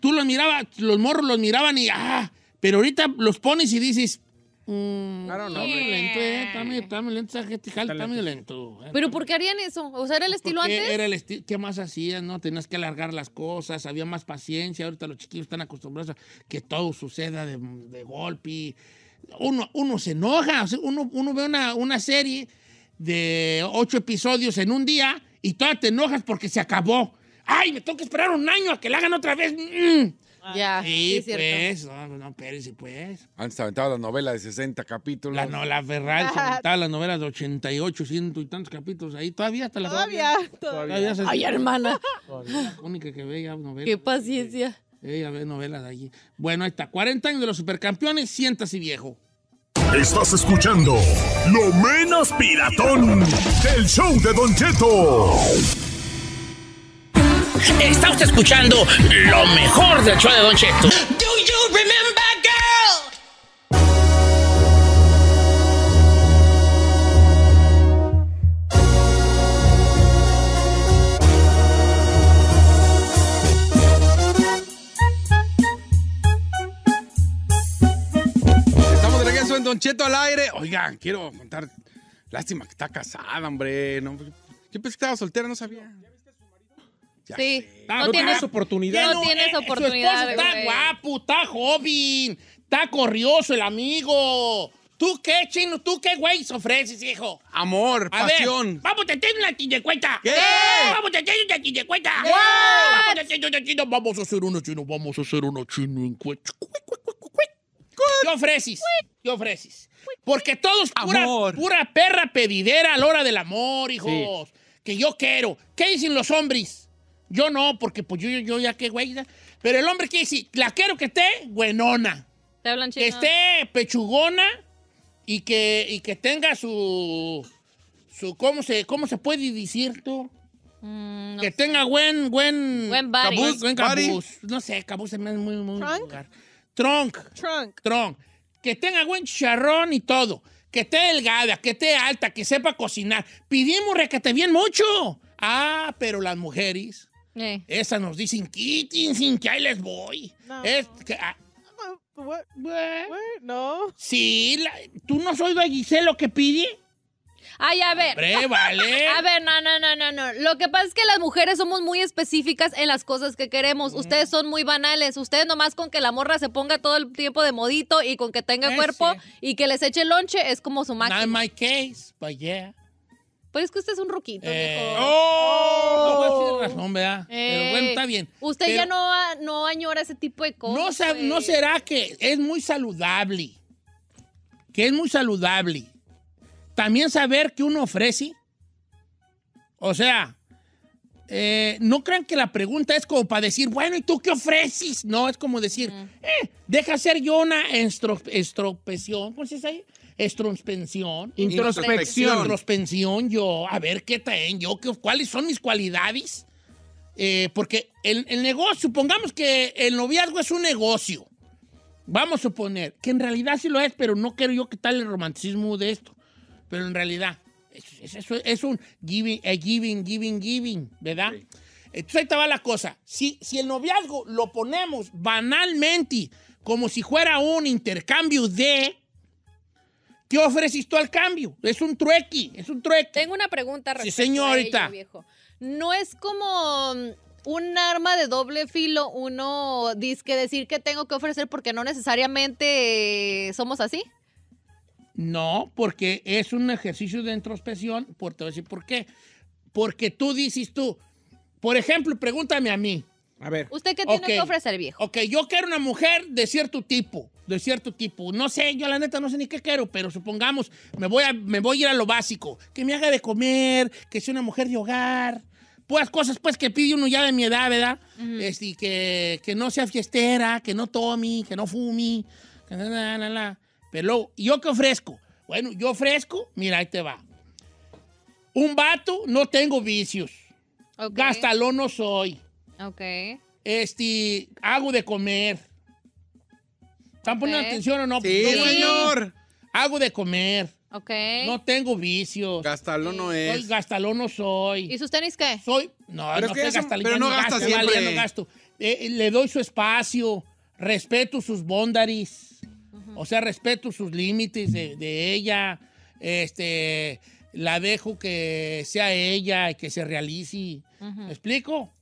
tú los mirabas, los morros los miraban y ¡ah! Pero ahorita los pones y dices, claro, mm. no. Está muy eh, lento, Está muy lento. Está muy lento. ¿Pero por qué harían eso? O sea, ¿era el pues, estilo antes? Era el estilo. ¿Qué más hacías, no? Tenías que alargar las cosas, había más paciencia. Ahorita los chiquillos están acostumbrados a que todo suceda de, golpe. Uno, uno se enoja. uno, ve una, serie de ocho episodios en un día y todavía te enojas porque se acabó. ¡Ay, me tengo que esperar un año a que la hagan otra vez! Mm. Ah, ya. Sí, sí pues, No, pues, no, espérense, pues. Antes aventaba la novela de 60 capítulos. La, no, la se aventaba las novelas de 88, ciento y tantos capítulos. Ahí todavía hasta la Todavía. Todavía. todavía. Ay, hermana. La única que Qué paciencia. Ella ve novelas de allí. Bueno, ahí está. 40 años de los supercampeones, siéntase viejo. Estás escuchando Lo Menos Piratón, el show de Don Cheto. Está usted escuchando lo mejor del show de Don Cheto. Do you remember, girl? Estamos de regreso en Don Cheto al aire. Oigan, quiero contar. Lástima que está casada, hombre. ¿Qué yo que estaba soltera, no sabía. Ya sí. Ah, no, tienes eh, oportunidad. No tienes oportunidad. está guapo, está joven, está corrioso el amigo. ¿Tú qué, chino? ¿Tú qué, güey, ofreces, hijo? Amor, pasión. vamos a tener una cuenta. Eh, ¿Qué? Vamos a tener una tillecuenta. Vamos a Vamos a hacer una chino. Vamos a hacer una chino en cuenta. ¿Qué ofreces? ¿Qué ofreces? Porque todos pura, perra pedidera a la hora del amor, hijos. Que yo quiero. ¿Qué dicen los hombres? Yo no, porque pues yo, yo ya qué güey. Pero el hombre quiere decir, la quiero que esté buenona. Que esté pechugona y que, y que tenga su, su ¿cómo, se, ¿cómo se puede decir tú? Mm, que tenga buen, buen, buen buen No sé, cabuz se me es muy, muy Trunk. Trunk. Trunk. Que tenga buen charrón y todo. Que esté delgada, que esté alta, que sepa cocinar. Pidimos que te bien mucho. Ah, pero las mujeres eh. Esa nos dicen, Kitty, sin que ahí les voy. No. Ah. No. Sí, ¿tú no soy de lo que pide? Ay, a ver. a ver, no, no, no, no, no. Lo que pasa es que las mujeres somos muy específicas en las cosas que queremos. Mm. Ustedes son muy banales. Ustedes nomás con que la morra se ponga todo el tiempo de modito y con que tenga cuerpo y que les eche lonche es como su máximo. my case, pues es que usted es un ruquito, eh, ¡Oh! No, pues, razón, vea. Pero eh, bueno, está bien. Usted ya no, no añora ese tipo de cosas. No, pues. será que es muy saludable. Que es muy saludable. También saber que uno ofrece. O sea, eh, no crean que la pregunta es como para decir, bueno, ¿y tú qué ofreces? No, es como decir, eh, deja ser yo una estropeción, ¿cómo se dice ahí? Introspección. Introspección. Introspección, yo. A ver qué tengo yo, cuáles son mis cualidades. Eh, porque el, negocio, supongamos que el noviazgo es un negocio. Vamos a suponer que en realidad sí lo es, pero no quiero yo que tal el romanticismo de esto. Pero en realidad, es, es, un giving, eh, giving, giving, giving, ¿verdad? Entonces ahí te la cosa. Si, si el noviazgo lo ponemos banalmente, como si fuera un intercambio de ¿Qué ofreces tú al cambio? Es un truequi, es un truequi. Tengo una pregunta respecto sí, señorita. No es como mm, un arma de doble filo, uno dice que decir que tengo que ofrecer porque no necesariamente somos así. No, porque es un ejercicio de introspección, por te voy a decir por qué. Porque tú dices tú, por ejemplo, pregúntame a mí. A ver. ¿Usted qué tiene que ofrecer, viejo? Ok, yo quiero una mujer de cierto tipo de cierto tipo. No sé, yo la neta no sé ni qué quiero, pero supongamos, me voy a, me voy a ir a lo básico. Que me haga de comer, que sea una mujer de hogar. Pues cosas pues que pide uno ya de mi edad, ¿verdad? que, que, no sea fiestera, que no tome, que no fume. Pero ¿yo qué ofrezco? Bueno, yo ofrezco, mira, ahí te va. Un vato, no tengo vicios. Gastalón no soy. Ok. Este, hago de comer ¿Están poniendo atención o no? Sí, señor. Hago de comer. Ok. No tengo vicios. Gastalón no es. Soy gastalón no soy. ¿Y sus tenis qué? Soy. No, pero no soy gastalón. Pero no, gasto. siempre. no gasto. Eh, eh, le doy su espacio. Respeto sus boundaries. O sea, respeto sus límites de, ella. Este la dejo que sea ella y que se realice. ¿Me explico?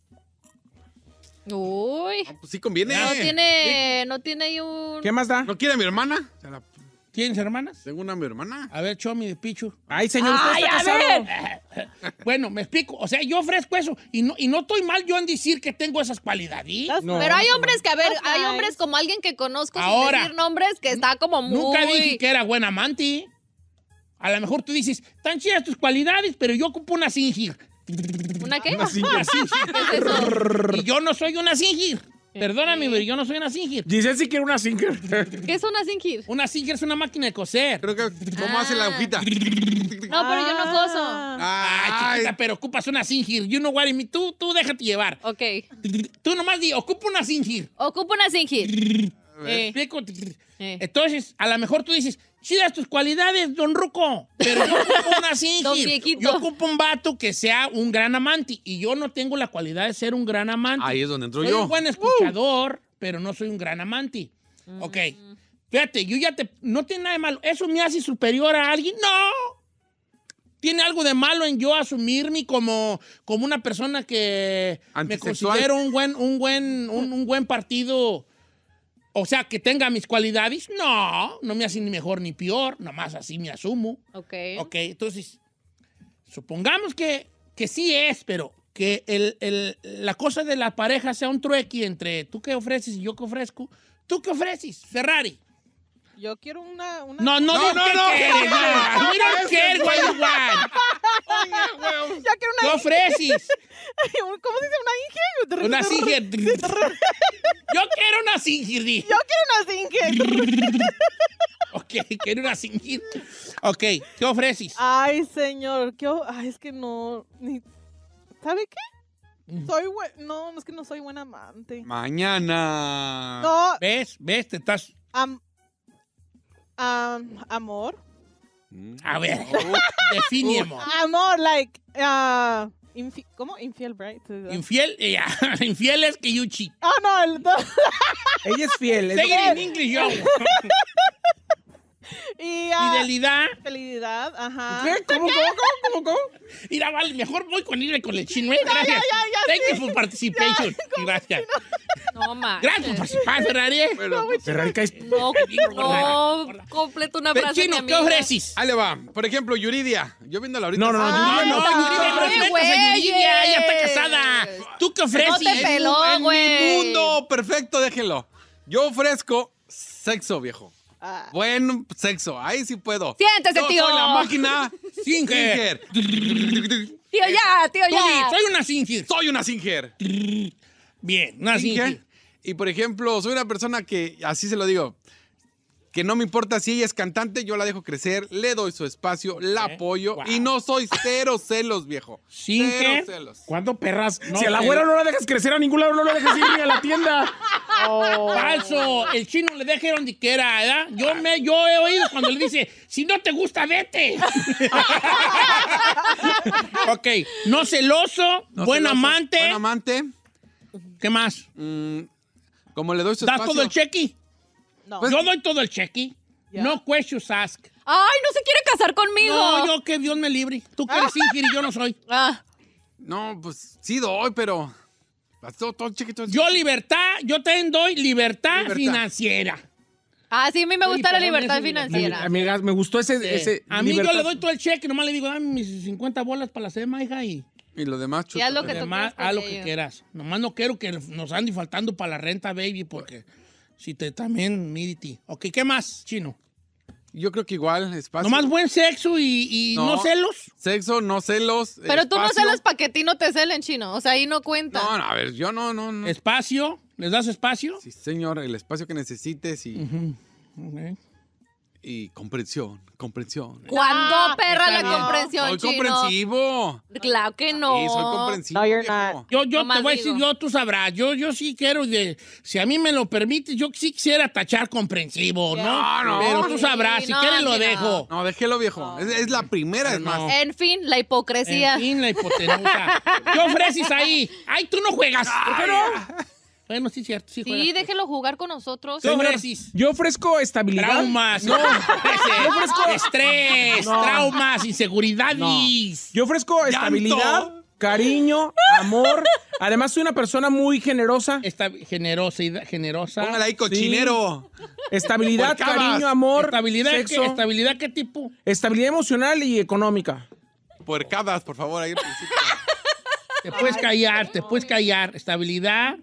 Uy. No, pues sí conviene. No tiene, no tiene un. ¿Qué más da? ¿No quiere mi hermana? ¿Tienes hermanas? Según una mi hermana. A ver, Chomi de Pichu. Ay, señor, Ay, bueno, me explico. O sea, yo ofrezco eso y no, y no estoy mal yo en decir que tengo esas cualidades. pero hay hombres que, a ver, hay hombres como alguien que conozco Ahora, sin decir nombres que está como muy. Nunca dije que era buena manti A lo mejor tú dices, tan chidas tus cualidades, pero yo ocupo una singir. ¿Una qué? Una yo no soy una singer. Perdóname, pero yo no soy una singer. Dice si quiere una singer. ¿Qué es una singer? Una singer es una máquina de coser. Creo que, ¿Cómo hace la hojita? Ah. No, pero yo no coso. Ah, pero ocupas una singir. You know what I Tú, tú déjate llevar. Ok. Tú nomás di, ocupo una singir. Ocupo una singir. Eh. Explico. Eh. Entonces, a lo mejor tú dices, Sí, de tus cualidades, don Ruco. Pero yo ocupo una así, yo ocupo un vato que sea un gran amante. Y yo no tengo la cualidad de ser un gran amante. Ahí es donde entro yo. Soy un buen uh. escuchador, pero no soy un gran amante. Mm. Ok. Fíjate, yo ya te. No tiene nada de malo. ¿Eso me hace superior a alguien? ¡No! ¿Tiene algo de malo en yo asumirme como, como una persona que me considero un buen, un buen, un buen partido o sea, que tenga mis cualidades, no, no me hace ni mejor ni peor, nomás así me asumo. Ok. Ok, entonces, supongamos que, que sí es, pero que la cosa de la pareja sea un trueque entre tú que ofreces y yo que ofrezco. ¿Tú qué ofreces? Ferrari. Yo quiero una. una... No, no, no, no, no, quieres, no. Mira qué, Yo quiero una. ¿Qué ofreces? ¿Cómo se dice una inge? Una singe. Yo quiero una singe. Yo quiero una singe. ok, quiero una singe. Ok, ¿qué ofreces? Ay, señor. ¿qué Ay, es que no. Ni... ¿Sabe qué? Soy no, no es que no soy buen amante. Mañana. No. ¿Ves? ¿Ves? Te estás. Am Um, amor. Mm. A ver, define Amor, Amor, like, uh, ¿cómo? Infiel, right? Infiel, yeah. Infiel es que you cheat. Oh, no. El... Ella es fiel. seguir en in yo. Y, Fidelidad. Fidelidad, ajá. ¿Qué? ¿Cómo, ¿Cómo, cómo, cómo, Mira, vale, mejor voy con irme con el chino, Gracias. Ya, ya, Thank you for participation. Gracias. No, más. Gracias por participar, Ferrari. Bueno, Ferrari caes. No, no, no completo una frase. Chino, ¿qué ofreces? Ahí le va. Por ejemplo, Yuridia. Yo viendo la ahorita. No, no, no, Yuridia no. no, Yuridia, Yuridia, ya está casada. ¿Tú qué ofreces? No te peló, güey. mundo perfecto, déjenlo. Yo ofrezco sexo, viejo. Ah. Buen sexo, ahí sí puedo. Siéntese, tío. Soy la máquina Singer. tío, ya, tío, ya. soy una Singer. Soy una Singer. Bien, una Singer. Y por ejemplo, soy una persona que, así se lo digo, que no me importa si ella es cantante, yo la dejo crecer, le doy su espacio, la apoyo y no soy cero celos, viejo. ¿Sí? Cero celos. ¿Cuándo perras? si a la abuela no la dejas crecer a ningún lado, no la dejas ir ni a la tienda. Oh. Falso. El chino le dejaron ir donde quiera, ¿verdad? Yo, me, yo he oído cuando le dice, si no te gusta, vete. ok. No celoso, buen amante. Buen amante. ¿Qué más? Mm, como le doy su espacio. ¿Das todo el cheque? Pues, yo doy todo el cheque. No questions ask. Ay, no se quiere casar conmigo. No, yo que Dios me libre. Tú quieres eres y yo no soy. Ah. No, pues sí doy, pero... yo libertad, yo te doy libertad, financiera. Ah, sí, a mí me gusta la libertad financiera. me gustó ese... a mí yo le doy todo el cheque, nomás le digo, dame mis 50 bolas para la SEMA, hija, y... Y lo demás, Y haz lo que, que quieras. Nomás no quiero que nos ande faltando para la renta, baby, porque... Si te también, ti. Ok, ¿qué más, chino? Yo creo que igual, espacio. Nomás buen sexo y, no. celos. Sexo, no celos. Pero tú no celas para que ti no te celen, chino. O sea, ahí no cuenta. No, a ver, yo no, no, no. Espacio, ¿les das espacio? Sí, señor, el espacio que necesites y. Y comprensión, comprensión. ¿Cuándo, ah, perra, la comprensión, Soy comprensivo. Claro que no. Sí, soy comprensivo. No, you're not. Yo, yo te voy a decir, yo tú sabrás. Yo, yo sí quiero, de, si a mí me lo permite, yo sí quisiera tachar comprensivo, ¿no? No, no. Pero tú sabrás, si quieres lo dejo. No, déjelo, viejo. Es, la primera, es más. En fin, la hipocresía. En fin, la hipotenusa. ¿Qué ofreces ahí. Ay, tú no juegas. pero ¿Por qué no? Bueno, sí, cierto. Sí, déjelo jugar con nosotros. yo ofrezco estabilidad. Traumas. No. yo ofrezco estrés, traumas, inseguridades. Yo ofrezco estabilidad, cariño, amor. Además, soy una persona muy generosa. Esta, generosa, generosa. Póngala ahí, cochinero. Estabilidad, cariño, amor. Estabilidad, sexo. ¿Estabilidad qué tipo? Estabilidad emocional y económica. Puercadas, por favor, ahí. te puedes callar, te puedes callar. Estabilidad.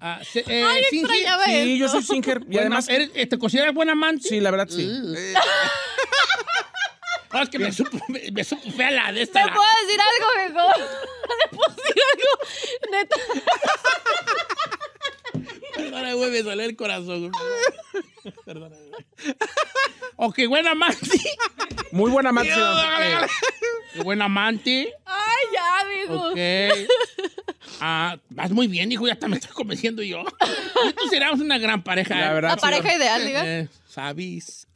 Ah, sí, eh, Ay, Sí, yo soy Singer. Y además, eh, ¿Te consideras buena man? Sí, la verdad, sí. Mm. Eh. Ah, es que me supo, me, fea la de esta. ¿Me puedo decir algo, mejor? ¿Me puedo decir algo? Neta. Perdona, güey, me sale el corazón. Perdóname, güey. Ok, buena, amante. Muy buena, amante. Qué Eh, buen amante. Ay, ya, amigo. Ok. Ah, vas muy bien, hijo, ya te me estoy convenciendo yo. Tú serás una gran pareja. La ¿eh? verdad. La pareja ideal, diga. Eh, Sabis,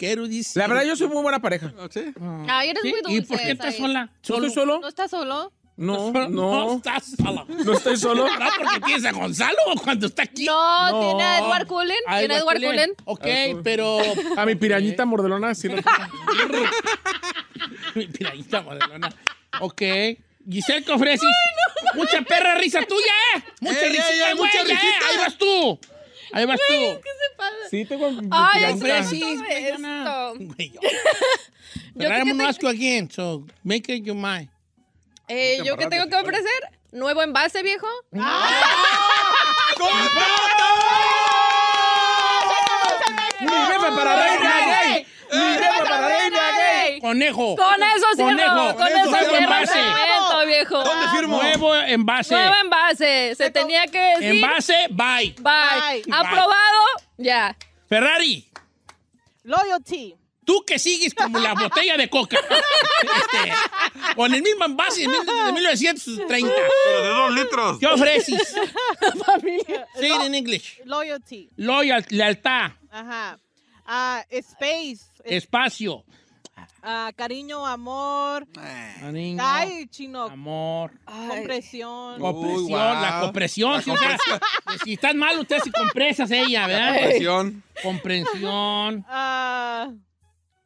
La verdad, yo soy muy buena pareja. Ah, ¿Sí? Ah, eres muy dulce. ¿Y por qué estás sola? ¿Solo? solo? ¿No estás solo? No, no. estás solo. ¿No estoy solo? No, porque tienes a Gonzalo cuando está aquí. No, tiene a Edward Cullen. tiene a Edward Cullen. Ok, pero. A mi pirañita mordelona, sí. mi pirañita mordelona. Ok. Giselle Cofresis. mucha perra risa tuya, ¿eh? Mucha eh, eh risita, eh, mucha risita. Ahí vas tú. Ahí vas tú. ¿Qué se pasa? Sí, tengo Ay, Cofresis, esto. Güey, yo. Pero I'm again, so make it your mind. Eh, ¿Yo qué tengo que ofrecer? ¿Nuevo envase, viejo? ¡Contrato! ¡Mi jefa para reina ¡Mi jefa para reina ¡Conejo! ¡Con eso sí! ¡Conejo! ¡Con eso sí! envase! viejo! ¿Dónde firmo? Nuevo envase. Nuevo envase. Se tenía que decir. Envase, bye. Bye. ¿Aprobado? Ya. Ferrari. Loyalty. Tú que sigues como la botella de coca. O este, con el mismo envase de, 1930. Pero de dos litros. ¿Qué ofreces? Familia. Say it in English. Loyalty. Loyal, lealtad. Ajá. A ah, space. Espacio. Ah, cariño, amor. Cariño, Ay, chino. Amor. Compresión. Compresión, la ah. compresión. si, compresión. estás mal, usted se compresas ella, ¿verdad? Compresión. Comprensión.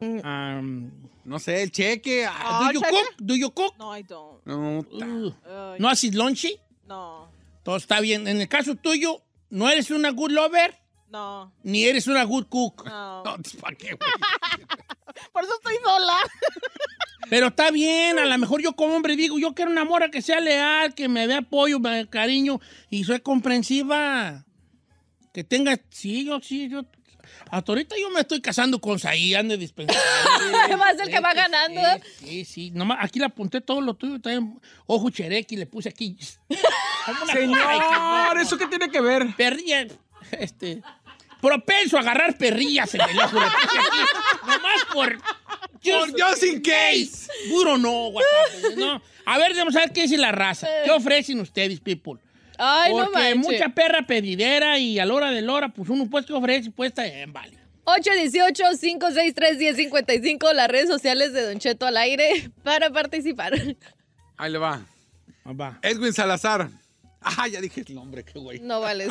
Mm. no sé, el cheque. Ah, oh, do you cook? Do you cook? No, I don't. No, ¿No haces lunchy. No. Todo está bien. En el caso tuyo, ¿no eres una good lover? No. Ni eres una good cook. No. no ¿Para qué, Por eso estoy sola. Pero está bien, a lo mejor yo como hombre digo, yo quiero una mora que sea leal, que me dé apoyo, me dé cariño y soy comprensiva. Que tenga, sí, yo sí, yo hasta ahorita yo me estoy casando con Saí, ande dispensado. Además, el que va ganando. Sí, sí, aquí le apunté todo lo tuyo. También, ojo Cherequi, le puse aquí. Señor, ¿eso qué tiene que ver? Perrilla, este... Propenso a agarrar perrillas en el ojo. nomás por... por Dios in case. Puro no, guacamole. No. A ver, vamos a ver qué dice la raza. ¿Qué eh. ofrecen ustedes, people? Ay, Porque mucha perra pedidera y a la hora de la hora, pues uno puede ofrecer eh, y puesta en vale. 818-563-1055, las redes sociales de Don Cheto al aire para participar. Ahí le va. Ah, va. Edwin Salazar. Ah, ya dije el nombre, qué güey. No vale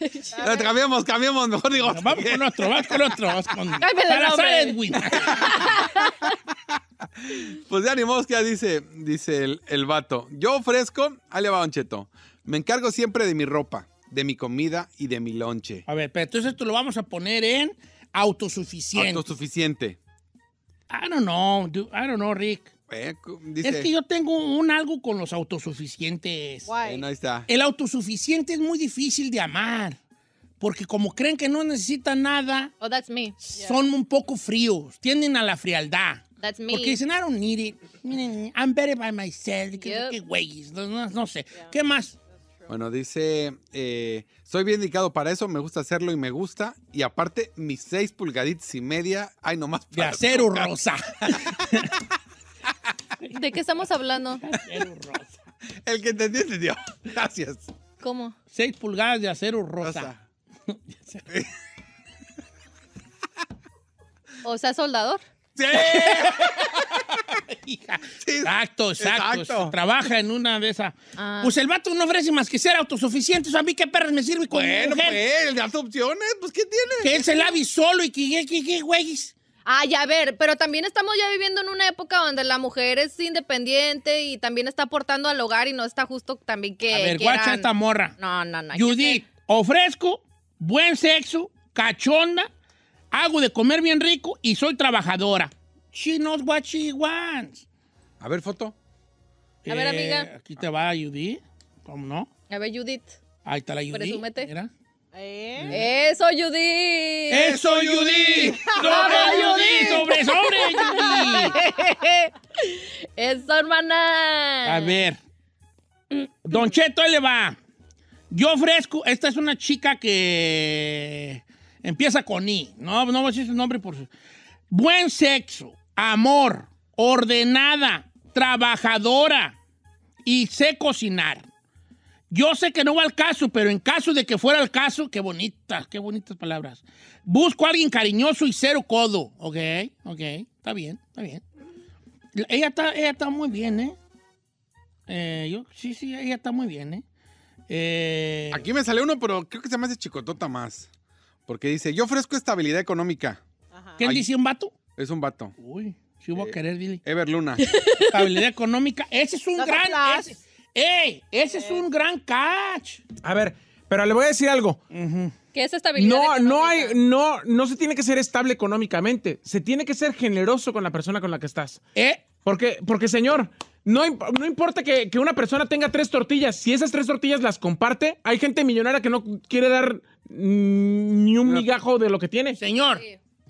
cambiamos cambiamos mejor digo. vamos con otro, vamos con otro. Vamos con... Salazar Edwin. pues ya ni ya dice, dice el, el vato. Yo ofrezco, ahí le va Don Cheto. Me encargo siempre de mi ropa, de mi comida y de mi lonche. A ver, pero entonces esto lo vamos a poner en autosuficiente. Autosuficiente. I don't know, I don't know, Rick. Eh, es que yo tengo un algo con los autosuficientes. Eh, está. El autosuficiente es muy difícil de amar. Porque como creen que no necesitan nada, oh, son un poco fríos, tienden a la frialdad. Porque dicen, I don't need it. I'm better by myself. ¿Qué, No, sé. ¿Qué más? Bueno, dice, eh, soy bien indicado para eso, me gusta hacerlo y me gusta. Y aparte, mis seis pulgaditas y media, ay, nomás. De acero rosa. ¿De qué estamos hablando? El que entendió, entendió. Gracias. ¿Cómo? Seis pulgadas de acero rosa. rosa. ¿O sea, soldador? ¡Sí! exacto, exacto, Trabaja en una de esas. Ah. Pues el vato no ofrece más que ser autosuficiente. O a mí qué perras me sirve con Bueno, pues, opciones, pues ¿qué tiene? Que él se lave solo y que, que, güeyes. Ay, a ver, pero también estamos ya viviendo en una época donde la mujer es independiente y también está aportando al hogar y no está justo también que. A ver, guacha esta morra. No, no, no. Judith, ofrezco buen sexo, cachonda, hago de comer bien rico y soy trabajadora. She knows what she wants. A ver, foto. A ver, eh, amiga. Aquí te va Judith. ¿Cómo no? A ver, Judith. Ahí está la Judith. Presúmete. Eh. ¡Eso, Judith! ¡Eso, Judith! ¡Sobre, Judith! ¡Sobre, sobre, Judith! ¡Eso, hermana! A ver. Don Cheto, ahí le va. Yo ofrezco... Esta es una chica que empieza con I. No, no voy a decir su nombre por... Buen sexo amor, ordenada, trabajadora y sé cocinar. Yo sé que no va al caso, pero en caso de que fuera al caso, qué bonitas, qué bonitas palabras. Busco a alguien cariñoso y cero codo. Ok, ok, está bien, está bien. Ella está, muy bien, ¿eh? ¿eh? yo, sí, sí, ella está muy bien, ¿eh? ¿eh? Aquí me sale uno, pero creo que se me hace chicotota más. Porque dice, yo ofrezco estabilidad económica. ¿Qué dice un vato? Es un vato. Uy, si hubo eh, querer, Billy. Ever Luna. Estabilidad económica. Ese es un gran. ese- ¡Ey! Ese es eh. un gran catch. A ver, pero le voy a decir algo. Que es estabilidad. No, no hay, no, no se tiene que ser estable económicamente. Se tiene que ser generoso con la persona con la que estás. ¿Eh? Porque, porque señor, no, importa que, una persona tenga tres tortillas. Si esas tres tortillas las comparte, hay gente millonaria que no quiere dar mm, ni un migajo de lo que tiene. Señor,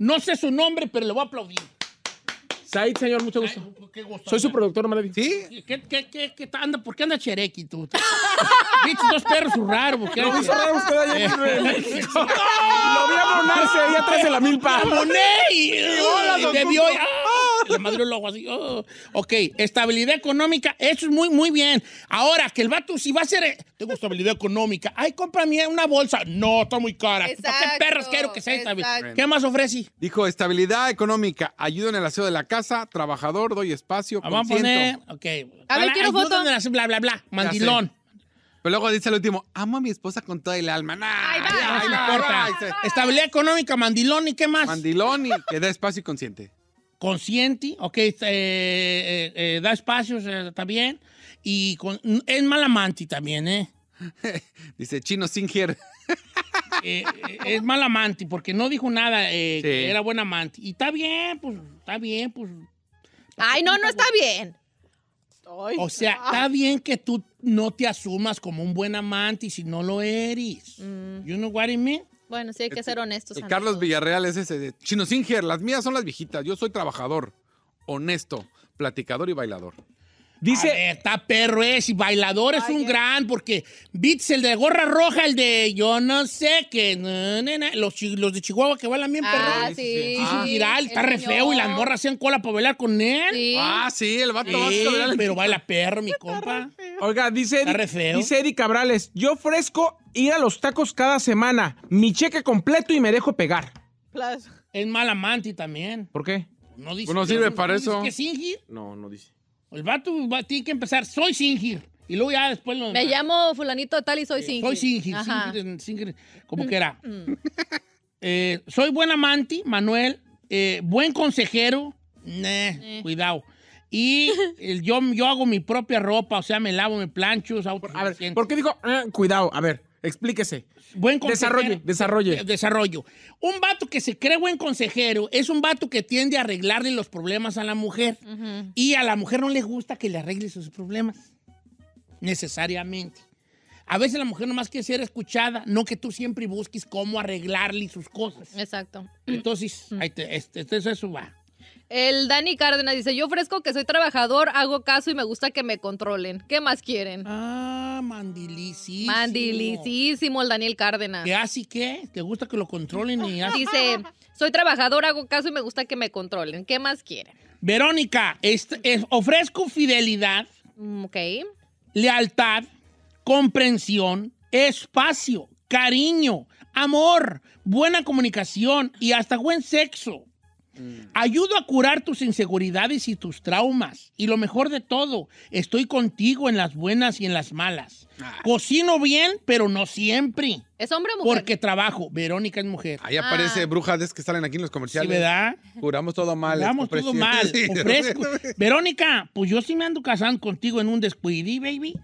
no sé su nombre, pero le voy a aplaudir. Said, señor, mucho gusto. Soy su productor, madre. ¿Sí? ¿Qué, qué, qué, qué anda, ¿Por qué anda Cherequi tú? Bichos, dos perros, su raro. ¿por qué? Lo raro usted ayer en Lo vi abonarse ahí atrás de la milpa. ¡Aboné! Y, y, me madre ojo así. Oh, ok, estabilidad económica, eso es muy, muy bien. Ahora, que el vato, si va a ser. Eh, tengo estabilidad económica. Ay, mí una bolsa. No, está muy cara. Exacto, ¿Qué perras quiero que sea ¿Qué más ofrece? Dijo, estabilidad económica, ayuda en el aseo de la casa, trabajador, doy espacio. Ah, vamos a poner. A ver, quiero foto. Bla, bla, bla. Mandilón. Pero luego dice el último, amo a mi esposa con toda el alma. ay, va, Estabilidad económica, mandilón y qué más. Mandilón y que da espacio y consciente consciente, ok, eh, eh, eh, da espacios también, y con, es malamante también, ¿eh? Dice Chino Singer. es malamante porque no dijo nada, que era buen amante. Y está bien, pues, está bien, pues. Ay, no, no está bien. O sea, está ah. bien que tú no te asumas como un buen amante si no lo eres. Mm. You know what I mean? Bueno, sí, hay que este, ser honestos. y Carlos Villarreal es ese de Chino Singer. Las mías son las viejitas. Yo soy trabajador, honesto, platicador y bailador. Dice. está perro es, bailador es un gran, porque Beats, el de gorra roja, el de yo no sé qué, los, de Chihuahua que bailan bien ah, perro. Sí, sí, ah, está re feo y las morras hacían cola para bailar con él. Ah, sí, el vato va Pero baila perro, mi compa. Oiga, dice feo. dice Eddie Cabrales, yo ofrezco ir a los tacos cada semana, mi cheque completo y me dejo pegar. Es mala manti también. ¿Por qué? No dice. Pues no sirve para eso. ¿Es que No, no dice. El vato va, que empezar, soy Singir. Y luego ya después Me llamo fulanito tal y soy Singir. Soy Singir, Singir, como mm, que era. Mm. Eh, soy buen amante, Manuel. Eh, buen consejero. Eh. cuidado. Y yo, yo hago mi propia ropa, o sea, me lavo, me plancho. A ver, ¿por qué digo, cuidado? A ver. Explíquese. Buen consejero. Desarrolle, desarrolle. Desarrollo. Un vato que se cree buen consejero es un vato que tiende a arreglarle los problemas a la mujer. Y a la mujer no le gusta que le arregle sus problemas. Necesariamente. A veces la mujer nomás quiere ser escuchada, no que tú siempre busques cómo arreglarle sus cosas. Exacto. Entonces, ahí te, este, eso va. El Dani Cárdenas dice, yo ofrezco que soy trabajador, hago caso y me gusta que me controlen. ¿Qué más quieren? Ah, mandilicísimo. Mandilicísimo el Daniel Cárdenas. ¿Qué así qué? ¿Te gusta que lo controlen y así? Dice, soy trabajador, hago caso y me gusta que me controlen. ¿Qué más quieren? Verónica, ofrezco fidelidad. Mm, ok. Lealtad, comprensión, espacio, cariño, amor, buena comunicación y hasta buen sexo. Mm. Ayudo a curar tus inseguridades y tus traumas. Y lo mejor de todo, estoy contigo en las buenas y en las malas. Ah. Cocino bien, pero no siempre. ¿Es hombre o mujer? Porque trabajo. Verónica es mujer. Ahí aparece ah. brujas de que salen aquí en los comerciales. ¿verdad? Curamos todo mal. Curamos todo mal. Verónica, pues yo sí me ando casando contigo en un descuidí, baby.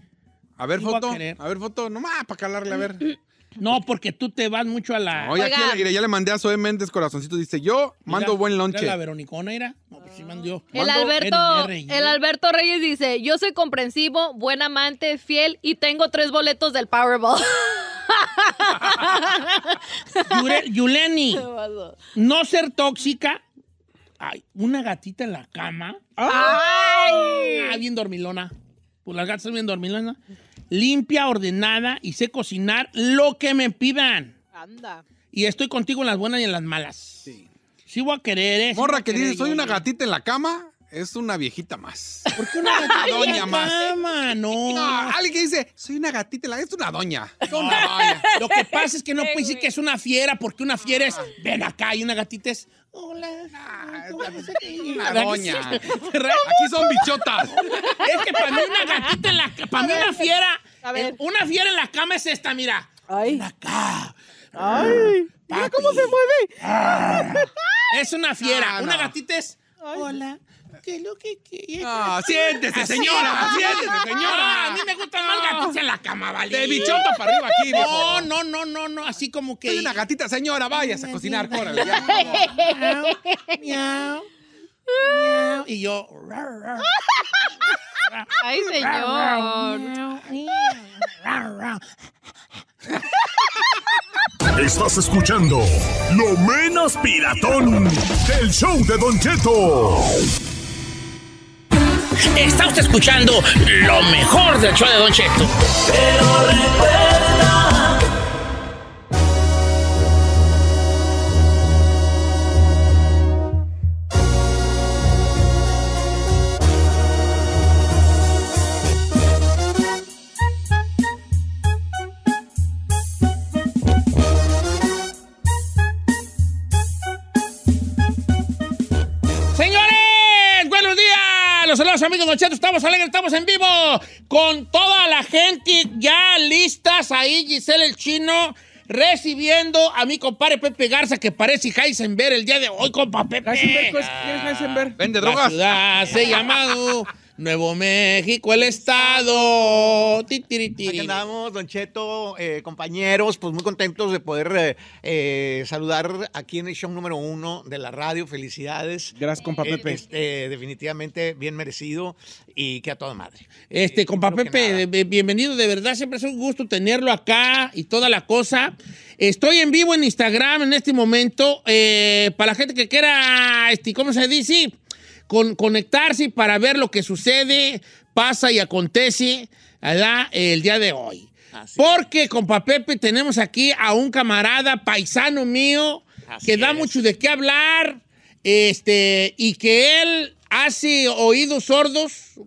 A ver, foto. A, ver, foto. más para calarle, a ver. No, porque tú te vas mucho a la. Oye, aquí ya le mandé a Zoe Méndez Corazoncito. Dice, yo mando buen lonche. la Veronicona era? No, pues sí mandó. El Alberto, Reyes dice, yo soy comprensivo, buen amante, fiel y tengo tres boletos del Powerball. Yuleni, no ser tóxica. Ay, una gatita en la cama. Ay ah, bien dormilona. Pues, las gatas están bien Limpia, ordenada y sé cocinar lo que me pidan. Anda. Y estoy contigo en las buenas y en las malas. Sí. Sí voy a querer, ¿eh? Morra que soy una gatita en la cama es una viejita más. ¿Por qué una doña más? Cama, no. no. Alguien dice, soy una gatita, es una doña. una doña. Lo que pasa es que no puede decir que es una fiera, porque una fiera es, ah. ven acá, y una gatita es, hola. Ah, una doña. Aquí son bichotas. Es que para mí una gatita en la para mí una fiera, una fiera en la cama es esta, mira. Ay. Ven acá. Ay. Mira cómo se mueve. Ah. Es una fiera. Una gatita es. Hola lo que siéntese, señora, siéntese, ah, señora. a mí me gusta más gatita en la cama, vale. De bichota para arriba aquí, No, no, no, no, no, así como que. Soy una gatita, señora, vayas a cocinar, cora. Y yo. Ay, señor. Estás escuchando Lo Menos Piratón, el show de Don Cheto. Está usted escuchando lo mejor del show de Don Cheto. amigos Don estamos alegres, estamos en vivo con toda la gente ya listas ahí, Giselle el Chino, recibiendo a mi compadre Pepe Garza, que parece Heisenberg el día de hoy, compa Pepe. Heisenberg, pues, es Heisenberg? Vende drogas. se ha llamado... Nuevo México, el estado. Aquí andamos, Don Cheto, eh, compañeros, pues muy contentos de poder eh, eh, saludar aquí en el show número uno de la radio. Felicidades. Gracias, compa Pepe. Este, definitivamente bien merecido y que a toda madre. Este, compa Pepe, bienvenido. De verdad, siempre es un gusto tenerlo acá y toda la cosa. Estoy en vivo en Instagram en este momento. para la gente que quiera, este, ¿cómo se dice? con conectarse para ver lo que sucede, pasa y acontece el día de hoy. Porque con Pepe tenemos aquí a un camarada paisano mío que da mucho de qué hablar este, y que él hace oídos sordos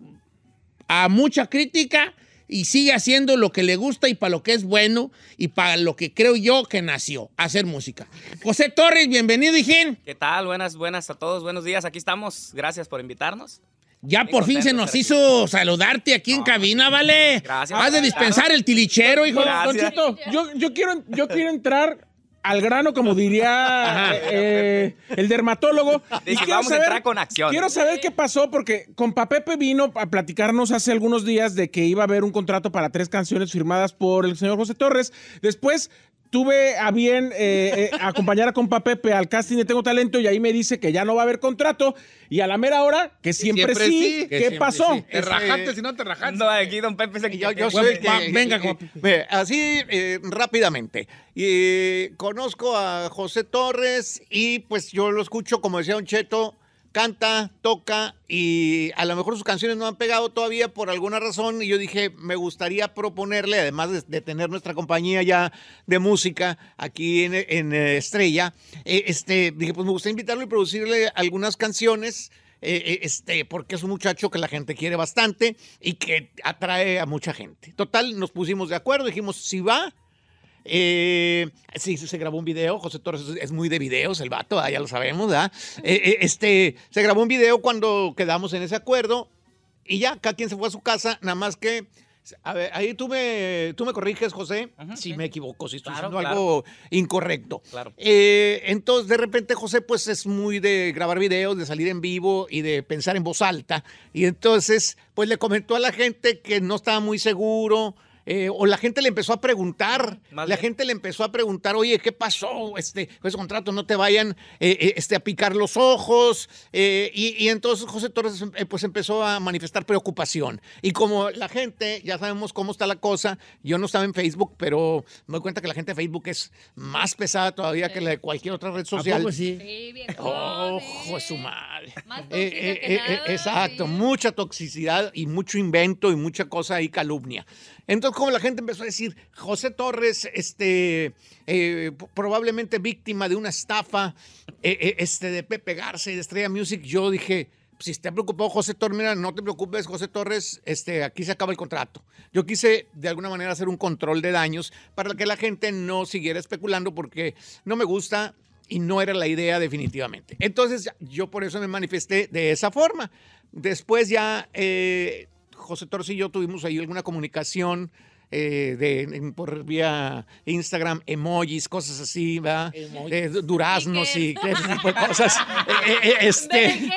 a mucha crítica y sigue haciendo lo que le gusta y para lo que es bueno y para lo que creo yo que nació, hacer música. José Torres, bienvenido, Hijín. ¿Qué tal? Buenas, buenas a todos, buenos días, aquí estamos, gracias por invitarnos. Ya por fin se nos hizo saludarte aquí en cabina, ¿vale? Gracias. Has de dispensar el tilichero, hijo. de Conchito, yo, quiero, yo quiero entrar al grano, como diría eh, eh, el dermatólogo. quiero, saber, entrar con acción. quiero saber qué pasó, porque con Pepe vino a platicarnos hace algunos días de que iba a haber un contrato para tres canciones firmadas por el señor José Torres. Después tuve a bien eh, eh, acompañar a compa Pepe al casting de Tengo Talento y ahí me dice que ya no va a haber contrato y a la mera hora que siempre, sí, ¿qué pasó? Te rajaste, si no te rajaste. No, aquí don Pepe yo, yo soy que, Venga, eh, así rápidamente rápidamente. conozco a José Torres y pues yo lo escucho, como decía Don Cheto, canta, toca y a lo mejor sus canciones no han pegado todavía por alguna razón y yo dije, me gustaría proponerle, además de, tener nuestra compañía ya de música aquí en, eh, Estrella, eh, este, dije, pues me gustaría invitarlo y producirle algunas canciones. Eh, este, porque es un muchacho que la gente quiere bastante y que atrae a mucha gente. Total, nos pusimos de acuerdo, dijimos, si va, eh, sí, se grabó un video. José Torres es muy de videos, el vato, ah, ya lo sabemos, eh, eh, este, se grabó un video cuando quedamos en ese acuerdo y ya, cada quien se fue a su casa, nada más que. A ver, ahí tú me, tú me corriges, José, si me equivoco, si estoy haciendo algo incorrecto. Claro. Eh, entonces, de repente, José, pues es muy de grabar videos, de salir en vivo y de pensar en voz alta. Y entonces, pues le comentó a la gente que no estaba muy seguro eh, o la gente le empezó a preguntar, la gente le empezó a preguntar, oye, ¿qué pasó? Este, ese contrato, no te vayan eh, eh, este, a picar los ojos. y, entonces José Torres em, pues empezó a manifestar preocupación. Y como la gente, ya sabemos cómo está la cosa, yo no estaba en Facebook, pero me doy cuenta que la gente de Facebook es más pesada todavía que la de cualquier otra red social. sí? bien Ojo, oh, es su madre. exacto, mucha toxicidad y mucho invento y mucha cosa y calumnia. Entonces, como la gente empezó a decir, José Torres, este, eh, probablemente víctima de una estafa e, e, este, de Pepe Garza y de Estrella Music, yo dije, si está preocupado José Torres, mira, no te preocupes, José Torres, este, aquí se acaba el contrato. Yo quise de alguna manera hacer un control de daños para que la gente no siguiera especulando porque no me gusta y no era la idea definitivamente. Entonces yo por eso me manifesté de esa forma. Después ya eh, José Torres y yo tuvimos ahí alguna comunicación eh, de, por vía Instagram, emojis, cosas así, ¿verdad? Eh, duraznos y cosas. este,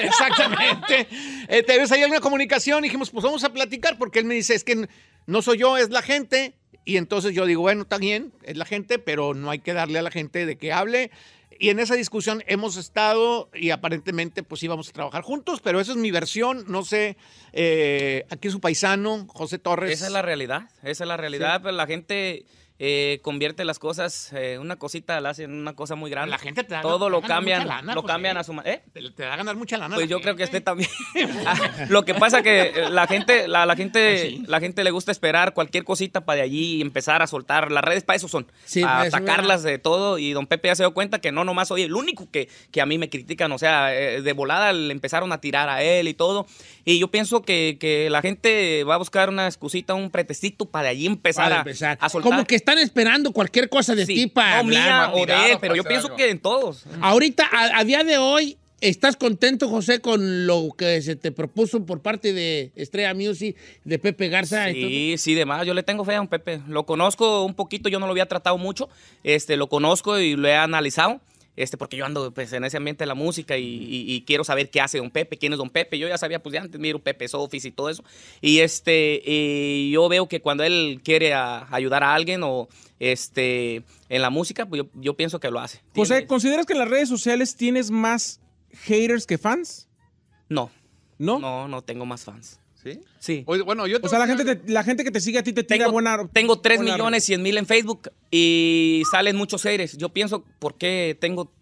exactamente. te ves ahí alguna comunicación, y dijimos, pues vamos a platicar, porque él me dice, es que no soy yo, es la gente. Y entonces yo digo, bueno, está bien, es la gente, pero no hay que darle a la gente de que hable. Y en esa discusión hemos estado y aparentemente pues íbamos a trabajar juntos, pero esa es mi versión, no sé, eh, aquí su paisano, José Torres. Esa es la realidad, esa es la realidad, pero la gente eh, convierte las cosas, eh, una cosita la hacen una cosa muy grande. La gente te da Todo lo cambian, lo pues, cambian eh. a su ¿eh? Te, va da a ganar mucha lana. Pues yo creo que este también. Ah, lo que pasa que la gente, la, gente, pues la gente le gusta esperar cualquier cosita para de allí empezar a soltar. Las redes para eso son, sí, pues, atacarlas de todo. Y don Pepe ya se dio cuenta que no nomás soy el único que, que a mí me critican. O sea, de volada le empezaron a tirar a él y todo. Y yo pienso que, que la gente va a buscar una excusita, un pretextito para de allí empezar, a, soltar. que están esperando cualquier cosa de ti para. o de pero yo pienso que en todos. Ahorita, a, día de hoy, ¿Estás contento, José, con lo que se te propuso por parte de Estrella Music, de Pepe Garza? Sí, sí, demás. Yo le tengo fe a un Pepe. Lo conozco un poquito, yo no lo había tratado mucho. Este, lo conozco y lo he analizado. Este, porque yo ando pues, en ese ambiente de la música y, quiero saber qué hace Don Pepe, quién es Don Pepe. Yo ya sabía, pues ya antes, miro Pepe Sofis y todo eso. Y este, yo veo que cuando él quiere ayudar a alguien o este, en la música, pues yo, pienso que lo hace. José, ¿consideras que en las redes sociales tienes más haters que fans? No. ¿No? No, no tengo más fans. ¿Sí? O, bueno, yo sea, la gente, la gente que te sigue a ti te tenga buena. Tengo 3 millones y 100 mil en Facebook y salen muchos seres. Yo pienso, ¿por qué tengo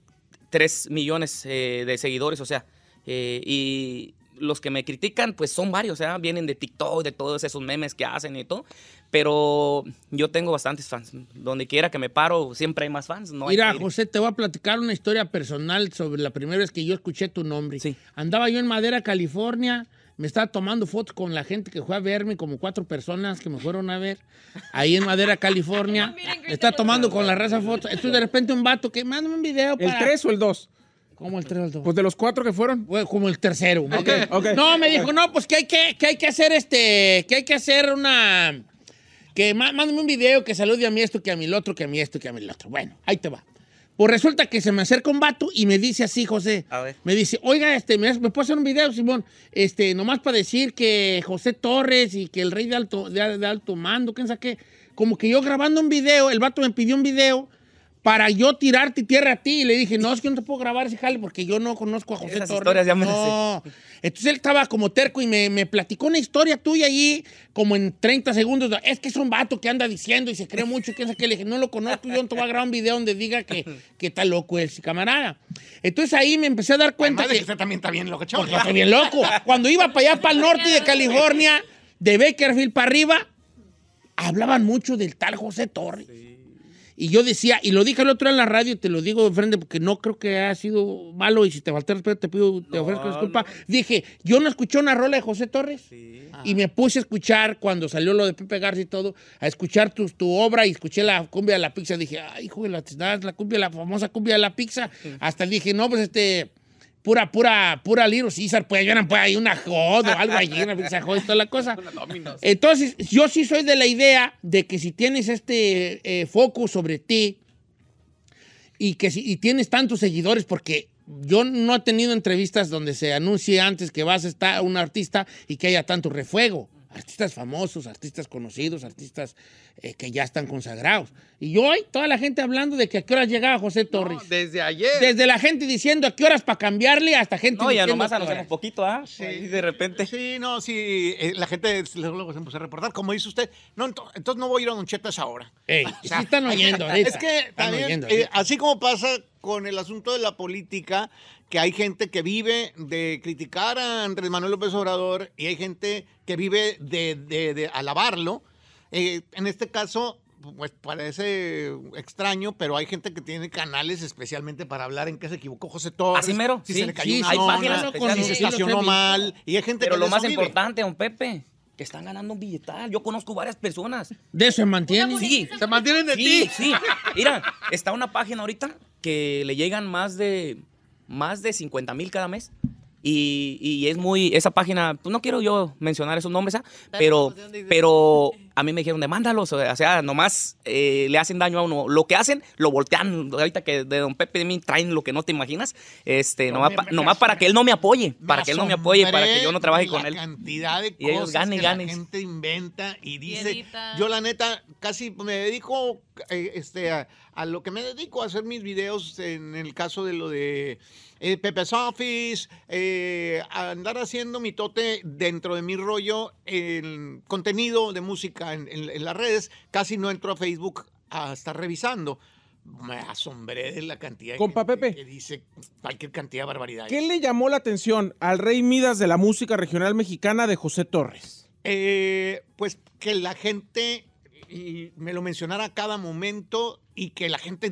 3 millones eh, de seguidores? O sea, eh, y los que me critican, pues son varios, o sea, vienen de TikTok, de todos esos memes que hacen y todo. Pero yo tengo bastantes fans. Donde quiera que me paro, siempre hay más fans. No Mira, José, te voy a platicar una historia personal sobre la primera vez que yo escuché tu nombre. Sí. Andaba yo en Madera, California me estaba tomando fotos con la gente que fue a verme, como cuatro personas que me fueron a ver, ahí en Madera, California. Ah, Está tomando con la raza fotos. Entonces de repente un vato que manda un video ¿El tres o el dos? ¿Cómo el tres o el dos? Pues de los cuatro que fueron. Como el tercero. No, me dijo, no, pues que hay que, hay que hacer este, que hay que hacer una... Que mándame un video que salude a mí esto, que a mí el otro, que a mí esto, que a mí el otro. Bueno, ahí te va. Pues resulta que se me acerca un vato y me dice así, José. A ver. Me dice, oiga, este, ¿me, puedo hacer un video, Simón? Este, nomás para decir que José Torres y que el rey de alto, de, alto mando, quién sabe qué. Como que yo grabando un video, el vato me pidió un video para yo tirarte tierra a ti. Y le dije, no, es que no te puedo grabar ese jale porque yo no conozco a José Torres. no. Entonces él estaba como terco y me, platicó una historia tuya ahí, como en 30 segundos. Es que es un vato que anda diciendo y se cree mucho. que es que Le dije, no lo conozco, yo no te voy a grabar un video donde diga que, que está loco ese camarada. Entonces ahí me empecé a dar cuenta. de que, también está bien loco, Porque bien loco. Cuando iba para allá, para el norte de California, de Bakerfield para arriba, hablaban mucho del tal José Torres. Y yo decía, y lo dije al otro día en la radio, te lo digo de frente porque no creo que haya sido malo y si te falté respeto te pido, te ofrezco disculpa. Dije, yo no escuché una rola de José Torres y me puse a escuchar cuando salió lo de Pepe Garza y todo, a escuchar tu, tu obra y escuché la cumbia de la pizza. Dije, ay, hijo de la, la cumbia, la famosa cumbia de la pizza. Hasta dije, no, pues este pura, pura, pura Little Caesar, pues, eran, pues, hay una joda o algo allí, una pizza y toda la cosa. Entonces, yo sí soy de la idea de que si tienes este eh, foco sobre ti y que si y tienes tantos seguidores, porque yo no he tenido entrevistas donde se anuncie antes que vas a estar un artista y que haya tanto refuego artistas famosos, artistas conocidos, artistas eh, que ya están consagrados. Y hoy toda la gente hablando de que a qué horas llegaba José Torres. desde ayer. Desde la gente diciendo a qué horas para cambiarle hasta gente No, ya nomás un poquito, ¿ah? Sí, de repente. Sí, no, sí, eh, la gente luego se empezó a reportar, como dice usted, no, entonces no voy a ir a Don Chetas ahora. sí están oyendo ahorita, Es que también, eh, así como pasa con el asunto de la política, que hay gente que vive de criticar a Andrés Manuel López Obrador y hay gente que vive de, alabarlo. Eh, en este caso, pues parece extraño, pero hay gente que tiene canales especialmente para hablar en qué se equivocó José Torres. Así mero. Si se le cayó sí, una hay zona, si se estacionó mal. Y hay gente pero lo más importante, don Pepe, que están ganando un billetal. Yo conozco varias personas. De eso se mantienen. Sí. Se mantienen de sí, ti. Sí, Mira, está una página ahorita que le llegan más de más de 50 mil cada mes. Y, y, es muy, esa página, pues no quiero yo mencionar esos nombres, ¿ah? pero, pues, pero a mí me dijeron, demándalos, o sea, nomás eh, le hacen daño a uno. Lo que hacen, lo voltean. Ahorita que de Don Pepe de mí traen lo que no te imaginas, este, no, nomás, para que él no me apoye, para que él no me apoye, para que yo no trabaje con él. cantidad de cosas ellos ganen, que la gente inventa y dice, yo la neta casi me dedico eh, este, a, lo que me dedico, a hacer mis videos en el caso de lo de... Eh, Pepe's Office, eh, andar haciendo mi tote dentro de mi rollo, el contenido de música en, las redes, casi no entro a Facebook a estar revisando me asombré de la cantidad Compa que, Pepe, que dice cualquier cantidad de barbaridad. ¿Qué le llamó la atención al rey Midas de la música regional mexicana de José Torres? Eh, pues que la gente y me lo mencionara a cada momento y que la gente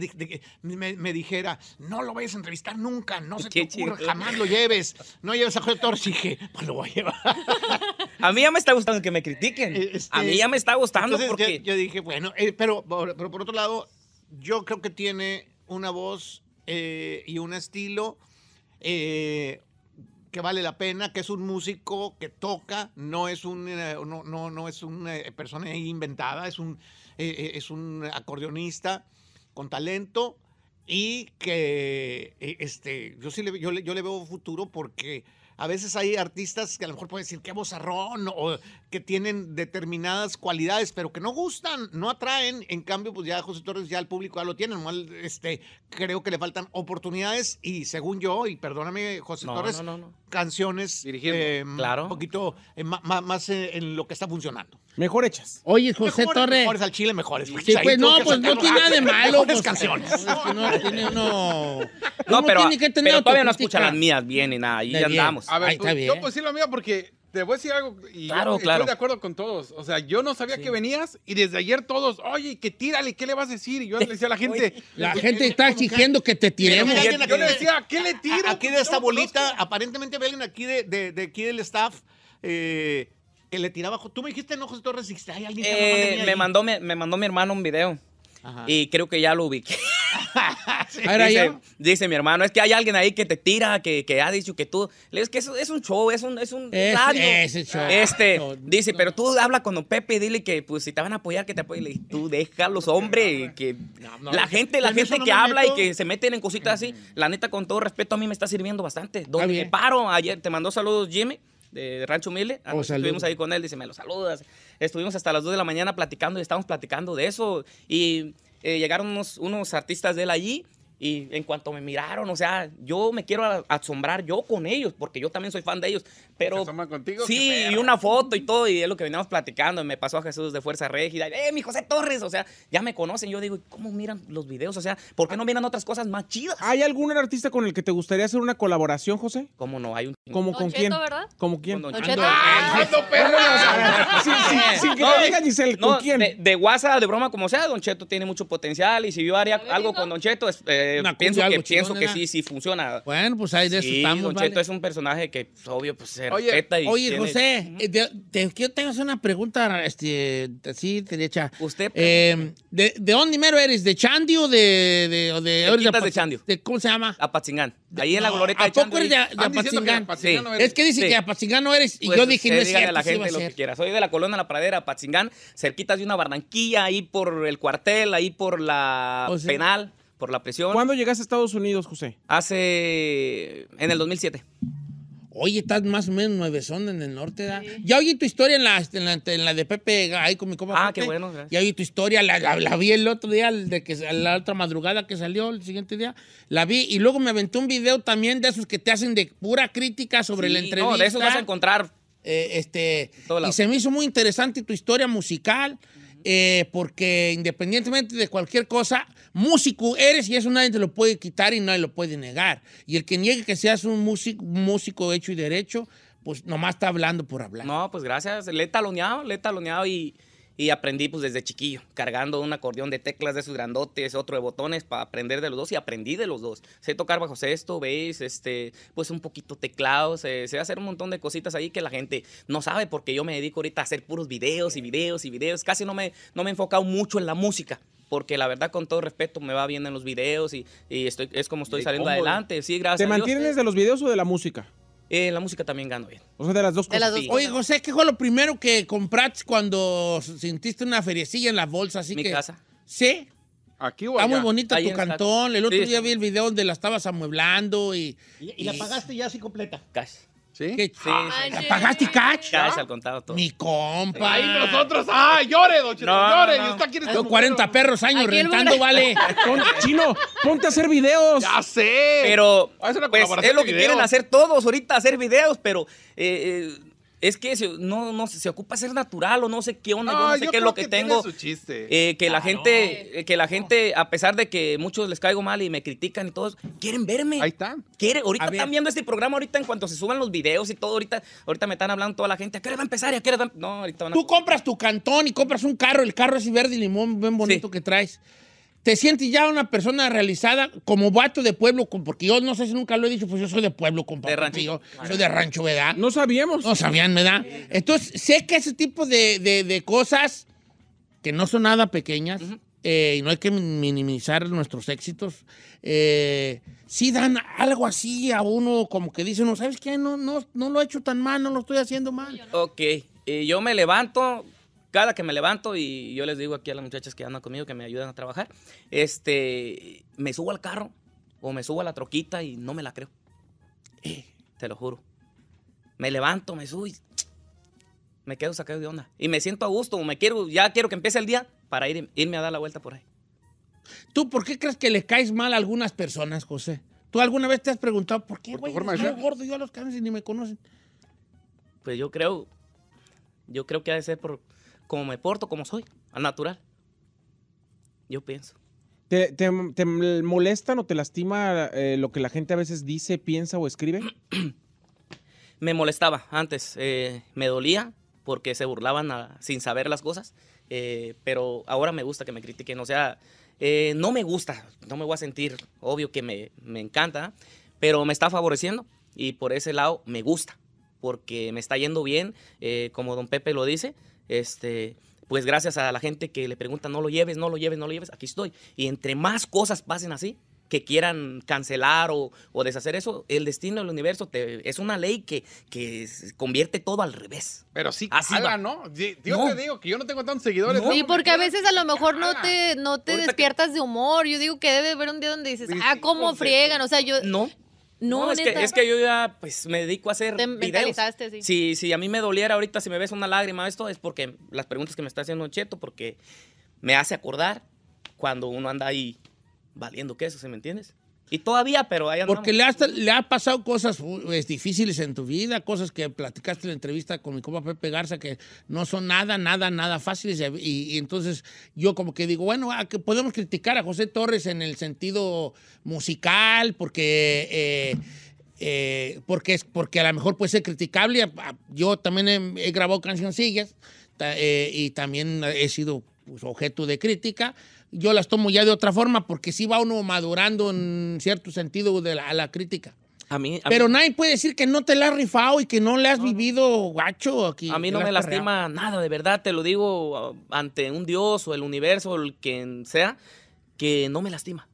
me, dijera, no lo vayas a entrevistar nunca, no se te ocurra, jamás lo lleves, no lleves a Jorge Torres. Y dije, pues lo voy a llevar. A mí ya me está gustando que me critiquen. Eh, este, a mí ya me está gustando porque... Yo, dije, bueno, eh, pero, pero por otro lado, yo creo que tiene una voz eh, y un estilo... Eh, que vale la pena, que es un músico que toca, no es un eh, no, no, es una eh, persona inventada, es un eh, es un acordeonista con talento y que este yo sí le, yo, le veo futuro porque a veces hay artistas que a lo mejor pueden decir qué bozarrón o que tienen determinadas cualidades, pero que no gustan, no atraen. En cambio, pues ya José Torres, ya el público ya lo tiene. Mal, este, creo que le faltan oportunidades y según yo, y perdóname, José Torres, canciones eh, un poquito eh, más eh, en lo que está funcionando. Mejor hechas. Oye, José Torres. Mejores al chile, mejores. Pues, pues, no, pues no tiene nada de malo. Mejores canciones. No, tiene, uno. no pero, pero todavía no escucha las mías bien y nada. Ahí ya andamos. A ver, está bien. yo pues sí lo mío porque te voy a decir algo y estoy de acuerdo con todos. O sea, yo no sabía que venías y desde ayer todos, oye, que tírale, ¿qué le vas a decir? Y yo le decía a la gente. la gente eh, está exigiendo que te tiremos. Yo, le decía, ¿qué le tiro? Aquí de esta bolita, aparentemente alguien aquí de, aquí del staff, eh, que le tiraba. Tú me dijiste, no, José Torres, hay alguien que eh, me, mandó, me mandó mi hermano un video y creo que ya lo ubiqué. dice, mi hermano, es que hay alguien ahí que te tira, que, ha dicho que tú. es que es, es, un show, es un, es un radio. Este, dice, pero tú habla con Pepe y dile que pues si te van a apoyar, que te apoyen. Le dije, tú déjalos, hombre. Que la gente, la gente que habla y que se meten en cositas así, la neta, con todo respeto, a mí me está sirviendo bastante. Donde paro, ayer te mandó saludos, Jimmy de Rancho Mille. Oh, estuvimos ahí con él, dice, me lo saludas estuvimos hasta las 2 de la mañana platicando y estábamos platicando de eso. Y eh, llegaron unos, unos artistas de él allí y en cuanto me miraron, o sea, yo me quiero asombrar yo con ellos, porque yo también soy fan de ellos. Pero. contigo? Sí, y una foto y todo, y es lo que veníamos platicando. me pasó a Jesús de Fuerza regida ¡Eh, mi José Torres! O sea, ya me conocen. Yo digo, ¿cómo miran los videos? O sea, ¿por qué no miran otras cosas más chidas? ¿Hay algún artista con el que te gustaría hacer una colaboración, José? ¿Cómo no? Hay un. ¿Cómo con quién? ¿verdad? ¿Cómo quién? Con Don, Cheto. que no, Giselle, ¿con quién? De, guasa, de broma, como sea, Don Cheto tiene mucho potencial. Y si yo algo con Don Cheto, eh, pienso, que, sí, sí funciona. Bueno, pues ahí de eso estamos. Don Cheto es un personaje que, pues, obvio, pues se oye, respeta y. Oye, José, yo eh, una pregunta, este, así, derecha. Usted. Eh, de, ¿de, dónde mero eres? ¿De Chandio o de. de, de, Chandio? ¿Cómo se llama? Apatzingán. Ahí en la glorieta ¿A poco eres ah, de, Apatzingán? Es que dice que Apatzingán no eres y pues, yo dije no es cierto. a la gente lo que quiera. Soy de la colonia La Pradera, Apatzingán, cerquita de una barranquilla ahí por el cuartel, ahí por la pues penal por la presión. ¿Cuándo llegaste a Estados Unidos, José? Hace. en el 2007. Oye, estás más o menos Nueve son en el norte, Ya oí tu historia en la, en la, de Pepe, ahí con mi copa. Ah, qué bueno. Ya oí tu historia, la, la, vi el otro día, de que, la otra madrugada que salió, el siguiente día, la vi. Y luego me aventó un video también de esos que te hacen de pura crítica sobre el la entrevista. No, de esos vas a encontrar. Eh, este, y se me hizo muy interesante tu historia musical, eh, porque independientemente de cualquier cosa, músico eres y eso nadie te lo puede quitar y nadie lo puede negar. Y el que niegue que seas un músico, músico hecho y derecho, pues nomás está hablando por hablar. No, pues gracias. Le he taloneado, le he taloneado y, y aprendí pues desde chiquillo, cargando un acordeón de teclas de esos grandotes, otro de botones para aprender de los dos y aprendí de los dos. Sé tocar bajo esto veis, este, pues un poquito teclado, sé, hacer un montón de cositas ahí que la gente no sabe porque yo me dedico ahorita a hacer puros videos y videos y videos. Casi no me, no me he enfocado mucho en la música porque la verdad, con todo respeto, me va bien en los videos y, y estoy, es como estoy saliendo adelante. Sí, gracias. ¿Te mantienes eh. de los videos o de la música? Eh, la música también gano bien. O sea, de las dos cosas. Oye, José, ¿qué fue lo primero que compraste cuando sintiste una feriecilla en la bolsa? Así que... casa. ¿Sí? Aquí o Está muy bonita tu cantón. El otro día vi el video donde la estabas amueblando y, y la pagaste ya así completa? Casi. ¿Sí? ¿Qué? Sí, sí. ¿Pagaste Ya, Cash al contado todo. Mi compa. y nosotros, ¡ay, llore, don llore. No, ¡Llore! No. Y 40 este perros años rentando, vale. chino, ponte a hacer videos. Ya sé. Pero pues, es lo que quieren hacer todos ahorita, hacer videos, pero... Eh, eh, es que se, no, no, se ocupa ser natural o no sé qué onda, no, yo sé qué es lo que, tengo. Eh, que, la gente, que la gente, a pesar de que muchos les caigo mal y me critican y todos, quieren verme. Ahí están. ahorita están viendo este programa, ahorita en cuanto se suban los videos y todo, ahorita, ahorita me están hablando toda la gente, ¿a qué va a empezar? ¿A em-? No, ahorita van a... Tú compras tu cantón y compras un carro, el carro es verde y limón bien bonito que traes te sientes ya una persona realizada como vato de pueblo, porque yo no sé si nunca lo he dicho, pues yo soy de pueblo, compa. Yo soy de rancho, ¿verdad? No sabíamos. No sabían, ¿verdad? Entonces, sé que ese tipo de, cosas que no son nada pequeñas, eh, y no hay que minimizar nuestros éxitos, eh, sí dan algo así a uno, como que dice, no, ¿sabes qué? No, no, no lo he hecho tan mal, no lo estoy haciendo mal. Ok, y eh, yo me levanto cada que me levanto y yo les digo aquí a las muchachas que andan conmigo que me ayudan a trabajar, este, me subo al carro o me subo a la troquita y no me la creo. Eh, te lo juro. Me levanto, me subo y me quedo sacado de onda. Y me siento a gusto o me quiero, ya quiero que empiece el día para ir, irme a dar la vuelta por ahí. ¿Tú por qué crees que le caes mal a algunas personas, José? ¿Tú alguna vez te has preguntado por qué, güey, gordo, yo a los ni me conocen? Pues yo creo, yo creo que ha de ser por, como me porto, como soy, al natural. Yo pienso. ¿Te, te, te molestan o te lastima eh, lo que la gente a veces dice, piensa o escribe? me molestaba antes, eh, me dolía porque se burlaban sin saber las cosas, eh, pero ahora me gusta que me critiquen, o sea, no me gusta, no me voy a sentir, obvio que me, me encanta, pero me está favoreciendo y por ese lado me gusta, porque me está yendo bien, como don Pepe lo dice, este, pues gracias a la gente que le pregunta, no lo lleves, no lo lleves, no lo lleves, aquí estoy. Y entre más cosas pasen así, que quieran cancelar o, deshacer eso, el destino del universo te, es una ley que, que convierte todo al revés. Pero sí, así ¿no? Yo te digo que yo no tengo tantos seguidores. y Sí, porque a veces a lo mejor no te, no te despiertas de humor. Yo digo que debe haber un día donde dices, ah, cómo friegan. O sea, yo. No. No, es, que, es, que, yo ya pues me dedico a hacer videos. Sí. Si, a mí me doliera ahorita, si me ves una lágrima, esto es porque las preguntas que me está haciendo Cheto, porque me hace acordar cuando uno anda ahí valiendo queso, ¿se me entiendes? Y todavía, pero hay Porque le, han ha pasado cosas pues, difíciles en tu vida, cosas que platicaste en la entrevista con mi compa Pepe Garza que no son nada, nada, nada fáciles. Y, entonces yo como que digo, bueno, ah, que podemos criticar a José Torres en el sentido musical, porque... Eh, eh, porque, es, porque a lo mejor puede ser criticable. Yo también he, grabado cancioncillas eh, y también he sido pues, objeto de crítica, yo las tomo ya de otra forma porque sí va uno madurando en cierto sentido de la, a la crítica. A mí, Pero nadie puede decir que no te la has rifado y que no le has vivido guacho. Aquí, a mí no me lastima nada, de verdad, te lo digo uh, ante un Dios o el universo o el quien sea, que no me lastima.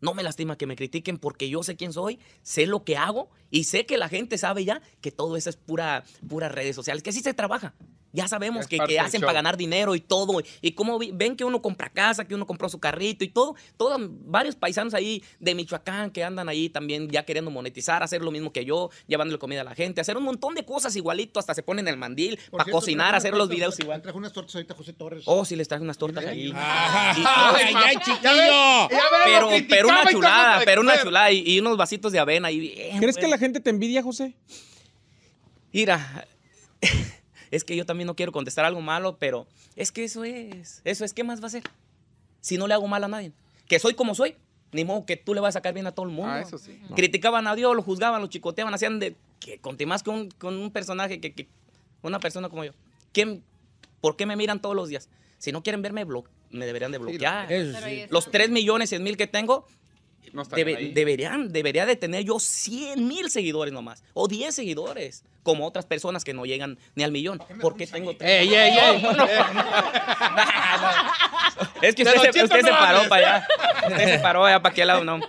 No me lastima que me critiquen porque yo sé quién soy, sé lo que hago y sé que la gente sabe ya que todo eso es pura, pura redes sociales, que así se trabaja. Ya sabemos que, hacen para ganar dinero y todo. Y cómo ven que uno compra casa, que uno compró su carrito y todo. Todos, varios paisanos ahí de Michoacán que andan ahí también ya queriendo monetizar, hacer lo mismo que yo, llevándole comida a la gente, hacer un montón de cosas igualito, hasta se ponen el mandil para cocinar, hacer los videos igual. Traje unas tortas ahorita José Torres. Oh, sí, les traje unas tortas ahí. Ah, ¡Ay, chiquillo! Pero, pero una chulada, pero una chulada y, unos vasitos de avena ¿Crees que la gente te envidia, José? Mira es que yo también no quiero contestar algo malo, pero es que eso es, eso es, ¿qué más va a ser? Si no le hago mal a nadie, que soy como soy, ni modo que tú le vas a sacar bien a todo el mundo. Ah, eso Criticaban a Dios, lo juzgaban, lo chicoteaban, hacían de que conté más con, un personaje que, una persona como yo. ¿Quién, ¿Por qué me miran todos los días? Si no quieren verme, me deberían de bloquear. Los 3 millones 100 mil que tengo, deberían, debería de tener yo 100 mil seguidores nomás, o 10 seguidores, como otras personas que no llegan ni al millón. porque tengo ey, ey, ey, Es que usted, se, usted se, paró para allá. Usted se paró allá para aquel lado, no.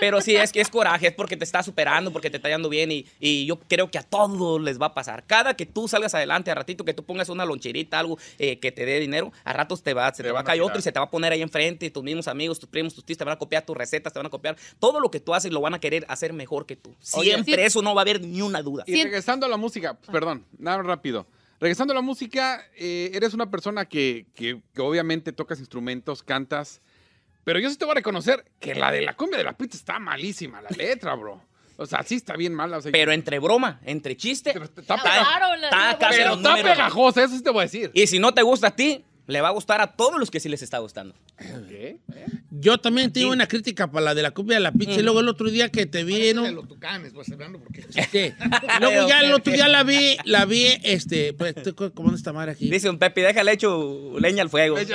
Pero sí, es que es coraje, es porque te está superando, porque te está yendo bien y, yo creo que a todos les va a pasar. Cada que tú salgas adelante, a ratito que tú pongas una loncherita, algo eh, que te dé dinero, a ratos te va, se te, va a caer otro y se te va a poner ahí enfrente tus mismos amigos, tus primos, tus tíos te van a copiar tus recetas, te van a copiar. Todo lo que tú haces lo van a querer hacer mejor que tú. Siempre, eso no va a haber ni una duda. Y regresando a la música, ah. perdón, nada rápido. Regresando a la música, eh, eres una persona que, que obviamente tocas instrumentos, cantas. Pero yo sí te voy a reconocer que la de la cumbia de la pizza está malísima, la letra, bro. O sea, sí está bien mala. O sea, pero entre broma, entre chiste. Pero está, pero está pegajosa, eso sí te voy a decir. Y si no te gusta a ti, le va a gustar a todos los que sí les está gustando. ¿Qué? Yo también tengo una crítica para la de la cumbia de la pizza. Y mm. luego el otro día que te vieron ¿no? Los tucanes, pues, hablando porque... ¿Qué? luego ya el otro día la vi, la vi, este, pues, ¿cómo está madre aquí? Dice un Pepe, déjale hecho leña al fuego. es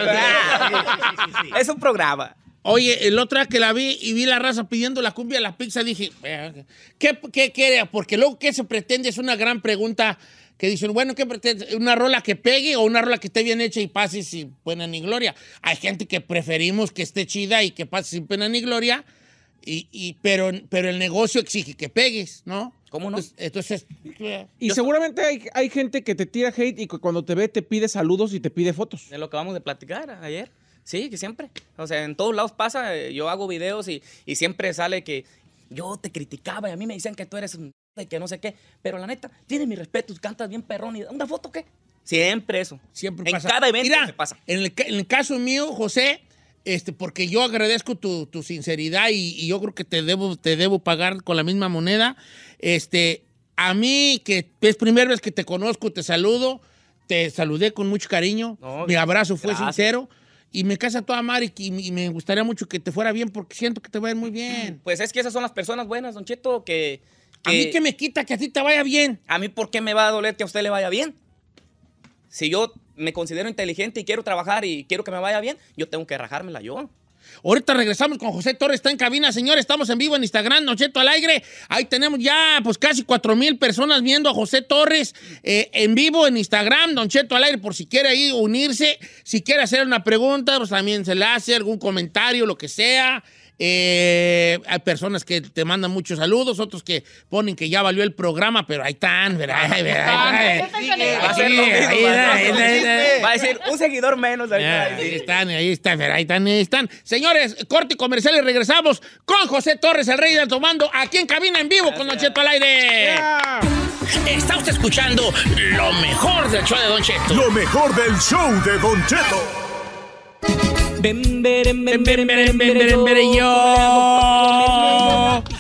un programa. Oye, el otro que la vi y vi la raza pidiendo la cumbia a la pizza, dije, ¿qué, qué, Porque luego, ¿qué se pretende? Es una gran pregunta que dicen, bueno, ¿qué pretende? ¿Una rola que pegue o una rola que esté bien hecha y pase sin pena ni gloria? Hay gente que preferimos que esté chida y que pase sin pena ni gloria, y, pero, pero el negocio exige que pegues, ¿no? ¿Cómo no? Entonces. Eh, y seguramente hay, gente que te tira hate y cuando te ve te pide saludos y te pide fotos. De lo que vamos de platicar ayer. Sí, que siempre. O sea, en todos lados pasa. Eh, yo hago videos y, siempre sale que yo te criticaba y a mí me decían que tú eres un Y que no sé qué. Pero la neta, tiene mi respeto, cantas bien perrón y una foto qué. Siempre eso. Siempre en cada evento pasa. En el, caso mío, José, este, porque yo agradezco tu, tu sinceridad y, yo creo que te debo, te debo pagar con la misma moneda. Este, a mí, que es primera vez que te conozco, te saludo, te saludé con mucho cariño. mi abrazo fue sincero y me casa toda madre y, me gustaría mucho que te fuera bien porque siento que te va a ir muy bien. Pues es que esas son las personas buenas, don Cheto, que... A mí que me quita que a ti te vaya bien. A mí por qué me va a doler que a usted le vaya bien. Si yo me considero inteligente y quiero trabajar y quiero que me vaya bien, yo tengo que rajármela yo. Ahorita regresamos con José Torres, está en cabina, señor. Estamos en vivo en Instagram, Don al aire. Ahí tenemos ya pues casi cuatro mil personas viendo a José Torres eh, en vivo en Instagram, Don Cheto al aire, por si quiere ahí unirse, si quiere hacer una pregunta, pues también se le hace algún comentario, lo que sea. Eh, hay personas que te mandan muchos saludos, otros que ponen que ya valió el programa, pero ahí están, ¿verdad? Va a decir un seguidor menos. Ahí, ah, ahí están, ahí están, ahí están, ahí están. Señores, corte comercial y regresamos con José Torres, el rey del tomando, aquí en cabina en vivo con Don Cheto al aire. Está usted escuchando lo mejor del show de Don Cheto. Lo mejor del show de Don Cheto. Yo.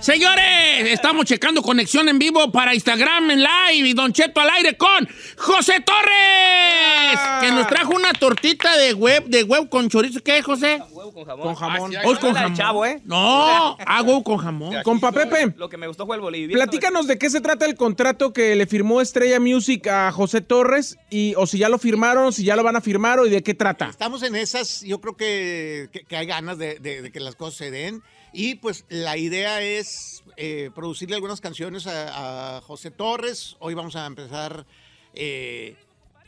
Señores, estamos checando conexión en vivo para Instagram en live y Don Cheto al aire con José Torres, que nos ah. trajo una tortita de huevo de con chorizo. ¿Qué, José? Huevo con jamón. Con jamón. con jamón. No, hago con jamón. Con Pepe. Lo que me gustó fue el boliviano. Platícanos de qué se trata el contrato que le firmó Estrella Music a José Torres y o si ya lo firmaron, si ya lo van a firmar o de qué trata. Estamos en esas, yo creo que, hay ganas de que las cosas se den. Y pues la idea es eh, producirle algunas canciones a, José Torres. Hoy vamos a empezar eh,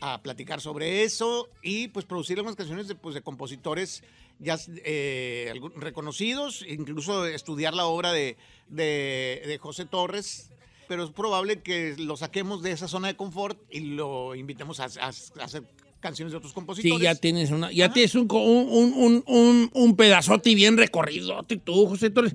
a platicar sobre eso y pues producirle algunas canciones de, pues, de compositores ya eh, reconocidos, incluso estudiar la obra de, José Torres pero es probable que lo saquemos de esa zona de confort y lo invitemos a, a hacer canciones de otros compositores. Sí, ya tienes, una, ya ah. tienes un, un, un, pedazote bien recorrido, tú, José Torres.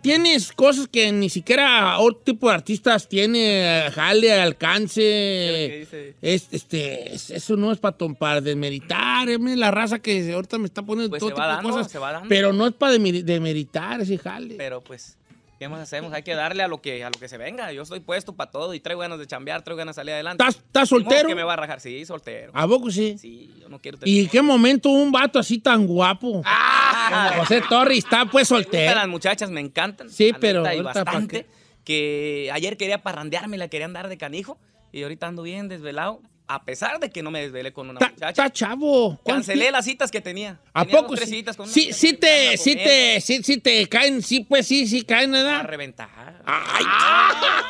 Tienes cosas que ni siquiera otro tipo de artistas tiene, jale, alcance. este, eso no es para, topar eh, la raza que ahorita me está poniendo pues todo tipo de cosas. Pero no es para demeritar ese jale. Pero pues... ¿Qué más hacemos? Hay que darle a lo que, a lo que se venga. Yo estoy puesto para todo y traigo ganas de chambear, traigo ganas de salir adelante. ¿Estás soltero? que me va a rajar? Sí, soltero. ¿A poco sí? Sí, yo no quiero tener... ¿Y qué momento un vato así tan guapo? ¡Ah! José Torres está pues soltero. Las muchachas me encantan. Sí, pero... bastante. Que ayer quería parrandearme, la querían dar de canijo y ahorita ando bien desvelado a pesar de que no me desvelé con una ta, muchacha. chavo. Cancelé las citas que tenía. ¿A tenía poco? sí, con sí, sí, te, sí, te, sí, sí te caen, sí, pues sí, sí caen, ¿verdad? A reventar. ¡Ay! Ah. Ah.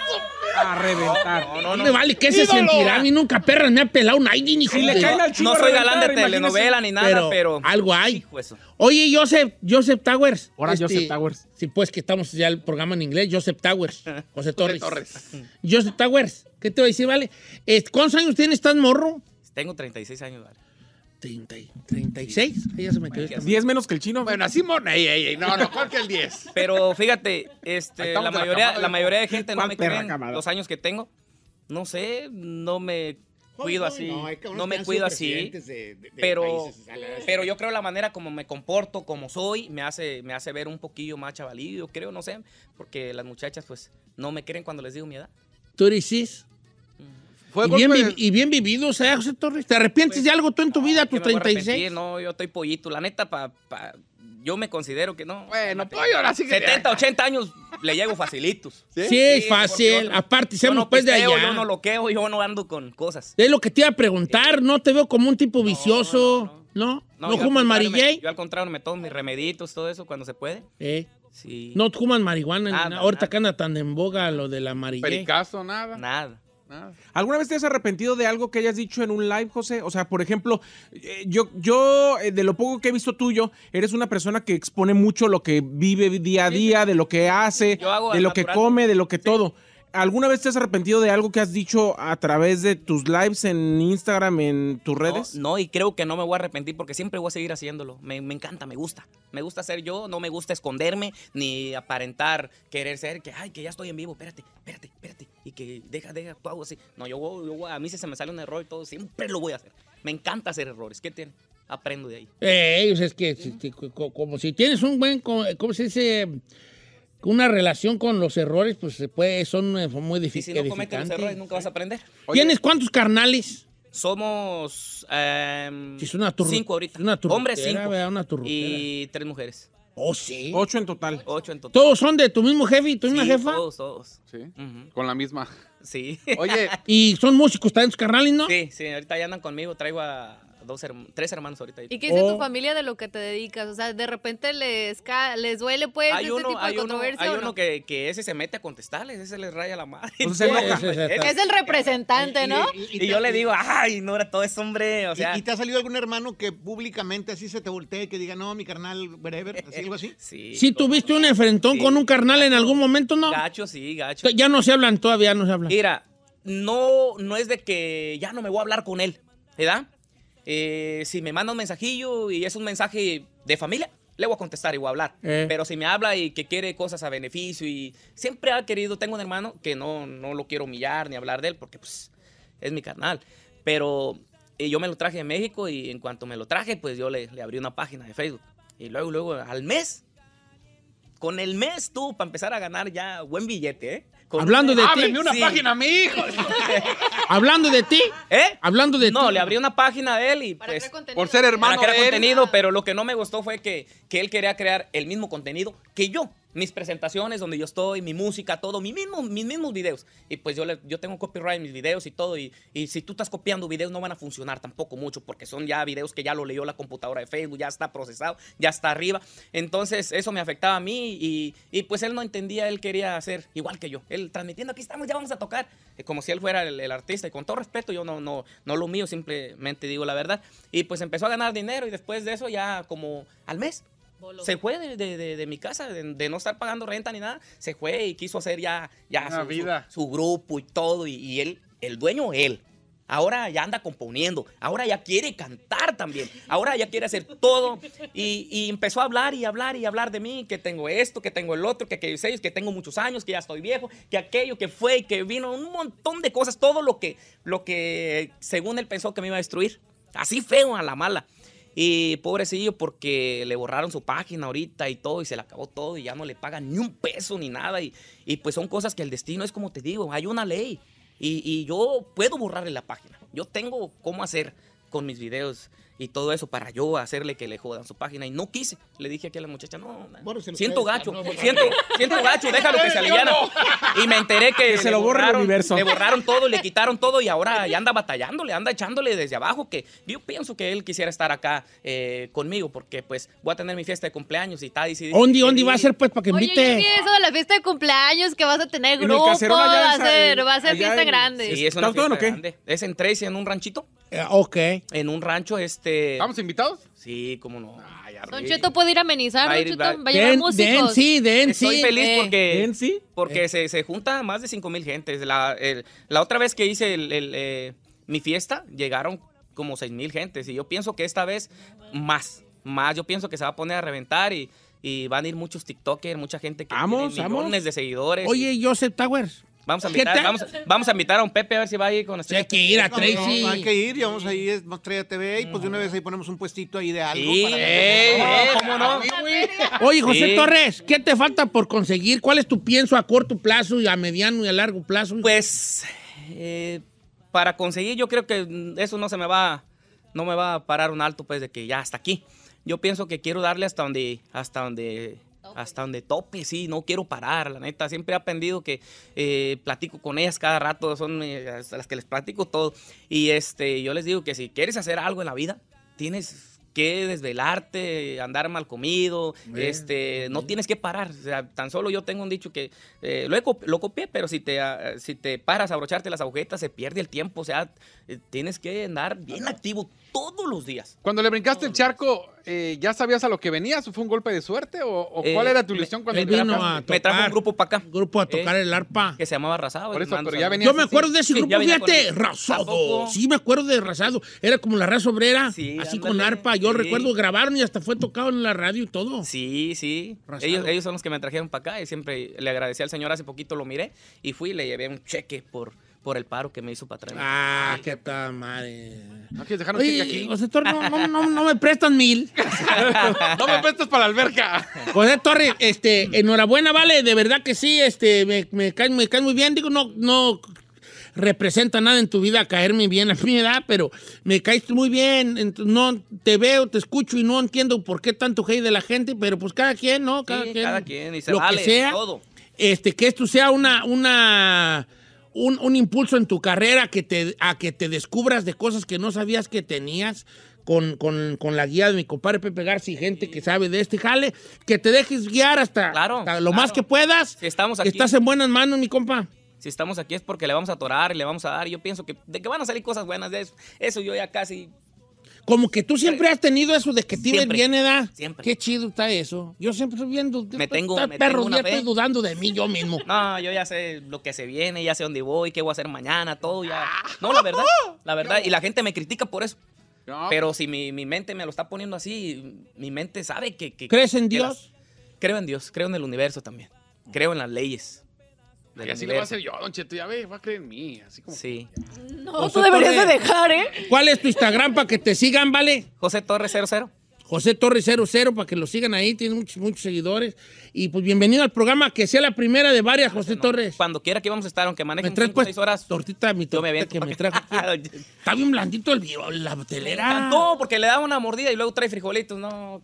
A reventar. No, no, vale, ¿qué se sentirá? A mí nunca perra me ha pelado nadie, ni Si No soy galán de telenovela ni nada, pero... Algo hay. Oye, Joseph, Joseph Towers. Ahora este, Joseph Towers. Sí, pues que estamos ya el programa en inglés. Joseph Towers. José Torres. Joseph Towers. ¿Qué te voy a decir, vale? Eh, ¿Cuántos años tienes? tan morro? Tengo 36 años, vale. 36. Ella se me quedó. 10 menos que el chino. Bueno, así mona. No, no, ¿cuál que el 10? Pero fíjate, este, la, mayoría, la, mayoría de gente no me creen los años que tengo. No sé, no me cuido así. No, que no me cuido así. pero, yo creo la manera como me comporto, como soy, me hace, me hace ver un poquillo más chavalido creo, no sé. Porque las muchachas, pues, no me creen cuando les digo mi edad. ¿Tú eres y, bien y, bien vivido, o sea, José Torres. ¿Te arrepientes pues, de algo tú en tu vida a tus 36? No, yo estoy pollito. La neta, pa, yo me considero que no. Bueno, pues, ahora sí que... 70, 80 años le llego facilitos. Sí, es fácil. Aparte, seamos no pues de allá. Yo no loqueo, yo no ando con cosas. Es lo que te iba a preguntar. No te veo como un tipo vicioso, ¿no? ¿No, ¿No fuman Yo al contrario me tomo mis remeditos, todo eso, cuando se puede. Eh. Sí. No fuman marihuana. ahorita nada. que anda tan en boga lo de la en caso, nada. Nada. ¿Alguna vez te has arrepentido de algo que hayas dicho en un live, José? O sea, por ejemplo, eh, yo, yo eh, de lo poco que he visto tuyo, eres una persona que expone mucho lo que vive día a día, de lo que hace, de lo que come, de lo que todo. ¿Alguna vez te has arrepentido de algo que has dicho a través de tus lives en Instagram, en tus redes? No, y creo que no me voy a arrepentir porque siempre voy a seguir haciéndolo. Me, me, encanta, me gusta. Me gusta ser yo, no me gusta esconderme ni aparentar, querer ser que, ay, que ya estoy en vivo, espérate, espérate, espérate y que deja, deja, tú hago así. No, yo, yo a mí si se me sale un error y todo, siempre lo voy a hacer. Me encanta hacer errores. ¿Qué tiene? Aprendo de ahí. Ellos pues es que como si tienes un buen, ¿cómo se dice? Una relación con los errores, pues se puede, son, eh, muy difíciles. Si no cometes los errores, nunca vas a aprender. ¿Tienes cuántos carnales? Somos. Em, cinco ahorita. Una Hombres cinco. y tres mujeres. Oh, sí. Ocho en total. Ocho en total. ¿Todos son de tu mismo jefe y tu misma jefa? Todos, todos. Sí. Con la misma. Sí. Oye. ¿Y son músicos también sus carnales, no? Sí, sí, ahorita ya andan conmigo. Traigo a tres hermanos ahorita. ¿Y qué dice tu oh. familia de lo que te dedicas? O sea, de repente les, les duele pues hay uno, tipo de controversia. hay uno que, ese se mete a contestarles, ese les raya la madre. Pues es el representante, ¿no? Y, yo le digo, ay, no era todo es hombre, o sea. ¿Y, te ha salido algún hermano que públicamente así se te voltee, que diga, no, mi carnal, whatever, así, algo así? Sí. tuviste un enfrentón con un carnal en algún momento, no? Gacho, sí, gacho. Ya no se hablan, todavía no se hablan. Mira, no, no es de que ya no me voy a hablar con él, ¿verdad? Eh, si me manda un mensajillo y es un mensaje de familia, le voy a contestar y voy a hablar. Eh. Pero si me habla y que quiere cosas a beneficio y siempre ha querido, tengo un hermano que no, no lo quiero humillar ni hablar de él porque pues es mi carnal. Pero eh, yo me lo traje de México y en cuanto me lo traje, pues yo le, le abrí una página de Facebook. Y luego, luego, al mes, con el mes tú, para empezar a ganar ya buen billete, ¿eh? Hablando de ti. Ábreme una página a mi hijo. Hablando de ti. ¿Eh? Hablando de ti. No, le abrí una página a él y pues, por ser hermano. Para crear contenido, pero lo que no me gustó fue que, que él quería crear el mismo contenido que yo mis presentaciones donde yo estoy, mi música, todo, mis mismos, mis mismos videos. Y pues yo, yo tengo copyright en mis videos y todo. Y, y, si tú estás copiando videos no van a funcionar tampoco mucho porque son ya videos que ya lo leyó la computadora de Facebook, ya está procesado, ya está arriba. Entonces eso me afectaba a mí y, pues él no entendía, él quería hacer igual que yo. Él transmitiendo, aquí estamos, ya vamos a tocar. Como si él fuera el, artista y con todo respeto yo no, no, no lo mío, simplemente digo la verdad. Y pues empezó a ganar dinero y después de eso ya como al mes se fue de, mi casa, de, no estar pagando renta ni nada. Se fue y quiso hacer ya, ya su, Su, grupo y todo. Y, él, el dueño, él. Ahora ya anda componiendo, ahora ya quiere cantar también, ahora ya quiere hacer todo. Y, empezó a hablar y hablar y hablar de mí, que tengo esto, que tengo el otro, que aquellos que tengo muchos años, que ya estoy viejo, que aquello, que fue y que vino, un montón de cosas, todo lo que, lo que según él pensó que me iba a destruir. Así feo a la mala. Y pobrecillo porque le borraron su página ahorita y todo y se le acabó todo y ya no le pagan ni un peso ni nada. Y, pues son cosas que el destino es como te digo, hay una ley y, y yo puedo borrarle la página. Yo tengo cómo hacer con mis videos y todo eso para yo hacerle que le jodan su página y no quise. Le dije aquí a la muchacha, no, bueno, siento gacho, siento, siento gacho, déjalo que se aliviana. Y me enteré que, se lo borraron, Le borraron todo, le quitaron todo y ahora ya anda batallándole, anda echándole desde abajo que yo pienso que él quisiera estar acá eh, conmigo porque pues voy a tener mi fiesta de cumpleaños y está diciendo dónde dónde va a ser pues para que invite? Oye, eso de la fiesta de cumpleaños que vas a tener grupo? va a ser, va a ser fiesta grande. es una fiesta grande. ¿Es en en un ranchito? Eh, ok. En un rancho, este este, ¿Vamos invitados? Sí, cómo no. Ay, Cheto puede ir a amenizar, va a llevar músicos. Den, sí, den, feliz eh. porque, eh. se, se, junta más de 5 mil gentes. La, otra vez que hice eh, mi fiesta, llegaron como 6 mil gentes. Y yo pienso que esta vez más, más. Yo pienso que se va a poner a reventar y, van a ir muchos TikTokers, mucha gente que tiene millones de seguidores. Oye, Joseph Towers. Vamos a invitar, vamos, vamos a invitar a un Pepe a ver si va ahí con nosotros. Sí, hay que ir a Tracy. No, hay que ir, y vamos ir a Estrella TV y pues de una vez ahí ponemos un puestito ahí de algo. eh, ¿Cómo no? Oye, José Torres, ¿qué te falta por conseguir? ¿Cuál es tu pienso a corto plazo y a mediano y a largo plazo? Pues eh, para conseguir, yo creo que eso no se me va, no me va a parar un alto, pues de que ya hasta aquí. Yo pienso que quiero darle hasta hasta donde hasta donde tope, sí, no quiero parar, la neta. Siempre he aprendido que eh, platico con ellas cada rato, son eh, las que les platico todo. Y este, yo les digo que si quieres hacer algo en la vida, tienes que desvelarte, andar mal comido, este, no tienes que parar. O sea, tan solo yo tengo un dicho que eh, lo, lo, copié, pero si te, ah, si te paras a abrocharte las agujetas, se pierde el tiempo. O sea, eh, tienes que andar bien activo todos los días. Cuando le brincaste el charco, eh, ¿ya sabías a lo que venías? ¿Fue un golpe de suerte? ¿O, eh, cuál era tu ilusión cuando vino a tocar, Me trajo un grupo para acá. Un grupo a tocar el arpa. Que se llamaba Rasado. Por eso, pero ya venía yo me acuerdo de ese grupo, fíjate, Rasado. Sí, me acuerdo de Rasado. Era como la raza obrera, sí, así con arpa yo recuerdo, grabaron y hasta fue tocado en la radio y todo. Sí, sí. Ellos, son los que me trajeron para acá y siempre le agradecí al señor, hace poquito lo miré y fui y le llevé un cheque por, por el paro que me hizo para traer. Ah, qué tal madre. ¿No quieres dejar aquí? José no, me prestan mil. no me prestas para la alberca. José Torre, este, enhorabuena, vale, de verdad que sí, este, me, caen me cae muy bien. Digo, no, no, representa nada en tu vida caerme bien a mi edad, pero me caes muy bien, no te veo, te escucho y no entiendo por qué tanto hate de la gente, pero pues cada quien, ¿no? Cada quien. y lo que sea. Todo. Este, que esto sea una, una un, impulso en tu carrera que te, a que te descubras de cosas que no sabías que tenías. Con, con, la guía de mi compadre Pepe García y gente que sabe de este jale, que te dejes guiar hasta, lo más que puedas. estamos aquí. Estás en buenas manos, mi compa. Si estamos aquí es porque le vamos a atorar y le vamos a dar. yo pienso que, de que van a salir cosas buenas de eso. Eso yo ya casi como que tú siempre has tenido eso de que tienes bien edad. Siempre. Qué chido está eso. Yo siempre estoy viendo. Me tengo. perro, una estoy dudando de mí yo mismo. No, yo ya sé lo que se viene, ya sé dónde voy, qué voy a hacer mañana, todo ya. No, la verdad. La verdad. Y la gente me critica por eso. Pero si mi, mente me lo está poniendo así, mi mente sabe que. ¿Crees en Dios? creo en Dios, creo en el universo también. Creo en las leyes. Y así lo va a hacer yo, Don Cheto, ya ves, va a creer en mí. Así como... Sí. No, tú deberías de dejar, ¿eh? ¿Cuál es tu Instagram para que te sigan, vale? José Torres 00. José Torres 00 para que lo sigan ahí, tiene muchos, muchos seguidores. Y pues bienvenido al programa, que sea la primera de varias, José Torres. Cuando quiera que vamos a estar, aunque manejen 5 pues, horas. Tortita mi tortita me que me trajo. Está bien blandito el, la telera. No, porque le da una mordida y luego trae frijolitos, no.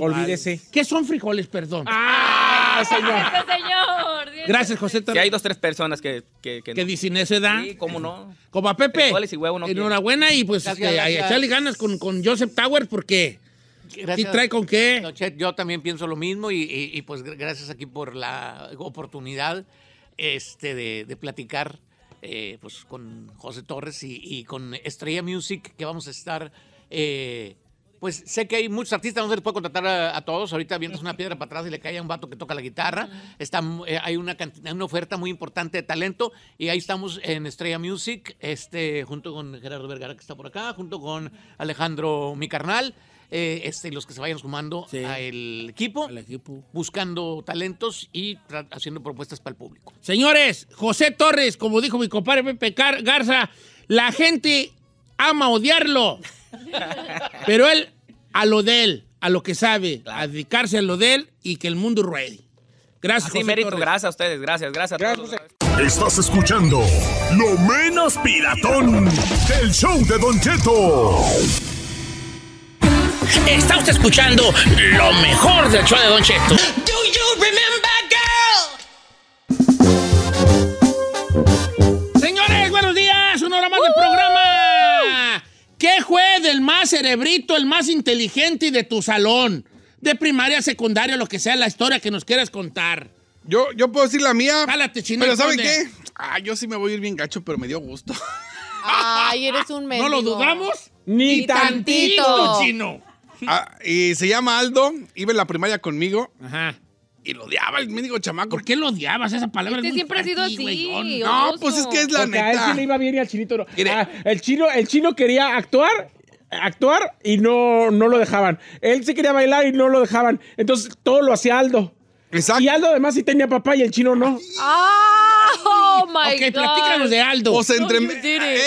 olvídese. ¿Qué son frijoles, perdón? ¡Ah, señor! Gracias, José Torres. hay dos, tres personas que... Que, que, que dicen Sí, cómo no. Como a Pepe. Frijoles y Enhorabuena y pues Gracias, este, a echarle ganas con, con Joseph Towers porque... Gracias, ¿Y trae con qué? yo también pienso lo mismo y, pues gracias aquí por la oportunidad este, de, platicar eh, pues con José Torres y, con Estrella Music que vamos a estar... Eh, pues sé que hay muchos artistas, no se les puede contratar a, todos. Ahorita vienes una piedra para atrás y le cae a un vato que toca la guitarra. Está, eh, hay una, una oferta muy importante de talento. Y ahí estamos en Estrella Music, este, junto con Gerardo Vergara, que está por acá, junto con Alejandro, mi carnal. Eh, este, los que se vayan sumando al equipo, buscando talentos y haciendo propuestas para el público. Señores, José Torres, como dijo mi compadre Pepe Garza, la gente ama odiarlo, pero él a lo de él, a lo que sabe, a dedicarse a lo de él y que el mundo ruede. Gracias, Así gracias a ustedes, gracias, gracias, a todos. Estás escuchando Lo Menos Piratón, del show de Don Cheto. Está usted escuchando lo mejor del show de Don Cheto. Do you remember, girl? Señores, buenos días. Una hora más del programa. ¿Qué juez el más cerebrito, el más inteligente de tu salón? De primaria, secundaria, lo que sea la historia que nos quieras contar. Yo, yo puedo decir la mía. pero ¿saben qué? Ah, yo sí me voy a ir bien gacho, pero me dio gusto. Ay, eres un mendigo. ¿No lo dudamos? Ni, tantito. tantito. chino. Ah, y se llama Aldo, iba en la primaria conmigo. Ajá. Y lo odiaba el médico chamaco. ¿Por qué lo odiabas? Esa palabra este siempre ha sido así. No, pues es que es la Porque neta. a él le iba bien y al chinito ah, el, chino, el chino quería actuar actuar y no, no lo dejaban. Él sí quería bailar y no lo dejaban. Entonces todo lo hacía Aldo. Exacto. Y Aldo además sí tenía papá y el chino no. ¡Ah! ¡Oh, my Ok, platícanos de Aldo. O sea, entre.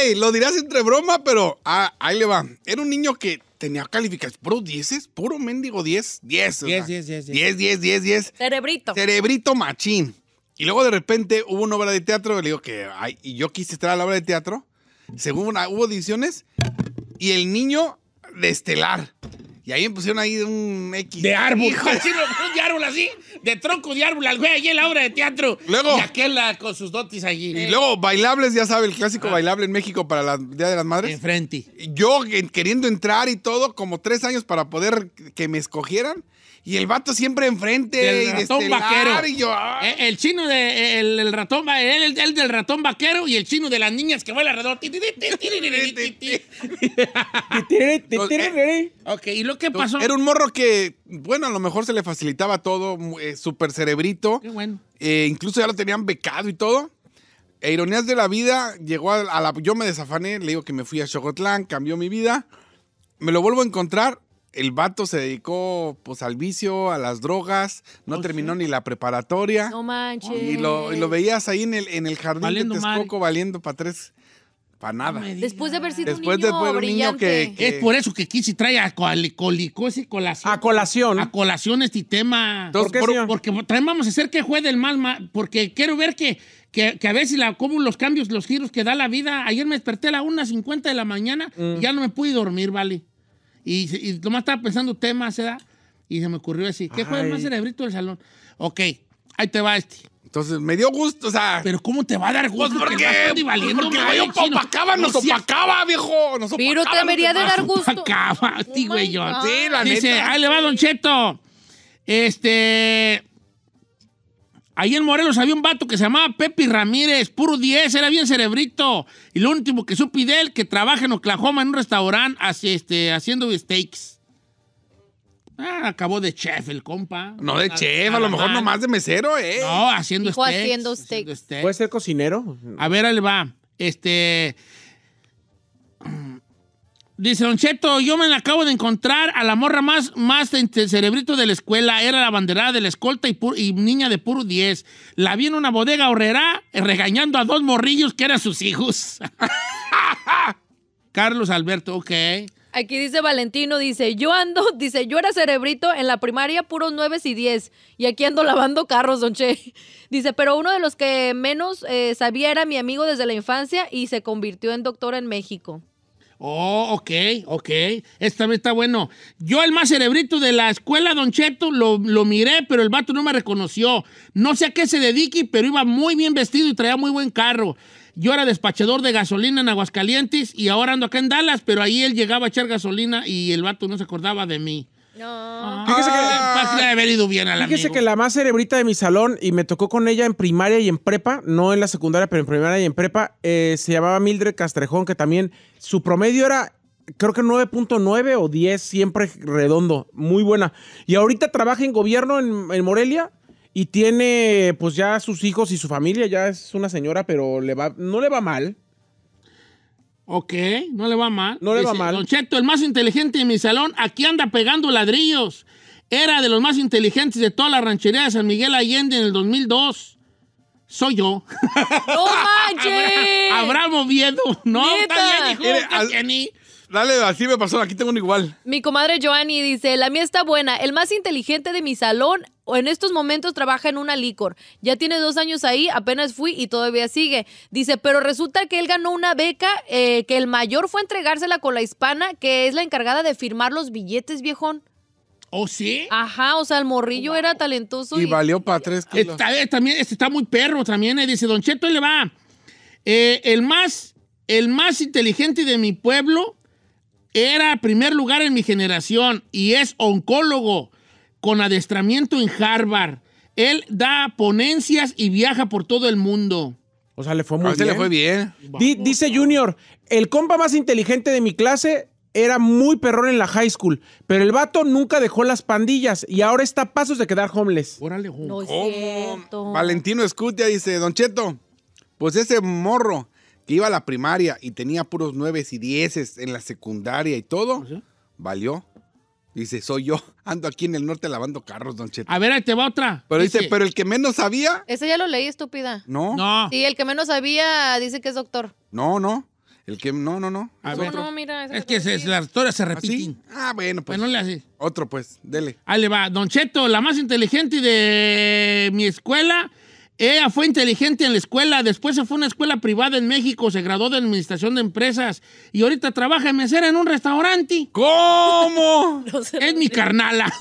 Ey, lo dirás entre broma, pero ah, ahí le va. Era un niño que tenía calificaciones, puro dieces, puro mendigo 10, 10. 10, 10, 10. 10, 10, Cerebrito. Cerebrito machín. Y luego de repente hubo una obra de teatro, le digo que, ay, y yo quise estar a la obra de teatro, según una, hubo ediciones, y el niño de estelar. Y ahí me pusieron ahí un X. De árbol. Hijo, así, de árbol así, de tronco de árbol, al güey, allí en la obra de teatro. Luego. Y aquel ah, con sus dotis allí. Y luego, bailables, ya sabe, el clásico ah. bailable en México para la Día de las Madres. Enfrente. Yo queriendo entrar y todo, como tres años para poder que me escogieran. Y el vato siempre enfrente. el este ratón vaquero. Eh, el, chino de eh, el, ratón del ratón vaquero y el chino de las niñas que vuela alrededor. ok, y lo que pasó. Era un morro que, bueno, a lo mejor se le facilitaba todo, super eh, súper cerebrito. Qué bueno. incluso ya lo tenían becado y todo. E ironías de la vida, llegó a, la. Yo me desafané, le digo que me fui a Chocotlán, cambió mi vida. Me lo vuelvo a encontrar el vato se dedicó pues al vicio, a las drogas, no oh, terminó ni la preparatoria. No manches. Y lo, veías ahí en el, en el jardín valiendo de valiendo para tres. Para nada. después de haber sido después un niño, de, brillante. niño que, Es por eso que aquí trae a, colicosis colación. A colación. A colación este tema. porque también vamos a hacer que juegue el mal, porque quiero ver que, que, a veces la, como los cambios, los giros que da la vida. Ayer me desperté a las 1.50 de la mañana y mm. ya no me pude dormir, ¿vale? Y, y estaba pensando temas, ¿verdad? Y se me ocurrió decir, ¿qué el más cerebrito del salón? Ok, ahí te va este. Entonces, me dio gusto, o sea. Pero ¿cómo te va a dar pues, gusto? ¿Por qué? Porque yo opacaba, nos opacaba, viejo. Nos opacaba. Pero te debería de dar gusto. Opacaba, tío, oh güey, Sí, la Dice, ahí le va Don Cheto. Este, Ahí en Morelos había un vato que se llamaba Pepe Ramírez, puro 10, era bien cerebrito. Y lo último que supe de él, que trabaja en Oklahoma en un restaurante así, este, haciendo steaks. Ah, acabó de chef el compa. No de chef, a, lo mejor nomás de mesero, ¿eh? No, haciendo steaks, Haciendo steaks. ¿Puede ser cocinero? A ver, él va. Este, Dice Don yo me acabo de encontrar a la morra más, más cerebrito de la escuela. Era la banderada de la escolta y, niña de puro 10. La vi en una bodega horrera regañando a dos morrillos que eran sus hijos. Carlos Alberto, ok. Aquí dice Valentino, dice, yo ando, dice, yo era cerebrito en la primaria puros 9 y 10 y aquí ando lavando carros, don Dice, pero uno de los que menos eh, sabía era mi amigo desde la infancia y se convirtió en doctor en México. Oh, ok, ok. esta también está bueno. Yo, el más cerebrito de la escuela, Don Cheto, lo, lo, miré, pero el vato no me reconoció. No sé a qué se dedique, pero iba muy bien vestido y traía muy buen carro. Yo era despachador de gasolina en Aguascalientes y ahora ando acá en Dallas, pero ahí él llegaba a echar gasolina y el vato no se acordaba de mí. No. Ah. Fíjese ah. que, la más cerebrita de mi salón, y me tocó con ella en primaria y en prepa, no en la secundaria, pero en primaria y en prepa, eh, se llamaba Mildred Castrejón, que también su promedio era creo que 9.9 o 10, siempre redondo, muy buena. Y ahorita trabaja en gobierno en, en, Morelia y tiene pues ya sus hijos y su familia, ya es una señora, pero le va, no le va mal. Ok, no le va mal. No le va mal. Don Cheto, el más inteligente de mi salón, aquí anda pegando ladrillos. Era de los más inteligentes de toda la ranchería de San Miguel Allende en el 2002. Soy yo. ¡No manches! Habrá movido. No, está bien, Dale, así me pasó, aquí tengo uno igual. Mi comadre Joanny dice, la mía está buena, el más inteligente de mi salón en estos momentos trabaja en una licor. Ya tiene dos años ahí, apenas fui y todavía sigue. Dice, pero resulta que él ganó una beca, eh, que el mayor fue entregársela con la hispana, que es la encargada de firmar los billetes, viejón. ¿O ¿Oh, sí? Ajá, o sea, el morrillo era talentoso. Y, valió para tres kilos. Está, eh, también, este está muy perro también. Eh, dice, Don Cheto, él le va. el, más, el más inteligente de mi pueblo era primer lugar en mi generación y es oncólogo con adestramiento en Harvard. Él da ponencias y viaja por todo el mundo. O sea, le fue muy bien. le fue bien. dice Junior, el compa más inteligente de mi clase era muy perrón en la high school, pero el vato nunca dejó las pandillas y ahora está a pasos de quedar homeless. Órale, no Valentino Escutia dice, Don Cheto, pues ese morro que iba a la primaria y tenía puros nueves y dieces en la secundaria y todo, ¿Ah, valió. Dice, soy yo. Ando aquí en el norte lavando carros, don Cheto. A ver, ahí te va otra. Pero dice, pero el que menos sabía. Ese ya lo leí, estúpida. No. No. Sí, el que menos sabía dice que es doctor. No, no. El que. No, no, no. A ver. No, mira, es que la las se ¿Ah, repiten. ¿Ah, bueno, pues. Bueno, le Otro, pues. Dele. Ahí le va. Don Cheto, la más inteligente de mi escuela ella fue inteligente en la escuela, después se fue a una escuela privada en México, se graduó de Administración de Empresas y ahorita trabaja en mesera en un restaurante. ¿Cómo? no sé es mi carnala.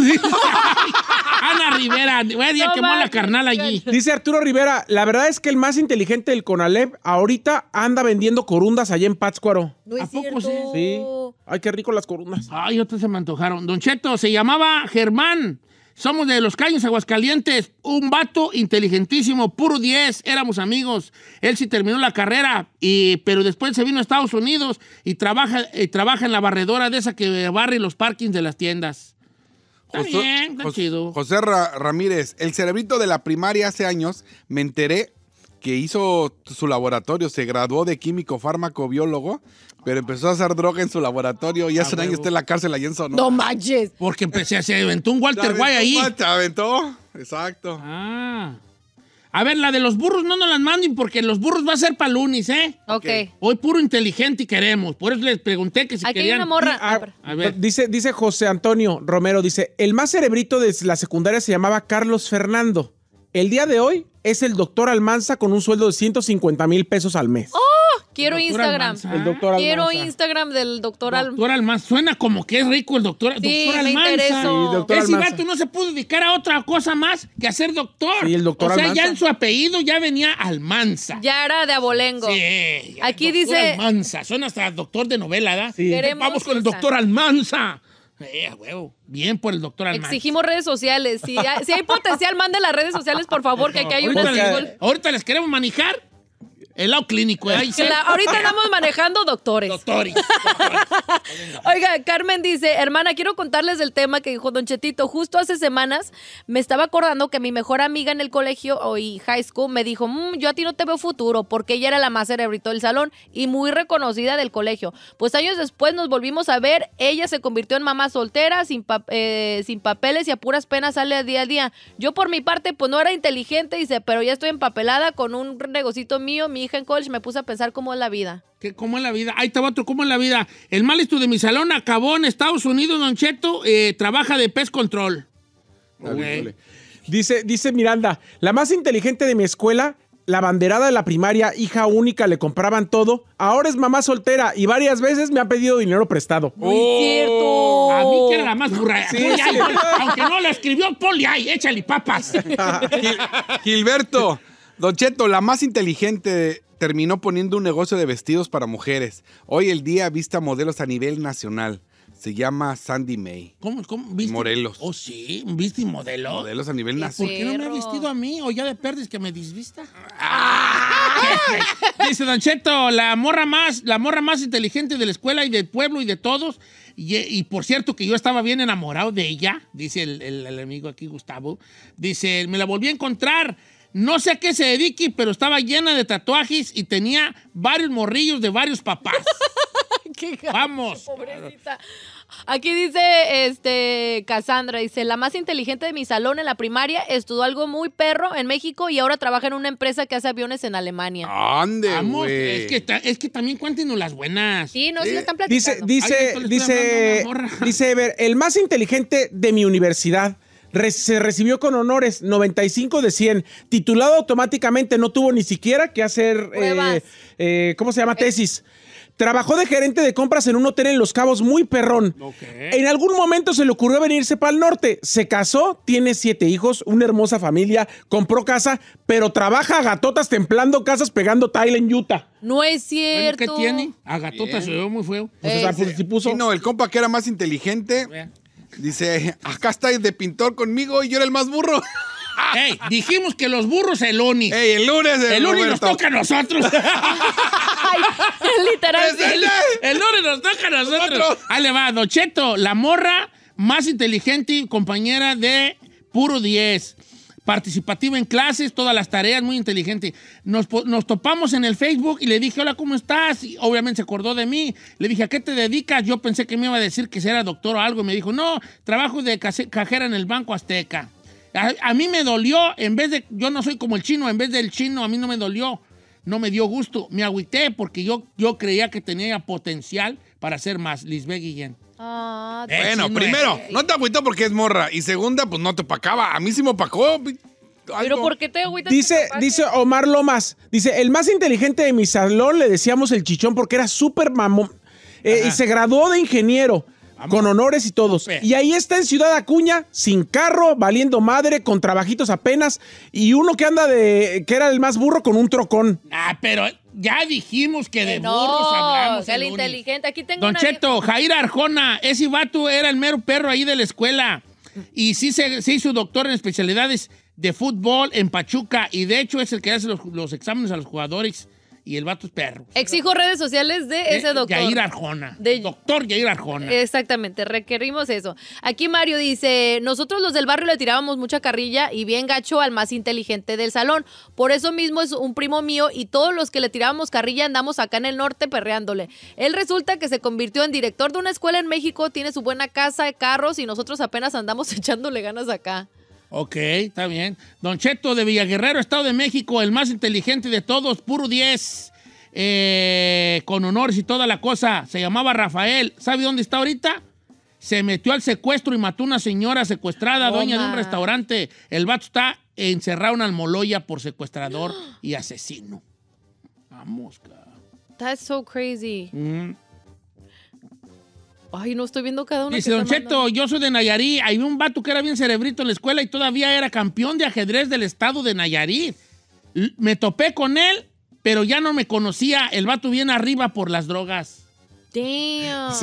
Ana Rivera, ya quemó la carnala allí. Dice Arturo Rivera, la verdad es que el más inteligente del Conalep ahorita anda vendiendo corundas allá en Pátzcuaro. ¿A poco sí? Sí. Ay, qué rico las corundas. Ay, otras se me antojaron. Don Cheto, se llamaba Germán. Somos de Los Caños, Aguascalientes. Un vato inteligentísimo, puro 10. Éramos amigos. Él sí terminó la carrera, y, pero después se vino a Estados Unidos y trabaja, trabaja en la barredora de esa que barre los parkings de las tiendas. Está bien, chido. José Ramírez, el cerebrito de la primaria hace años, me enteré que hizo su laboratorio, se graduó de químico fármaco biólogo, pero empezó a hacer droga en su laboratorio y hace un año está en la cárcel allá en Sonora. No manches. Porque empecé se aventó un Walter White ahí. te aventó, exacto. Ah. A ver, la de los burros no nos las manden porque los burros va a ser palunis, ¿eh? Ok. Hoy puro inteligente y queremos. Por eso les pregunté que si querían... una morra. Ah, ah, a, ver. Dice, dice José Antonio Romero, dice, el más cerebrito de la secundaria se llamaba Carlos Fernando. El día de hoy es el doctor Almanza con un sueldo de 150 mil pesos al mes. ¡Oh! Quiero Instagram. El doctor Almanza. Quiero Instagram del doctor, Almanza. Doctor Almanza. Suena como que es rico el doctor, sí, doctor Almanza. Sí, doctor Ese no se pudo dedicar a otra cosa más que a ser doctor. Sí, el doctor Almanza. O sea, ya en su apellido ya venía Almanza. Ya era de abolengo. Sí. Aquí dice. Almanza. Suena hasta doctor de novela, ¿verdad? Sí. Vamos con el doctor Almanza. Eh, huevo. Bien por el doctor Exigimos redes sociales. Si hay, si hay potencial, manden las redes sociales, por favor, que aquí hay un una. ahorita les queremos manejar el lado clínico. Eh. ahorita andamos manejando doctores. Oiga, Carmen dice, hermana, quiero contarles el tema que dijo Don Chetito. Justo hace semanas me estaba acordando que mi mejor amiga en el colegio o high school me dijo, mm, yo a ti no te veo futuro porque ella era la más cerebrito del salón y muy reconocida del colegio. Pues años después nos volvimos a ver, ella se convirtió en mamá soltera, sin, eh, sin papeles y a puras penas sale día a día. Yo por mi parte, pues no era inteligente, dice, pero ya estoy empapelada con un negocito mío, mi hija en college, me puse a pensar cómo es la vida. ¿Qué, ¿Cómo es la vida? Ay, estaba ¿cómo es la vida? El mal de mi salón acabó en Estados Unidos, Don Cheto, eh, trabaja de pez control. Dice, dice Miranda, la más inteligente de mi escuela la banderada de la primaria, hija única, le compraban todo. Ahora es mamá soltera y varias veces me ha pedido dinero prestado. Muy cierto. A mí que era la más burra. Aunque no la escribió Poli, ay, échale papas. Gilberto. Don Cheto, la más inteligente terminó poniendo un negocio de vestidos para mujeres. Hoy el día vista modelos a nivel nacional. Se llama Sandy May. ¿Cómo? ¿Cómo? ¿Viste? Morelos. Oh, sí, viste modelo. Modelos a nivel nacional. ¿Por qué no me ha vestido a mí? ¿O ya de perdes que me disvista? Ah. Dice Don Cheto, la morra más, la morra más inteligente de la escuela y del pueblo y de todos. Y, por cierto que yo estaba bien enamorado de ella, dice el amigo aquí Gustavo. Dice, me la volví a encontrar no sé a qué se dedique, pero estaba llena de tatuajes y tenía varios morrillos de varios papás. Vamos. Pobrecita. Aquí dice este Cassandra, dice, la más inteligente de mi salón en la primaria estudió algo muy perro en México y ahora trabaja en una empresa que hace aviones en Alemania. Ande, Vamos, es que, también cuéntenos las buenas. Sí, no, eh, están platicando. Dice, dice, dice, dice, Ever, el más inteligente de mi universidad se recibió con honores 95 de 100, titulado automáticamente, no tuvo ni siquiera que hacer, eh, eh, ¿cómo se llama? Eh. Tesis. Trabajó de gerente de compras en un hotel en Los Cabos muy perrón. En algún momento se le ocurrió venirse para el norte. Se casó, tiene siete hijos, una hermosa familia, compró casa, pero trabaja a gatotas templando casas pegando tile en Utah. No es cierto. ¿Qué tiene? A gatotas se ve muy feo. puso. no, el compa que era más inteligente. Dice, acá estáis de pintor conmigo y yo era el más burro. Ey, dijimos que los burros el Oni. el lunes El, el nos toca a nosotros. Es literal. El, lunes nos toca a nosotros. Ahí le va, Docheto, la morra más inteligente y compañera de Puro 10 participativo en clases, todas las tareas, muy inteligente. Nos, topamos en el Facebook y le dije, hola, ¿cómo estás? Y obviamente se acordó de mí. Le dije, ¿a qué te dedicas? Yo pensé que me iba a decir que era doctor o algo. Y me dijo, no, trabajo de cajera en el Banco Azteca. A, mí me dolió, en vez de, yo no soy como el chino, en vez del chino, a mí no me dolió. No me dio gusto, me agüité porque yo, yo creía que tenía potencial para ser más. Lisbeth Guillén. Ah, bueno, primero, no te agüito porque es morra. Y segunda, pues no te pacaba A mí sí me opacó. Pero ¿por qué te agüitas? Dice, dice Omar Lomas, dice, el más inteligente de mi salón le decíamos el chichón porque era súper mamón. Eh, y se graduó de ingeniero. Con honores y todos. Y ahí está en Ciudad Acuña, sin carro, valiendo madre, con trabajitos apenas. Y uno que anda de. que era el más burro con un trocón. Ah, pero ya dijimos que, de no, burros hablamos. El, inteligente. Aquí tengo Don Jair Arjona, ese vato era el mero perro ahí de la escuela. Y sí se, su hizo doctor en especialidades de fútbol en Pachuca. Y de hecho es el que hace los exámenes a los jugadores y el vato es perro. Exijo redes sociales de ese doctor. Arjona. Doctor Yair Arjona. Exactamente, requerimos eso. Aquí Mario dice, nosotros los del barrio le tirábamos mucha carrilla y bien gacho al más inteligente del salón. Por eso mismo es un primo mío y todos los que le tirábamos carrilla andamos acá en el norte perreándole. Él resulta que se convirtió en director de una escuela en México, tiene su buena casa, carros y nosotros apenas andamos echándole ganas acá. Ok, está bien. Don Cheto de Villaguerrero, Estado de México, el más inteligente de todos, puro 10. Eh, con honores y toda la cosa. Se llamaba Rafael. ¿Sabe dónde está ahorita? Se metió al secuestro y mató a una señora secuestrada, dueña de un restaurante. El vato está encerrado en Almoloya por secuestrador y asesino. Vamos, That's so crazy. Mm. Ay, no estoy viendo cada uno. Dice Don Cheto, yo soy de Nayarit. Hay un vato que era bien cerebrito en la escuela y todavía era campeón de ajedrez del estado de Nayarit. Me topé con él, pero ya no me conocía. El vato bien arriba por las drogas. Damn.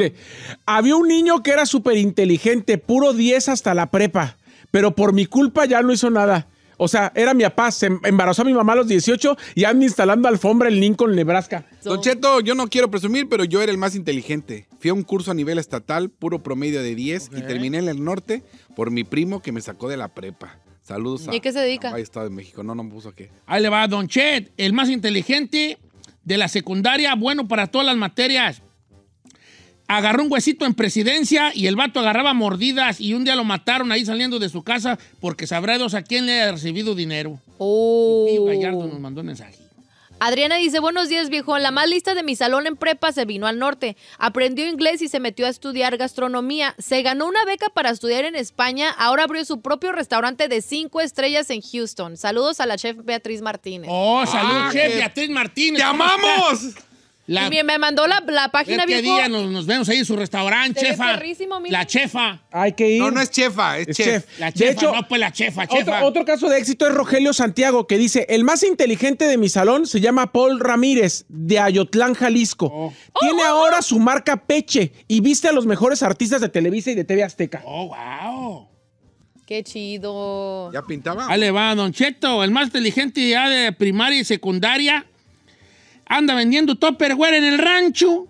Había un niño que era súper inteligente, puro 10 hasta la prepa, pero por mi culpa ya no hizo nada. O sea, era mi papá, se embarazó a mi mamá a los 18 y anda instalando alfombra en Lincoln, Nebraska. Don Cheto, yo no quiero presumir, pero yo era el más inteligente. Fui a un curso a nivel estatal, puro promedio de 10, y terminé en el norte por mi primo que me sacó de la prepa. Saludos a. ¿Y qué se dedica? Ahí de México. No, no me puso qué. Ahí le va, Don Chet, el más inteligente de la secundaria, bueno para todas las materias. Agarró un huesito en presidencia y el vato agarraba mordidas y un día lo mataron ahí saliendo de su casa porque sabrá Dios a quién le ha recibido dinero. Oh. Y Gallardo nos mandó un mensaje. Adriana dice, buenos días viejo, la más lista de mi salón en prepa se vino al norte, aprendió inglés y se metió a estudiar gastronomía, se ganó una beca para estudiar en España, ahora abrió su propio restaurante de cinco estrellas en Houston. Saludos a la chef Beatriz Martínez. Oh, salud, ah, chef eh, Beatriz Martínez. ¡Te amamos! y me mandó la, la página ¿Qué día nos, nos, vemos ahí en su restaurante, chefa? La chefa. Hay que ir. No, no es chefa, es, chef. La chefa, pues la chefa, Otro, caso de éxito es Rogelio Santiago, que dice, el más inteligente de mi salón se llama Paul Ramírez, de Ayotlán, Jalisco. Oh. Tiene oh, oh, ahora su marca Peche y viste a los mejores artistas de Televisa y de TV Azteca. ¡Oh, wow! Qué chido. Ya pintaba. le va, Don Cheto, el más inteligente ya de primaria y secundaria anda vendiendo Topperware en el rancho.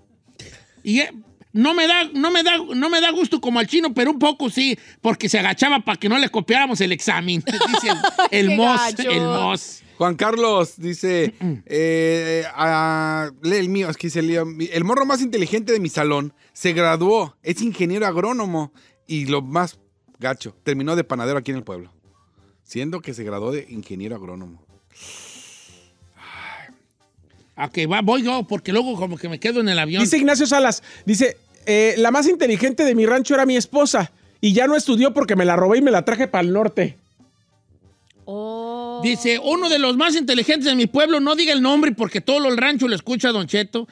Y eh, no me da, no me da, no me da gusto como al chino, pero un poco sí, porque se agachaba para que no le copiáramos el examen. el, el Juan Carlos dice, eh, lee el mío, es que se el morro más inteligente de mi salón se graduó, es ingeniero agrónomo y lo más gacho, terminó de panadero aquí en el pueblo, siendo que se graduó de ingeniero agrónomo. Ok, va, voy yo, porque luego como que me quedo en el avión. Dice Ignacio Salas, dice, eh, la más inteligente de mi rancho era mi esposa y ya no estudió porque me la robé y me la traje para el norte. Oh. Dice, uno de los más inteligentes de mi pueblo, no diga el nombre porque todo el rancho lo escucha Don Cheto.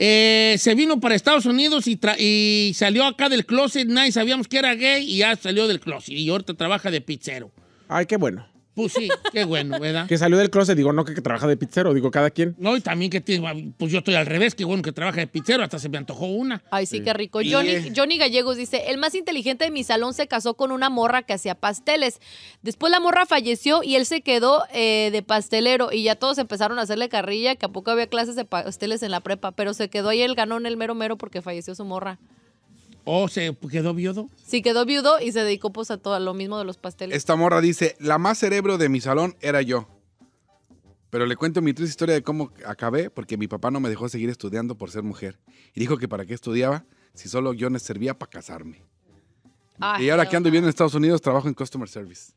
Eh, se vino para Estados Unidos y, y, salió acá del closet. Nadie sabíamos que era gay y ya salió del closet. Y ahorita trabaja de pizzero. Ay, qué bueno. Pues sí, qué bueno, ¿verdad? Que salió del closet, digo, no que, trabaja de pizzero, digo, cada quien. No, y también que, pues yo estoy al revés, que bueno que trabaja de pizzero, hasta se me antojó una. Ay, sí, qué rico. Johnny, Johnny Gallegos dice, el más inteligente de mi salón se casó con una morra que hacía pasteles. Después la morra falleció y él se quedó eh, de pastelero y ya todos empezaron a hacerle carrilla, que a poco había clases de pasteles en la prepa, pero se quedó ahí ganó en el mero mero, porque falleció su morra. ¿O se quedó viudo? Sí, quedó viudo y se dedicó pues a todo lo mismo de los pasteles. Esta morra dice, la más cerebro de mi salón era yo. Pero le cuento mi triste historia de cómo acabé, porque mi papá no me dejó seguir estudiando por ser mujer. Y dijo que para qué estudiaba si solo yo me servía para casarme. y ahora que ando bien en Estados Unidos, trabajo en Customer Service.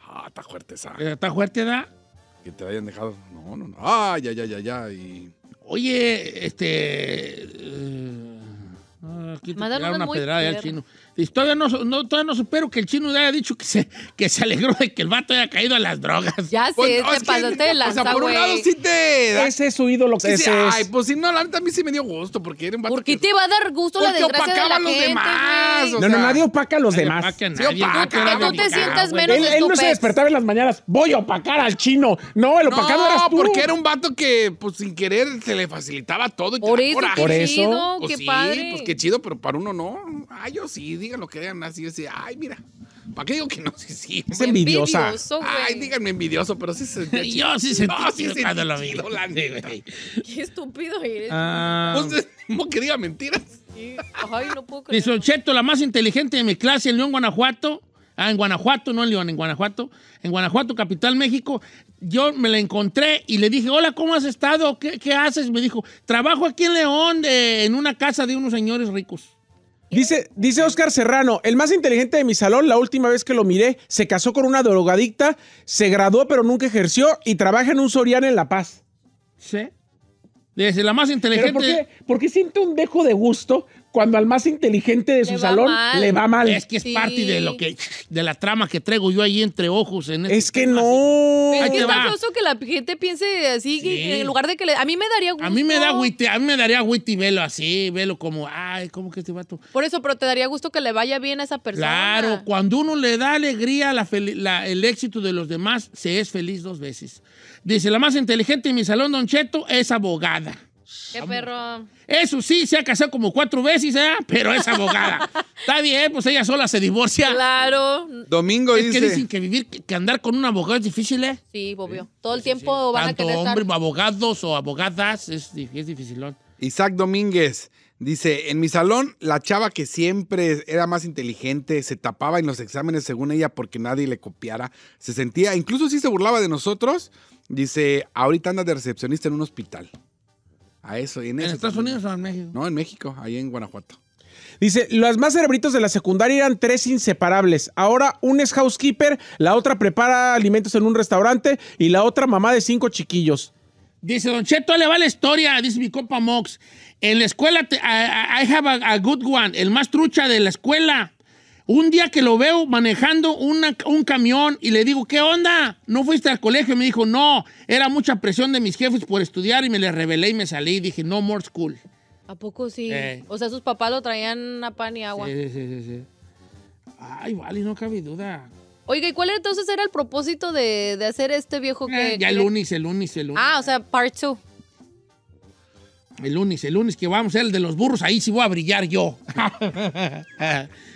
Ah, está fuerte esa. Eh, ¿Está fuerte, da? Que te hayan dejado. No, no, no. Ah, ya, ya, ya, ya. Oye, este... Eh, Ah, aquí te una muy pedrada al chino todavía no, todavía no supero que el chino haya dicho que se, que se alegró de que el vato haya caído a las drogas. Ya sí, te pasaste de O sea, por un lado sí te Ese es su ídolo. que ese es. Ay, pues si no, la neta a mí sí me dio gusto porque era un vato porque te iba a dar gusto la de opacaba a los demás. No, no, nadie opaca a los demás. nadie, opaca Que tú te sientas menos- Él, él no se despertaba en las mañanas. Voy a opacar al chino. No, el opacado era eras tú. porque era un vato que, pues, sin querer se le facilitaba todo. Y Por eso, Por eso. chido, qué pues sí, padre. pues qué chido, pero para uno no. Ay, yo sí, digan lo que vean así, decía, ay, mira. ¿Para qué digo que no? Sí, sí. Es envidiosa. Envidioso, Ay, díganme envidioso, pero sí se Yo sí sentí no, sí cuando lo vi. La Qué estúpido eres. ¿cómo ah. que diga mentiras? Sí. Ay, no puedo creer. Dice Cheto, la más inteligente de mi clase en León, Guanajuato. Ah, en Guanajuato, no en León, en Guanajuato. En Guanajuato, capital México. Yo me la encontré y le dije, hola, ¿cómo has estado? ¿Qué, haces? Me dijo, trabajo aquí en León, en una casa de unos señores ricos. Dice, dice Oscar Serrano, el más inteligente de mi salón, la última vez que lo miré, se casó con una drogadicta, se graduó pero nunca ejerció y trabaja en un Soriano en La Paz. Sí. Desde la más inteligente. por, qué, por, siento un dejo de gusto cuando al más inteligente de su salón le va mal. Es que es parte de lo que de la trama que traigo yo ahí entre ojos. Este es que no. es que es que la gente piense así, en lugar de que le, a mí me daría gusto. A mí me da a mí me daría witty, y velo así, velo como, ay, ¿cómo que este vato? Por eso, pero te daría gusto que le vaya bien a esa persona. Claro, cuando uno le da alegría el éxito de los demás, se es feliz dos veces. Dice, la más inteligente en mi salón, Don Cheto, es abogada. Eso sí, se ha casado como cuatro veces, ¿eh? pero es abogada. Está bien, pues ella sola se divorcia. Claro. Domingo es dice... que dicen que vivir, que andar con un abogado es difícil, ¿eh? Sí, obvio. Todo el tiempo van a querer estar... abogados o abogadas, es, es dificilón. Isaac Domínguez dice, en mi salón la chava que siempre era más inteligente se tapaba en los exámenes según ella porque nadie le copiara, se sentía, incluso si se burlaba de nosotros, dice, ahorita anda de recepcionista en un hospital en, Estados Unidos o en México? No, en México, ahí en Guanajuato. Dice, los más cerebritos de la secundaria eran tres inseparables. Ahora una es housekeeper, la otra prepara alimentos en un restaurante y la otra mamá de cinco chiquillos. Dice, Don Cheto, le va la historia, dice mi copa Mox. En la escuela, I, have a, good one, el más trucha de la escuela. Un día que lo veo manejando un camión y le digo, ¿qué onda? ¿No fuiste al colegio? Y me dijo, no, era mucha presión de mis jefes por estudiar y me le revelé y me salí. Y dije, no more school. ¿A poco sí? Eh. O sea, sus papás lo traían a pan y agua. Sí, sí, sí, sí. Ay, vale, no cabe duda. Oiga, ¿y cuál entonces era el propósito de, hacer este viejo que...? Eh, ya el lunes, el lunes, el lunes. Ah, o sea, part two. El lunes, el lunes que vamos a ser el de los burros, ahí sí voy a brillar yo.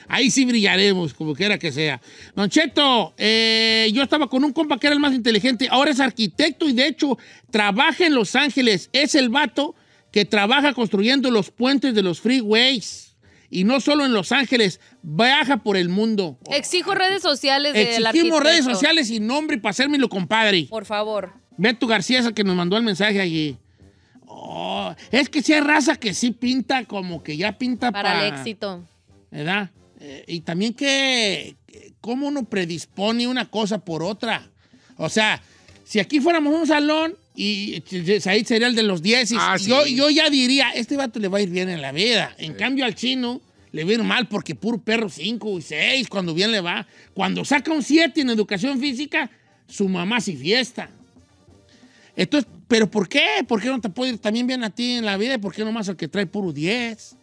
Ahí sí brillaremos, como quiera que sea. Don Cheto, eh, yo estaba con un compa que era el más inteligente. Ahora es arquitecto y de hecho trabaja en Los Ángeles. Es el vato que trabaja construyendo los puentes de los freeways. Y no solo en Los Ángeles, viaja por el mundo. Exijo redes sociales del Exigimos redes sociales y nombre para lo compadre. Por favor. Beto García es que nos mandó el mensaje allí. Oh, es que si hay raza que sí pinta como que ya pinta para... Para el éxito. ¿Verdad? Eh, y también que, ¿cómo uno predispone una cosa por otra? O sea, si aquí fuéramos un salón y Said sería el de los 10, ah, yo, ya diría, este vato le va a ir bien en la vida. En cambio al chino le va a ir mal porque puro perro 5 y 6, cuando bien le va. Cuando saca un 7 en educación física, su mamá sí fiesta. Entonces, ¿pero por qué? ¿Por qué no te puede ir también bien a ti en la vida? ¿Y por qué nomás el que trae puro 10?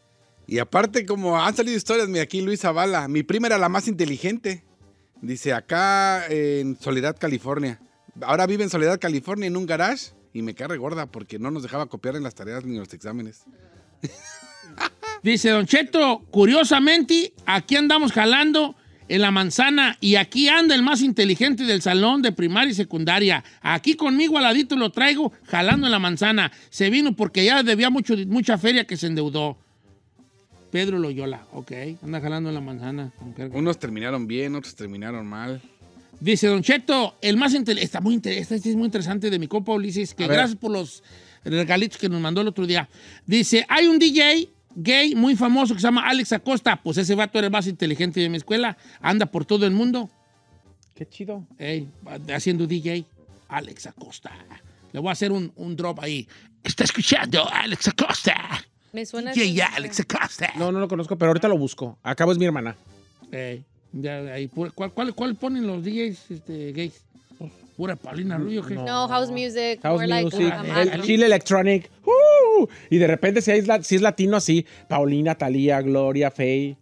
Y aparte, como han salido historias, mira aquí Luis Zavala, mi prima era la más inteligente. Dice, acá en Soledad, California. Ahora vive en Soledad, California, en un garage. Y me cae gorda porque no nos dejaba copiar en las tareas ni en los exámenes. Dice Don Cheto, curiosamente, aquí andamos jalando en la manzana y aquí anda el más inteligente del salón de primaria y secundaria. Aquí conmigo al ladito lo traigo jalando en la manzana. Se vino porque ya debía mucho, mucha feria que se endeudó. Pedro Loyola. Ok, anda jalando la manzana. Unos terminaron bien, otros terminaron mal. Dice Don Cheto, el más está muy esta es muy interesante de mi compa Ulises, que gracias por los regalitos que nos mandó el otro día. Dice, hay un DJ gay muy famoso que se llama Alex Acosta. Pues ese vato era el más inteligente de mi escuela. Anda por todo el mundo. Qué chido. Ey, haciendo DJ. Alex Acosta. Le voy a hacer un, un drop ahí. Está escuchando Alex Acosta. Me suena. Alex No, no lo conozco, pero ahorita lo busco. Acabo es mi hermana. ¿cuál, ponen los DJs este, gays? Oh, ¿Pura Paulina Rubio? No, house music. Chile Electronic. ¡uh! Y de repente, si es, latino, así. Paulina, Talía, Gloria, Faye,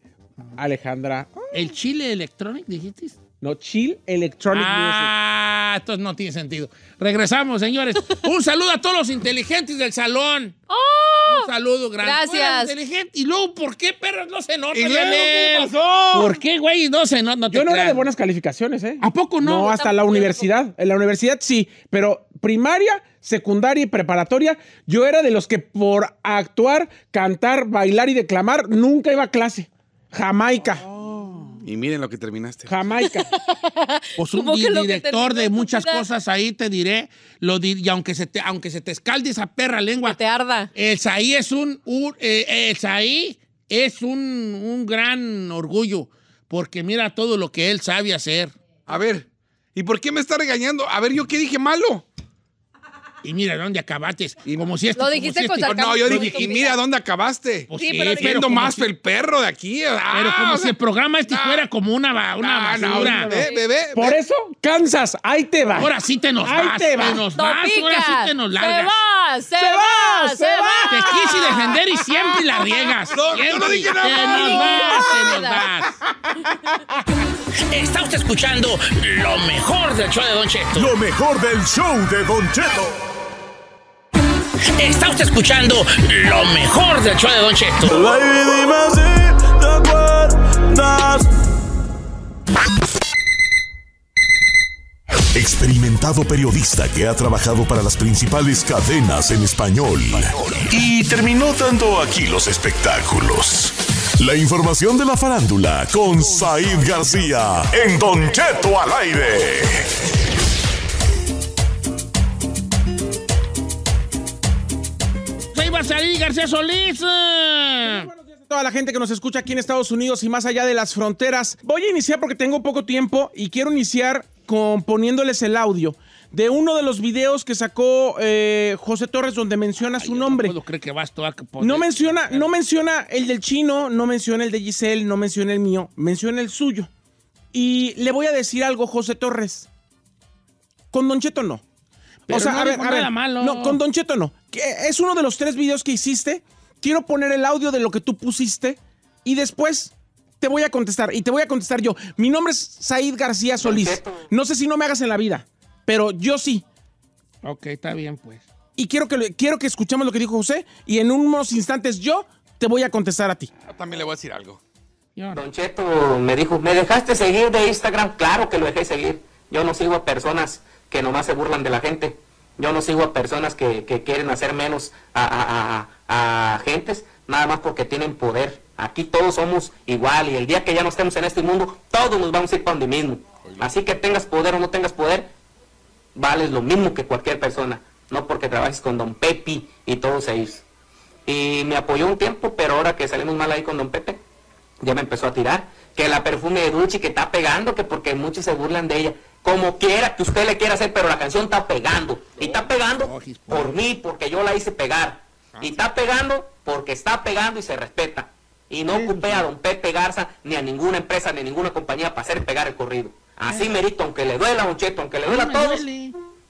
Alejandra. ¿El Chile Electronic, dijiste? No, chill electronic ah, esto no tiene sentido. Regresamos, señores. Un saludo a todos los inteligentes del salón. Oh, Un saludo grande. Gracias. Inteligente. Y luego, ¿por qué perros no se notan? ¿Qué pasó? ¿Por qué, güey, no se notan? Yo no era de buenas calificaciones, ¿eh? ¿A poco no? No, hasta la universidad. En la universidad sí, pero primaria secundaria y preparatoria, yo era de los que por actuar, cantar, bailar y declamar nunca iba a clase. Jamaica. Y miren lo que terminaste. Jamaica. pues un director de muchas cosas ahí te diré. Lo y aunque se, te, aunque se te escalde esa perra lengua. Que te arda. El Saí es un. Eh, eh, es un, un gran orgullo. Porque mira todo lo que él sabe hacer. A ver. ¿Y por qué me está regañando? A ver, ¿yo qué dije malo? y mira dónde acabaste. Y como si esto, Lo dijiste con No, yo dije, y mira dónde acabaste. Pues sí, pero pero más el perro de aquí. Ah, Pero como si el programa este ah. fuera como una, una ah, basura. bebé. Por eso, cansas ahí te vas ahora sí te nos vas, te te, nos vas, ahora sí te nos largas. Se va, se, va, se va. Te quise defender y siempre la riegas. No, yo no dije nada Te nos vas, te nos vas. Está usted escuchando lo mejor del show de Don Cheto. Lo mejor del show de Don Cheto. Está usted escuchando lo mejor del show de Don Cheto. Experimentado periodista que ha trabajado para las principales cadenas en español. Y terminó dando aquí los espectáculos. La información de la farándula con Said García en Don Cheto al aire. García Solís? toda la gente que nos escucha aquí en Estados Unidos y más allá de las fronteras. Voy a iniciar porque tengo poco tiempo y quiero iniciar con poniéndoles el audio de uno de los videos que sacó eh, José Torres donde menciona su nombre. No menciona, no menciona el del chino, no menciona el de Giselle, no menciona el mío, menciona el suyo. Y le voy a decir algo, José Torres. Con Don Cheto no o sea, a ver, No, con Don Cheto no. Es uno de los tres videos que hiciste. Quiero poner el audio de lo que tú pusiste y después te voy a contestar. Y te voy a contestar yo. Mi nombre es Said García Solís. No sé si no me hagas en la vida, pero yo sí. Ok, está bien, pues. Y quiero que, quiero que escuchemos lo que dijo José y en unos instantes yo te voy a contestar a ti. también le voy a decir algo. Don Cheto me dijo, ¿me dejaste seguir de Instagram? Claro que lo dejé seguir. Yo no sigo a personas que nomás se burlan de la gente. Yo no sigo a personas que, quieren hacer menos a, a, gentes, nada más porque tienen poder. Aquí todos somos igual y el día que ya no estemos en este mundo, todos nos vamos a ir para mismo. Así que tengas poder o no tengas poder, vales lo mismo que cualquier persona, no porque trabajes con don Pepe y todos ellos. Y me apoyó un tiempo, pero ahora que salimos mal ahí con don Pepe, ya me empezó a tirar. Que la perfume de Duchi que está pegando, que porque muchos se burlan de ella como quiera que usted le quiera hacer, pero la canción está pegando. Y está oh, pegando oh, por mí, porque yo la hice pegar. Ah, y está pegando porque está pegando y se respeta. Y no ocupé a don Pepe Garza, ni a ninguna empresa, ni a ninguna compañía para hacer pegar el corrido. Así ah. merito, aunque le duela a un Cheto, aunque le duela a todos,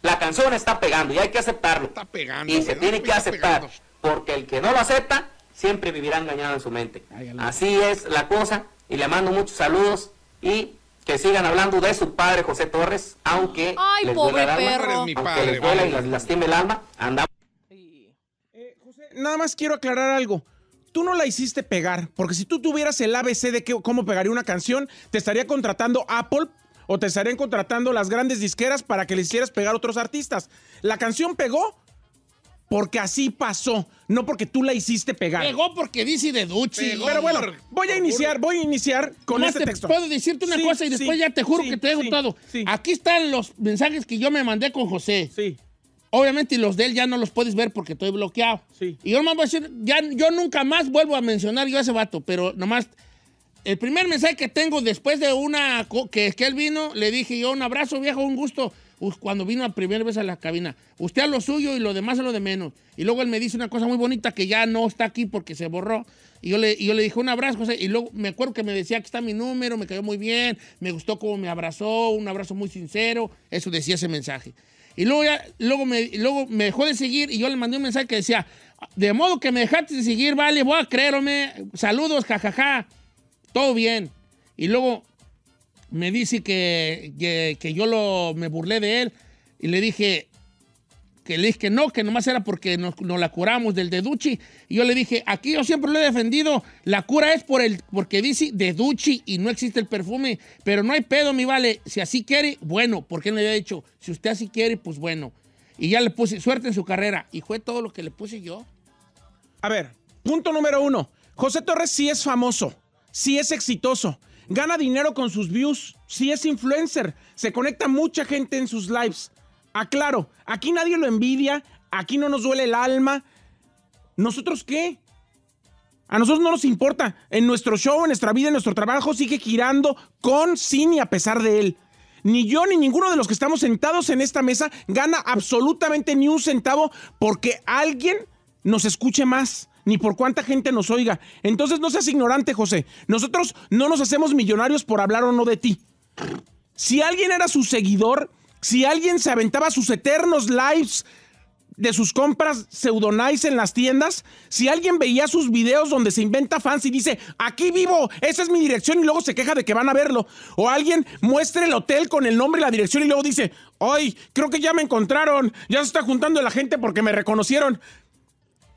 la canción está pegando y hay que aceptarlo. Está pegando, y se tiene que aceptar, porque el que no lo acepta, siempre vivirá engañado en su mente. Así es la cosa, y le mando muchos saludos y que sigan hablando de su padre José Torres, aunque Ay, pobre el alma, aunque les y lastime el alma, andamos. Eh, José, nada más quiero aclarar algo. Tú no la hiciste pegar, porque si tú tuvieras el ABC de cómo pegaría una canción, te estaría contratando Apple o te estarían contratando las grandes disqueras para que le hicieras pegar a otros artistas. La canción pegó porque así pasó, no porque tú la hiciste pegar. Pegó porque dice de Duchi. Pero bueno, voy a iniciar, voy a iniciar con este te texto. Puedo decirte una cosa y después ya te juro que te he gustado. Aquí están los mensajes que yo me mandé con José. Sí. Obviamente los de él ya no los puedes ver porque estoy bloqueado. Sí. Y yo voy a decir, ya, yo nunca más vuelvo a mencionar yo a ese vato, pero nomás el primer mensaje que tengo después de una que, que él vino, le dije yo un abrazo viejo, un gusto cuando vino la primera vez a la cabina, usted a lo suyo y lo demás a lo de menos. Y luego él me dice una cosa muy bonita que ya no está aquí porque se borró. Y yo le, le dije un abrazo, José. Y luego me acuerdo que me decía que está mi número, me cayó muy bien, me gustó cómo me abrazó, un abrazo muy sincero. Eso decía ese mensaje. Y luego, ya, luego, me, luego me dejó de seguir y yo le mandé un mensaje que decía, de modo que me dejaste de seguir, vale, voy a creerme, saludos, jajaja, todo bien. Y luego me dice que, que, yo lo, me burlé de él y le dije que le dije que no, que nomás era porque nos, la curamos del de Duchi. Y yo le dije, aquí yo siempre lo he defendido, la cura es por el, porque dice de Duchi y no existe el perfume, pero no hay pedo, mi vale, si así quiere, bueno, porque él le había dicho, si usted así quiere, pues bueno. Y ya le puse suerte en su carrera y fue todo lo que le puse yo. A ver, punto número uno, José Torres sí es famoso, sí es exitoso Gana dinero con sus views. Si es influencer, se conecta mucha gente en sus lives. Aclaro, aquí nadie lo envidia, aquí no nos duele el alma. ¿Nosotros qué? A nosotros no nos importa. En nuestro show, en nuestra vida, en nuestro trabajo sigue girando con, sin y a pesar de él. Ni yo ni ninguno de los que estamos sentados en esta mesa gana absolutamente ni un centavo porque alguien nos escuche más ni por cuánta gente nos oiga. Entonces no seas ignorante, José. Nosotros no nos hacemos millonarios por hablar o no de ti. Si alguien era su seguidor, si alguien se aventaba sus eternos lives de sus compras pseudonáis en las tiendas, si alguien veía sus videos donde se inventa fans y dice, aquí vivo, esa es mi dirección y luego se queja de que van a verlo, o alguien muestra el hotel con el nombre y la dirección y luego dice, ay, creo que ya me encontraron, ya se está juntando la gente porque me reconocieron,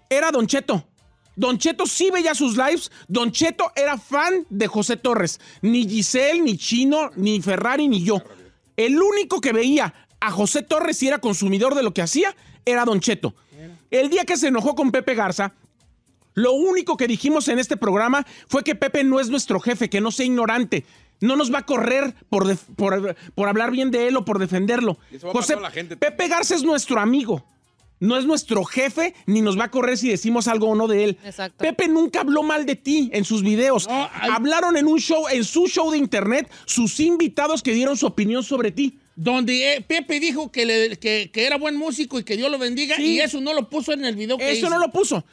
era Don Cheto. Don Cheto sí veía sus lives. Don Cheto era fan de José Torres. Ni Giselle, ni Chino, ni Ferrari, ni yo. El único que veía a José Torres y era consumidor de lo que hacía era Don Cheto. El día que se enojó con Pepe Garza, lo único que dijimos en este programa fue que Pepe no es nuestro jefe, que no sea ignorante. No nos va a correr por, por, hablar bien de él o por defenderlo. Pepe Garza es nuestro amigo no es nuestro jefe ni nos va a correr si decimos algo o no de él. Pepe nunca habló mal de ti en sus videos. Hablaron en un show, en su show de internet, sus invitados que dieron su opinión sobre ti. Donde eh, Pepe dijo que, era buen músico y que Dios lo bendiga, y eso no lo puso en el video que Eso no lo puso.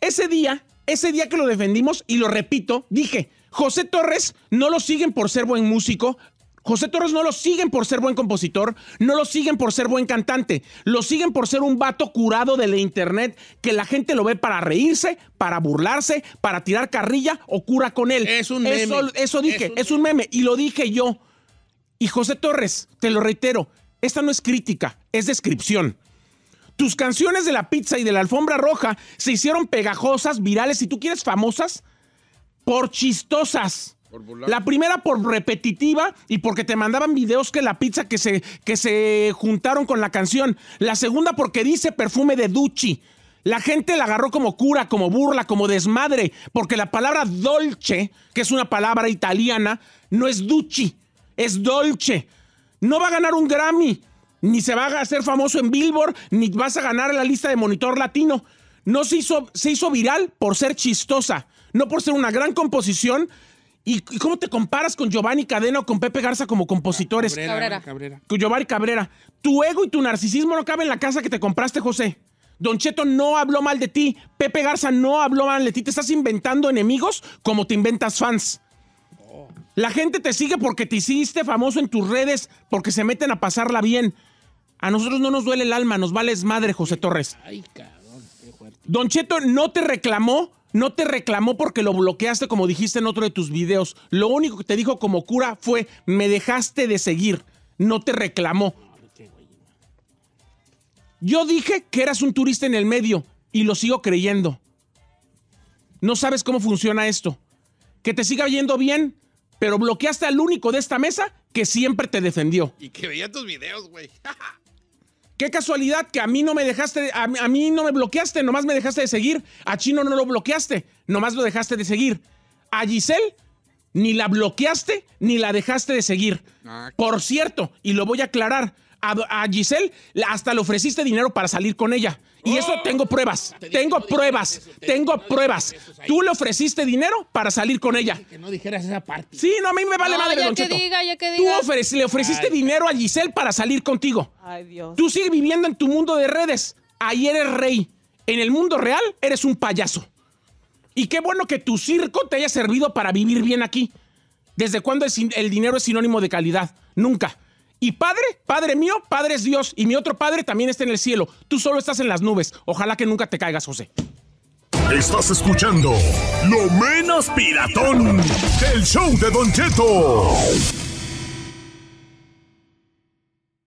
Ese día, ese día que lo defendimos, y lo repito, dije, José Torres no lo siguen por ser buen músico, José Torres no lo siguen por ser buen compositor, no lo siguen por ser buen cantante, lo siguen por ser un vato curado de la internet que la gente lo ve para reírse, para burlarse, para tirar carrilla o cura con él. Es un meme. Eso, dije, es un, es un meme y lo dije yo. Y José Torres, te lo reitero, esta no es crítica, es descripción. Tus canciones de la pizza y de la alfombra roja se hicieron pegajosas, virales, si tú quieres famosas, por chistosas la primera por repetitiva y porque te mandaban videos que la pizza que se, que se juntaron con la canción. La segunda porque dice perfume de duchi. La gente la agarró como cura, como burla, como desmadre, porque la palabra dolce, que es una palabra italiana, no es duchi, es dolce. No va a ganar un Grammy, ni se va a hacer famoso en Billboard, ni vas a ganar la lista de monitor latino. No se hizo, se hizo viral por ser chistosa, no por ser una gran composición, ¿Y, cómo te comparas con Giovanni Cadena o con Pepe Garza como compositores? Cabrera, Cabrera. Con Giovanni Cabrera. Tu ego y tu narcisismo no caben en la casa que te compraste, José. Don Cheto no habló mal de ti. Pepe Garza no habló mal de ti. Te estás inventando enemigos como te inventas fans. La gente te sigue porque te hiciste famoso en tus redes, porque se meten a pasarla bien. A nosotros no nos duele el alma, nos vales madre, José Torres. Ay, cabrón, qué fuerte. Don Cheto no te reclamó no te reclamó porque lo bloqueaste como dijiste en otro de tus videos. Lo único que te dijo como cura fue, me dejaste de seguir. No te reclamó. Yo dije que eras un turista en el medio y lo sigo creyendo. No sabes cómo funciona esto. Que te siga yendo bien, pero bloqueaste al único de esta mesa que siempre te defendió. Y que veía tus videos, güey. Qué casualidad que a mí no me dejaste, a, mí no me bloqueaste, nomás me dejaste de seguir. A Chino no lo bloqueaste, nomás lo dejaste de seguir. A Giselle ni la bloqueaste ni la dejaste de seguir. Ah. Por cierto, y lo voy a aclarar, a Giselle hasta le ofreciste dinero para salir con ella. Y eso oh. tengo pruebas, tengo pruebas, tengo pruebas. Tú le ofreciste dinero para salir con ella. Que no dijeras esa parte. Sí, no, a mí me vale madre, ya que diga, ya que Tú le ofreciste dinero a Giselle para salir contigo. Ay, Dios. Tú sigues viviendo en tu mundo de redes. Ahí eres rey. En el mundo real eres un payaso. Y qué bueno que tu circo te haya servido para vivir bien aquí. ¿Desde cuándo el dinero es sinónimo de calidad? Nunca. Y Padre, Padre mío, Padre es Dios, y mi otro Padre también está en el cielo. Tú solo estás en las nubes. Ojalá que nunca te caigas, José. Estás escuchando Lo menos piratón, el show de Don Cheto.